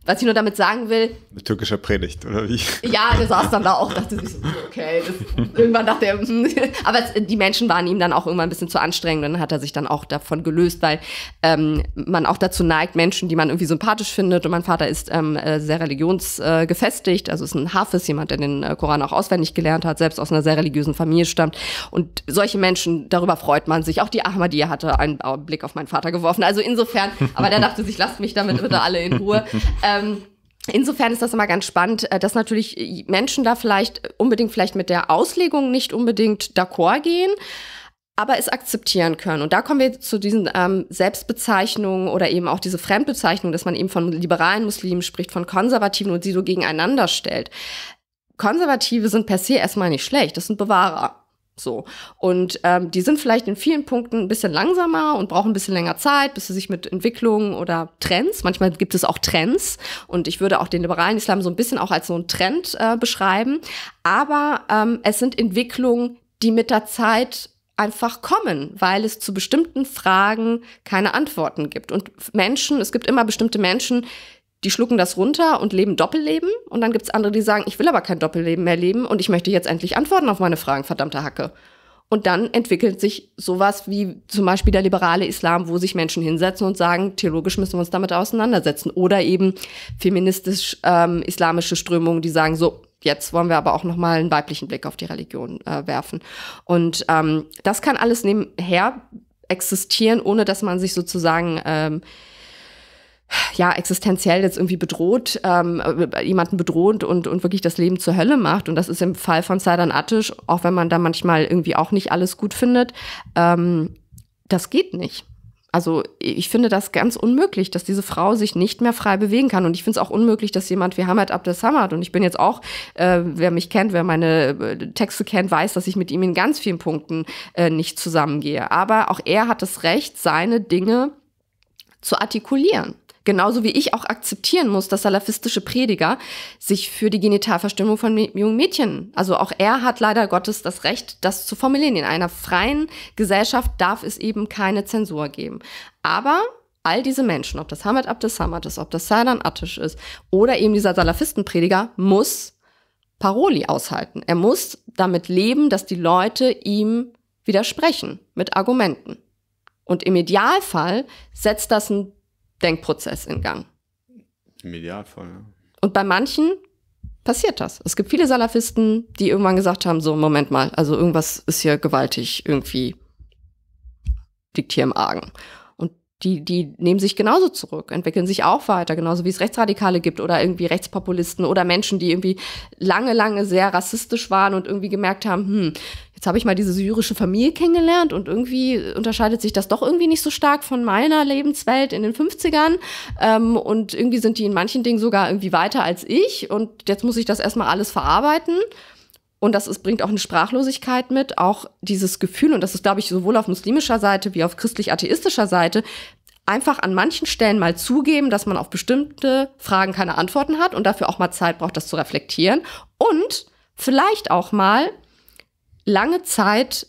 Was ich nur damit sagen will. Eine türkische Predigt, oder wie? Ja, der saß dann da auch, dachte sich so, okay, das, irgendwann dachte er, hm. aber es, die Menschen waren ihm dann auch irgendwann ein bisschen zu anstrengend und dann hat er sich dann auch davon gelöst, weil ähm, man auch dazu neigt, Menschen, die man irgendwie sympathisch findet und mein Vater ist ähm, äh, sehr religionsgefestigt, äh, also ist ein Hafiz, jemand, der den äh, Koran auch auswendig gelernt hat, selbst aus einer sehr religiösen Familie stammt und solche Menschen, darüber freut man sich. Auch die Ahmadiyya hatte einen Blick auf meinen Vater geworfen, also insofern, aber der dachte sich, lasst mich damit bitte alle in Ruhe. Ähm, Ähm, Insofern ist das immer ganz spannend, äh, dass natürlich Menschen da vielleicht äh, unbedingt vielleicht mit der Auslegung nicht unbedingt d'accord gehen, aber es akzeptieren können. Und da kommen wir zu diesen ähm, Selbstbezeichnungen oder eben auch diese Fremdbezeichnung, dass man eben von liberalen Muslimen spricht, von Konservativen und sie so gegeneinander stellt. Konservative sind per se erstmal nicht schlecht, das sind Bewahrer. So. Und ähm, die sind vielleicht in vielen Punkten ein bisschen langsamer und brauchen ein bisschen länger Zeit, bis sie sich mit Entwicklungen oder Trends, manchmal gibt es auch Trends, und ich würde auch den liberalen Islam so ein bisschen auch als so einen Trend äh, beschreiben. Aber ähm, es sind Entwicklungen, die mit der Zeit einfach kommen, weil es zu bestimmten Fragen keine Antworten gibt. Und Menschen, es gibt immer bestimmte Menschen, die schlucken das runter und leben Doppelleben. Und dann gibt es andere, die sagen, ich will aber kein Doppelleben mehr leben und ich möchte jetzt endlich Antworten auf meine Fragen, verdammte Hacke. Und dann entwickelt sich sowas wie zum Beispiel der liberale Islam, wo sich Menschen hinsetzen und sagen, theologisch müssen wir uns damit auseinandersetzen. Oder eben feministisch-islamische ähm, Strömungen, die sagen, so, jetzt wollen wir aber auch nochmal einen weiblichen Blick auf die Religion äh, werfen. Und ähm, das kann alles nebenher existieren, ohne dass man sich sozusagen... Ähm, ja, existenziell jetzt irgendwie bedroht, ähm, äh, jemanden bedroht und, und wirklich das Leben zur Hölle macht. Und das ist im Fall von Saidan Attisch, auch wenn man da manchmal irgendwie auch nicht alles gut findet, ähm, das geht nicht. Also ich finde das ganz unmöglich, dass diese Frau sich nicht mehr frei bewegen kann. Und ich finde es auch unmöglich, dass jemand wie Hamad Abdel Samad, und ich bin jetzt auch, äh, wer mich kennt, wer meine äh, Texte kennt, weiß, dass ich mit ihm in ganz vielen Punkten äh, nicht zusammengehe. Aber auch er hat das Recht, seine Dinge zu artikulieren. Genauso wie ich auch akzeptieren muss, dass salafistische Prediger sich für die Genitalverstümmelung von jungen Mädchen, also auch er hat leider Gottes das Recht, das zu formulieren. In einer freien Gesellschaft darf es eben keine Zensur geben. Aber all diese Menschen, ob das Hamid Abdesamad ist, ob das Sadan Attisch ist oder eben dieser Salafistenprediger, muss Paroli aushalten. Er muss damit leben, dass die Leute ihm widersprechen mit Argumenten. Und im Idealfall setzt das ein Denkprozess in Gang. Im Idealfall, ja. Und bei manchen passiert das. Es gibt viele Salafisten, die irgendwann gesagt haben, so, Moment mal, also irgendwas ist hier gewaltig irgendwie liegt hier im Argen die, die nehmen sich genauso zurück, entwickeln sich auch weiter, genauso wie es Rechtsradikale gibt oder irgendwie Rechtspopulisten oder Menschen, die irgendwie lange, lange sehr rassistisch waren und irgendwie gemerkt haben, hm, jetzt habe ich mal diese syrische Familie kennengelernt und irgendwie unterscheidet sich das doch irgendwie nicht so stark von meiner Lebenswelt in den 50ern. Ähm, und irgendwie sind die in manchen Dingen sogar irgendwie weiter als ich und jetzt muss ich das erstmal alles verarbeiten. Und das ist, bringt auch eine Sprachlosigkeit mit, auch dieses Gefühl, und das ist, glaube ich, sowohl auf muslimischer Seite wie auf christlich-atheistischer Seite, einfach an manchen Stellen mal zugeben, dass man auf bestimmte Fragen keine Antworten hat und dafür auch mal Zeit braucht, das zu reflektieren. Und vielleicht auch mal lange Zeit,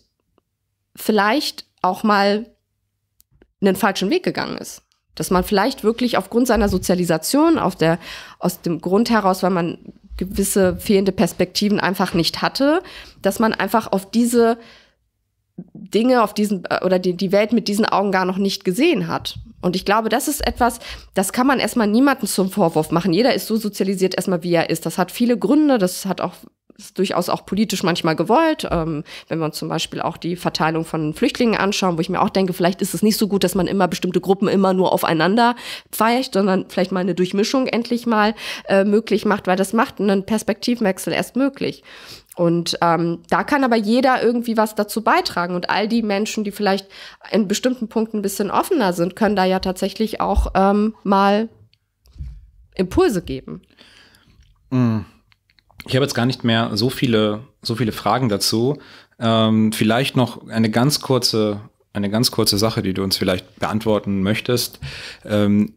vielleicht auch mal einen falschen Weg gegangen ist. Dass man vielleicht wirklich aufgrund seiner Sozialisation, auf der, aus dem Grund heraus, weil man gewisse fehlende Perspektiven einfach nicht hatte, dass man einfach auf diese Dinge auf diesen äh, oder die, die Welt mit diesen Augen gar noch nicht gesehen hat. Und ich glaube, das ist etwas, das kann man erstmal niemandem zum Vorwurf machen. Jeder ist so sozialisiert erstmal, wie er ist. Das hat viele Gründe, das hat auch ist durchaus auch politisch manchmal gewollt. Ähm, wenn wir uns zum Beispiel auch die Verteilung von Flüchtlingen anschauen, wo ich mir auch denke, vielleicht ist es nicht so gut, dass man immer bestimmte Gruppen immer nur aufeinander pfeicht, sondern vielleicht mal eine Durchmischung endlich mal äh, möglich macht, weil das macht einen Perspektivwechsel erst möglich. Und ähm, da kann aber jeder irgendwie was dazu beitragen. Und all die Menschen, die vielleicht in bestimmten Punkten ein bisschen offener sind, können da ja tatsächlich auch ähm, mal Impulse geben. Mm. Ich habe jetzt gar nicht mehr so viele, so viele Fragen dazu. Ähm, vielleicht noch eine ganz kurze, eine ganz kurze Sache, die du uns vielleicht beantworten möchtest. Ähm,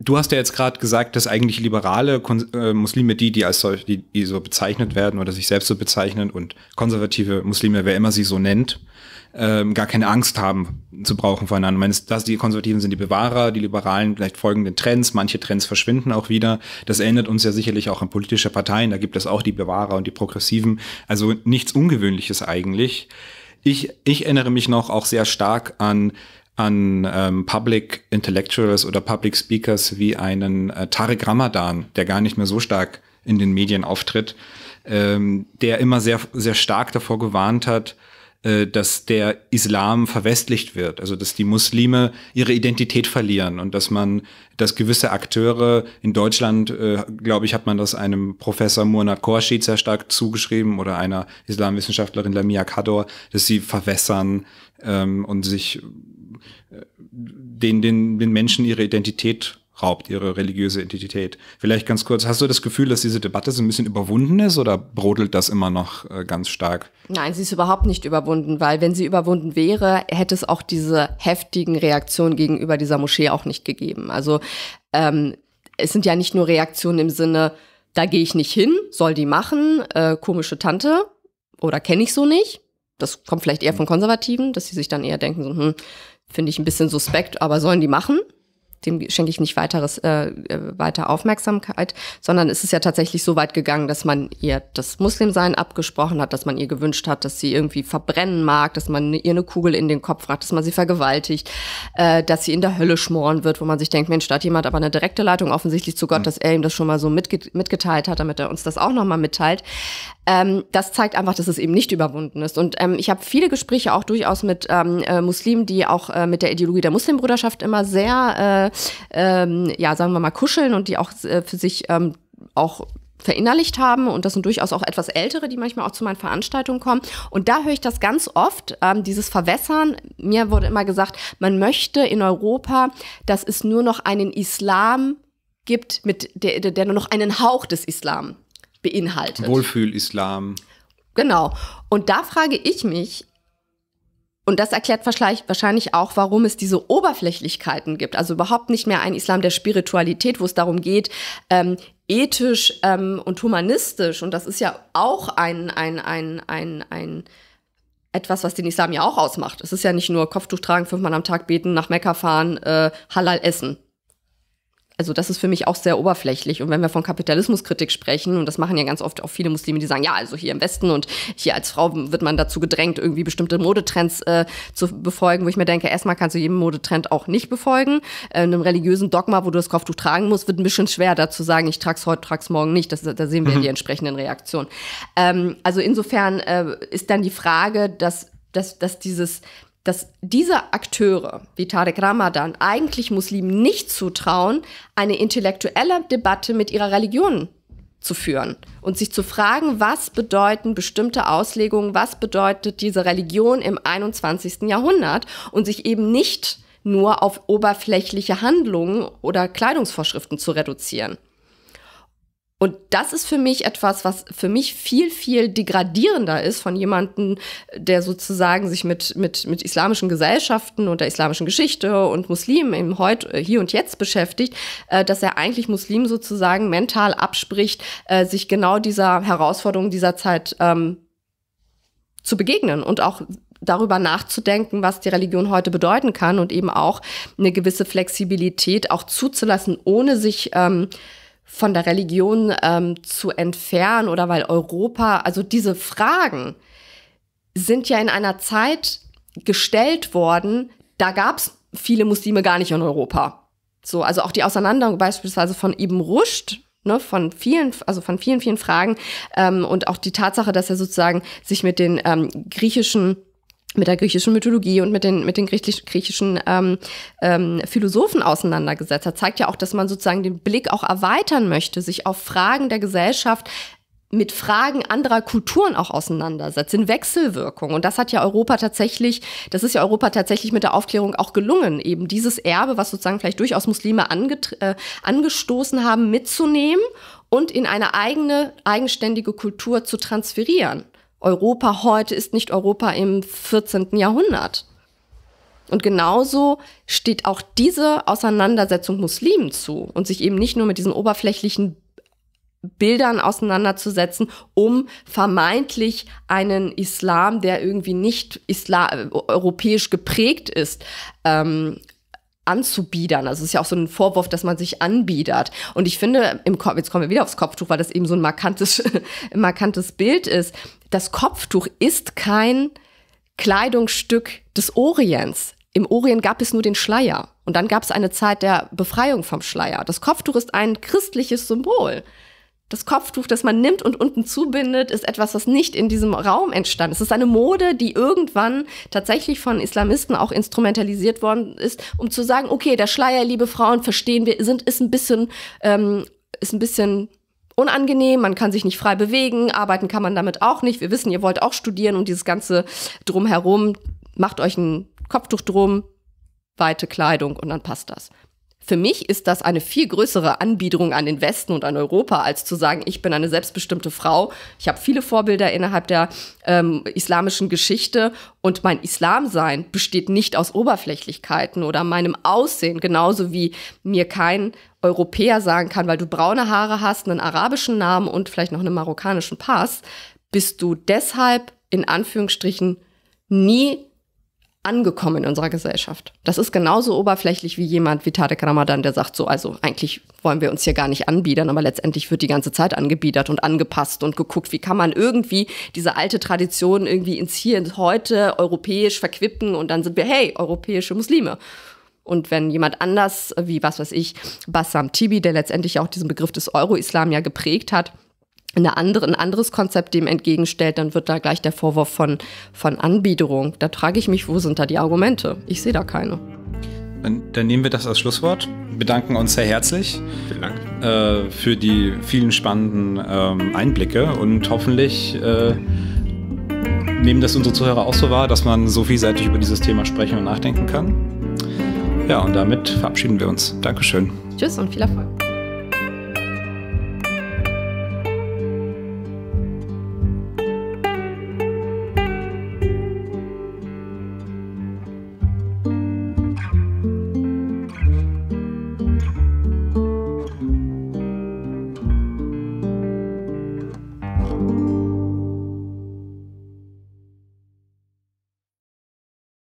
du hast ja jetzt gerade gesagt, dass eigentlich liberale Kon äh, Muslime, die, die als solche, die, die so bezeichnet werden oder sich selbst so bezeichnen und konservative Muslime, wer immer sie so nennt, ähm, gar keine Angst haben zu brauchen voneinander. Ich meine, das, die Konservativen sind die Bewahrer, die Liberalen vielleicht folgen den Trends, manche Trends verschwinden auch wieder. Das ändert uns ja sicherlich auch an politische Parteien, da gibt es auch die Bewahrer und die Progressiven. Also nichts Ungewöhnliches eigentlich. Ich, ich erinnere mich noch auch sehr stark an an ähm, Public Intellectuals oder Public Speakers wie einen äh, Tarek Ramadan, der gar nicht mehr so stark in den Medien auftritt, ähm, der immer sehr, sehr stark davor gewarnt hat, äh, dass der Islam verwestlicht wird, also dass die Muslime ihre Identität verlieren und dass man, dass gewisse Akteure in Deutschland, äh, glaube ich, hat man das einem Professor Murna Khorshid sehr stark zugeschrieben oder einer Islamwissenschaftlerin Lamia Kador, dass sie verwässern ähm, und sich äh, den, den, den Menschen ihre Identität raubt, ihre religiöse Identität. Vielleicht ganz kurz, hast du das Gefühl, dass diese Debatte so ein bisschen überwunden ist oder brodelt das immer noch äh, ganz stark? Nein, sie ist überhaupt nicht überwunden, weil wenn sie überwunden wäre, hätte es auch diese heftigen Reaktionen gegenüber dieser Moschee auch nicht gegeben. Also ähm, es sind ja nicht nur Reaktionen im Sinne, da gehe ich nicht hin, soll die machen, äh, komische Tante oder kenne ich so nicht. Das kommt vielleicht eher von Konservativen, dass sie sich dann eher denken, so, hm, finde ich ein bisschen suspekt, aber sollen die machen? dem schenke ich nicht weiteres, äh, äh, weiter Aufmerksamkeit, sondern es ist ja tatsächlich so weit gegangen, dass man ihr das Muslimsein abgesprochen hat, dass man ihr gewünscht hat, dass sie irgendwie verbrennen mag, dass man ihr eine Kugel in den Kopf fragt, dass man sie vergewaltigt, äh, dass sie in der Hölle schmoren wird, wo man sich denkt, Mensch, da hat jemand aber eine direkte Leitung offensichtlich zu Gott, mhm. dass er ihm das schon mal so mitge mitgeteilt hat, damit er uns das auch nochmal mitteilt. Ähm, das zeigt einfach, dass es eben nicht überwunden ist. Und ähm, ich habe viele Gespräche auch durchaus mit ähm, äh, Muslimen, die auch äh, mit der Ideologie der Muslimbruderschaft immer sehr äh, ähm, ja, sagen wir mal, kuscheln und die auch äh, für sich ähm, auch verinnerlicht haben und das sind durchaus auch etwas ältere, die manchmal auch zu meinen Veranstaltungen kommen. Und da höre ich das ganz oft, ähm, dieses Verwässern. Mir wurde immer gesagt, man möchte in Europa, dass es nur noch einen Islam gibt, mit der, der nur noch einen Hauch des Islam beinhaltet. Wohlfühl-Islam. Genau. Und da frage ich mich, und das erklärt wahrscheinlich auch, warum es diese Oberflächlichkeiten gibt. Also überhaupt nicht mehr ein Islam der Spiritualität, wo es darum geht, ähm, ethisch ähm, und humanistisch. Und das ist ja auch ein, ein, ein, ein, ein etwas, was den Islam ja auch ausmacht. Es ist ja nicht nur Kopftuch tragen, fünfmal am Tag beten, nach Mekka fahren, äh, Halal essen also das ist für mich auch sehr oberflächlich. Und wenn wir von Kapitalismuskritik sprechen, und das machen ja ganz oft auch viele Muslime, die sagen, ja, also hier im Westen und hier als Frau wird man dazu gedrängt, irgendwie bestimmte Modetrends äh, zu befolgen, wo ich mir denke, erstmal kannst du jeden Modetrend auch nicht befolgen. Äh, einem religiösen Dogma, wo du das Kopftuch tragen musst, wird ein bisschen schwer dazu sagen, ich trag's heute, trag's morgen nicht. Das, da sehen wir mhm. die entsprechenden Reaktionen. Ähm, also insofern äh, ist dann die Frage, dass, dass, dass dieses dass diese Akteure wie Tarek Ramadan eigentlich Muslimen nicht zutrauen, eine intellektuelle Debatte mit ihrer Religion zu führen und sich zu fragen, was bedeuten bestimmte Auslegungen, was bedeutet diese Religion im 21. Jahrhundert und sich eben nicht nur auf oberflächliche Handlungen oder Kleidungsvorschriften zu reduzieren. Und das ist für mich etwas, was für mich viel, viel degradierender ist von jemandem, der sozusagen sich mit, mit, mit islamischen Gesellschaften und der islamischen Geschichte und Muslimen eben heute, äh, hier und jetzt beschäftigt, äh, dass er eigentlich Muslimen sozusagen mental abspricht, äh, sich genau dieser Herausforderung dieser Zeit ähm, zu begegnen und auch darüber nachzudenken, was die Religion heute bedeuten kann und eben auch eine gewisse Flexibilität auch zuzulassen, ohne sich... Ähm, von der Religion ähm, zu entfernen oder weil Europa, also diese Fragen sind ja in einer Zeit gestellt worden, da gab es viele Muslime gar nicht in Europa. So, also auch die Auseinanderung beispielsweise von Ibn Rushd, ne, von vielen, also von vielen, vielen Fragen ähm, und auch die Tatsache, dass er sozusagen sich mit den ähm, griechischen mit der griechischen Mythologie und mit den, mit den griechischen ähm, ähm, Philosophen auseinandergesetzt hat, zeigt ja auch, dass man sozusagen den Blick auch erweitern möchte, sich auf Fragen der Gesellschaft mit Fragen anderer Kulturen auch auseinandersetzt, in Wechselwirkung. Und das hat ja Europa tatsächlich, das ist ja Europa tatsächlich mit der Aufklärung auch gelungen, eben dieses Erbe, was sozusagen vielleicht durchaus Muslime äh, angestoßen haben, mitzunehmen und in eine eigene, eigenständige Kultur zu transferieren. Europa heute ist nicht Europa im 14. Jahrhundert. Und genauso steht auch diese Auseinandersetzung Muslimen zu und sich eben nicht nur mit diesen oberflächlichen Bildern auseinanderzusetzen, um vermeintlich einen Islam, der irgendwie nicht Islam äh, europäisch geprägt ist, ähm, anzubiedern. Also es ist ja auch so ein Vorwurf, dass man sich anbiedert. Und ich finde, im Kopf, jetzt kommen wir wieder aufs Kopftuch, weil das eben so ein markantes, ein markantes Bild ist. Das Kopftuch ist kein Kleidungsstück des Orients. Im Orient gab es nur den Schleier. Und dann gab es eine Zeit der Befreiung vom Schleier. Das Kopftuch ist ein christliches Symbol. Das Kopftuch, das man nimmt und unten zubindet, ist etwas, was nicht in diesem Raum entstanden ist. Es ist eine Mode, die irgendwann tatsächlich von Islamisten auch instrumentalisiert worden ist, um zu sagen, okay, der Schleier, liebe Frauen, verstehen wir, sind, ist ein bisschen, ähm, ist ein bisschen unangenehm, man kann sich nicht frei bewegen, arbeiten kann man damit auch nicht. Wir wissen, ihr wollt auch studieren und dieses ganze Drumherum, macht euch ein Kopftuch drum, weite Kleidung und dann passt das. Für mich ist das eine viel größere Anbiederung an den Westen und an Europa, als zu sagen, ich bin eine selbstbestimmte Frau. Ich habe viele Vorbilder innerhalb der ähm, islamischen Geschichte und mein Islamsein besteht nicht aus Oberflächlichkeiten oder meinem Aussehen, genauso wie mir kein Europäer sagen kann, weil du braune Haare hast, einen arabischen Namen und vielleicht noch einen marokkanischen Pass, bist du deshalb in Anführungsstrichen nie angekommen in unserer Gesellschaft. Das ist genauso oberflächlich wie jemand wie Tarek Ramadan, der sagt so, also eigentlich wollen wir uns hier gar nicht anbiedern, aber letztendlich wird die ganze Zeit angebiedert und angepasst und geguckt, wie kann man irgendwie diese alte Tradition irgendwie ins Hier und Heute europäisch verquippen und dann sind wir, hey, europäische Muslime. Und wenn jemand anders, wie was weiß ich, Bassam Tibi, der letztendlich auch diesen Begriff des Euro-Islam ja geprägt hat, eine andere, ein anderes Konzept dem entgegenstellt, dann wird da gleich der Vorwurf von, von Anbiederung. Da frage ich mich, wo sind da die Argumente? Ich sehe da keine. Dann, dann, nehmen wir das als Schlusswort. Bedanken uns sehr herzlich äh, für die vielen spannenden ähm, Einblicke und hoffentlich äh, nehmen das unsere Zuhörer auch so wahr, dass man so vielseitig über dieses Thema sprechen und nachdenken kann. Ja, und damit verabschieden wir uns. Dankeschön. Tschüss und viel Erfolg.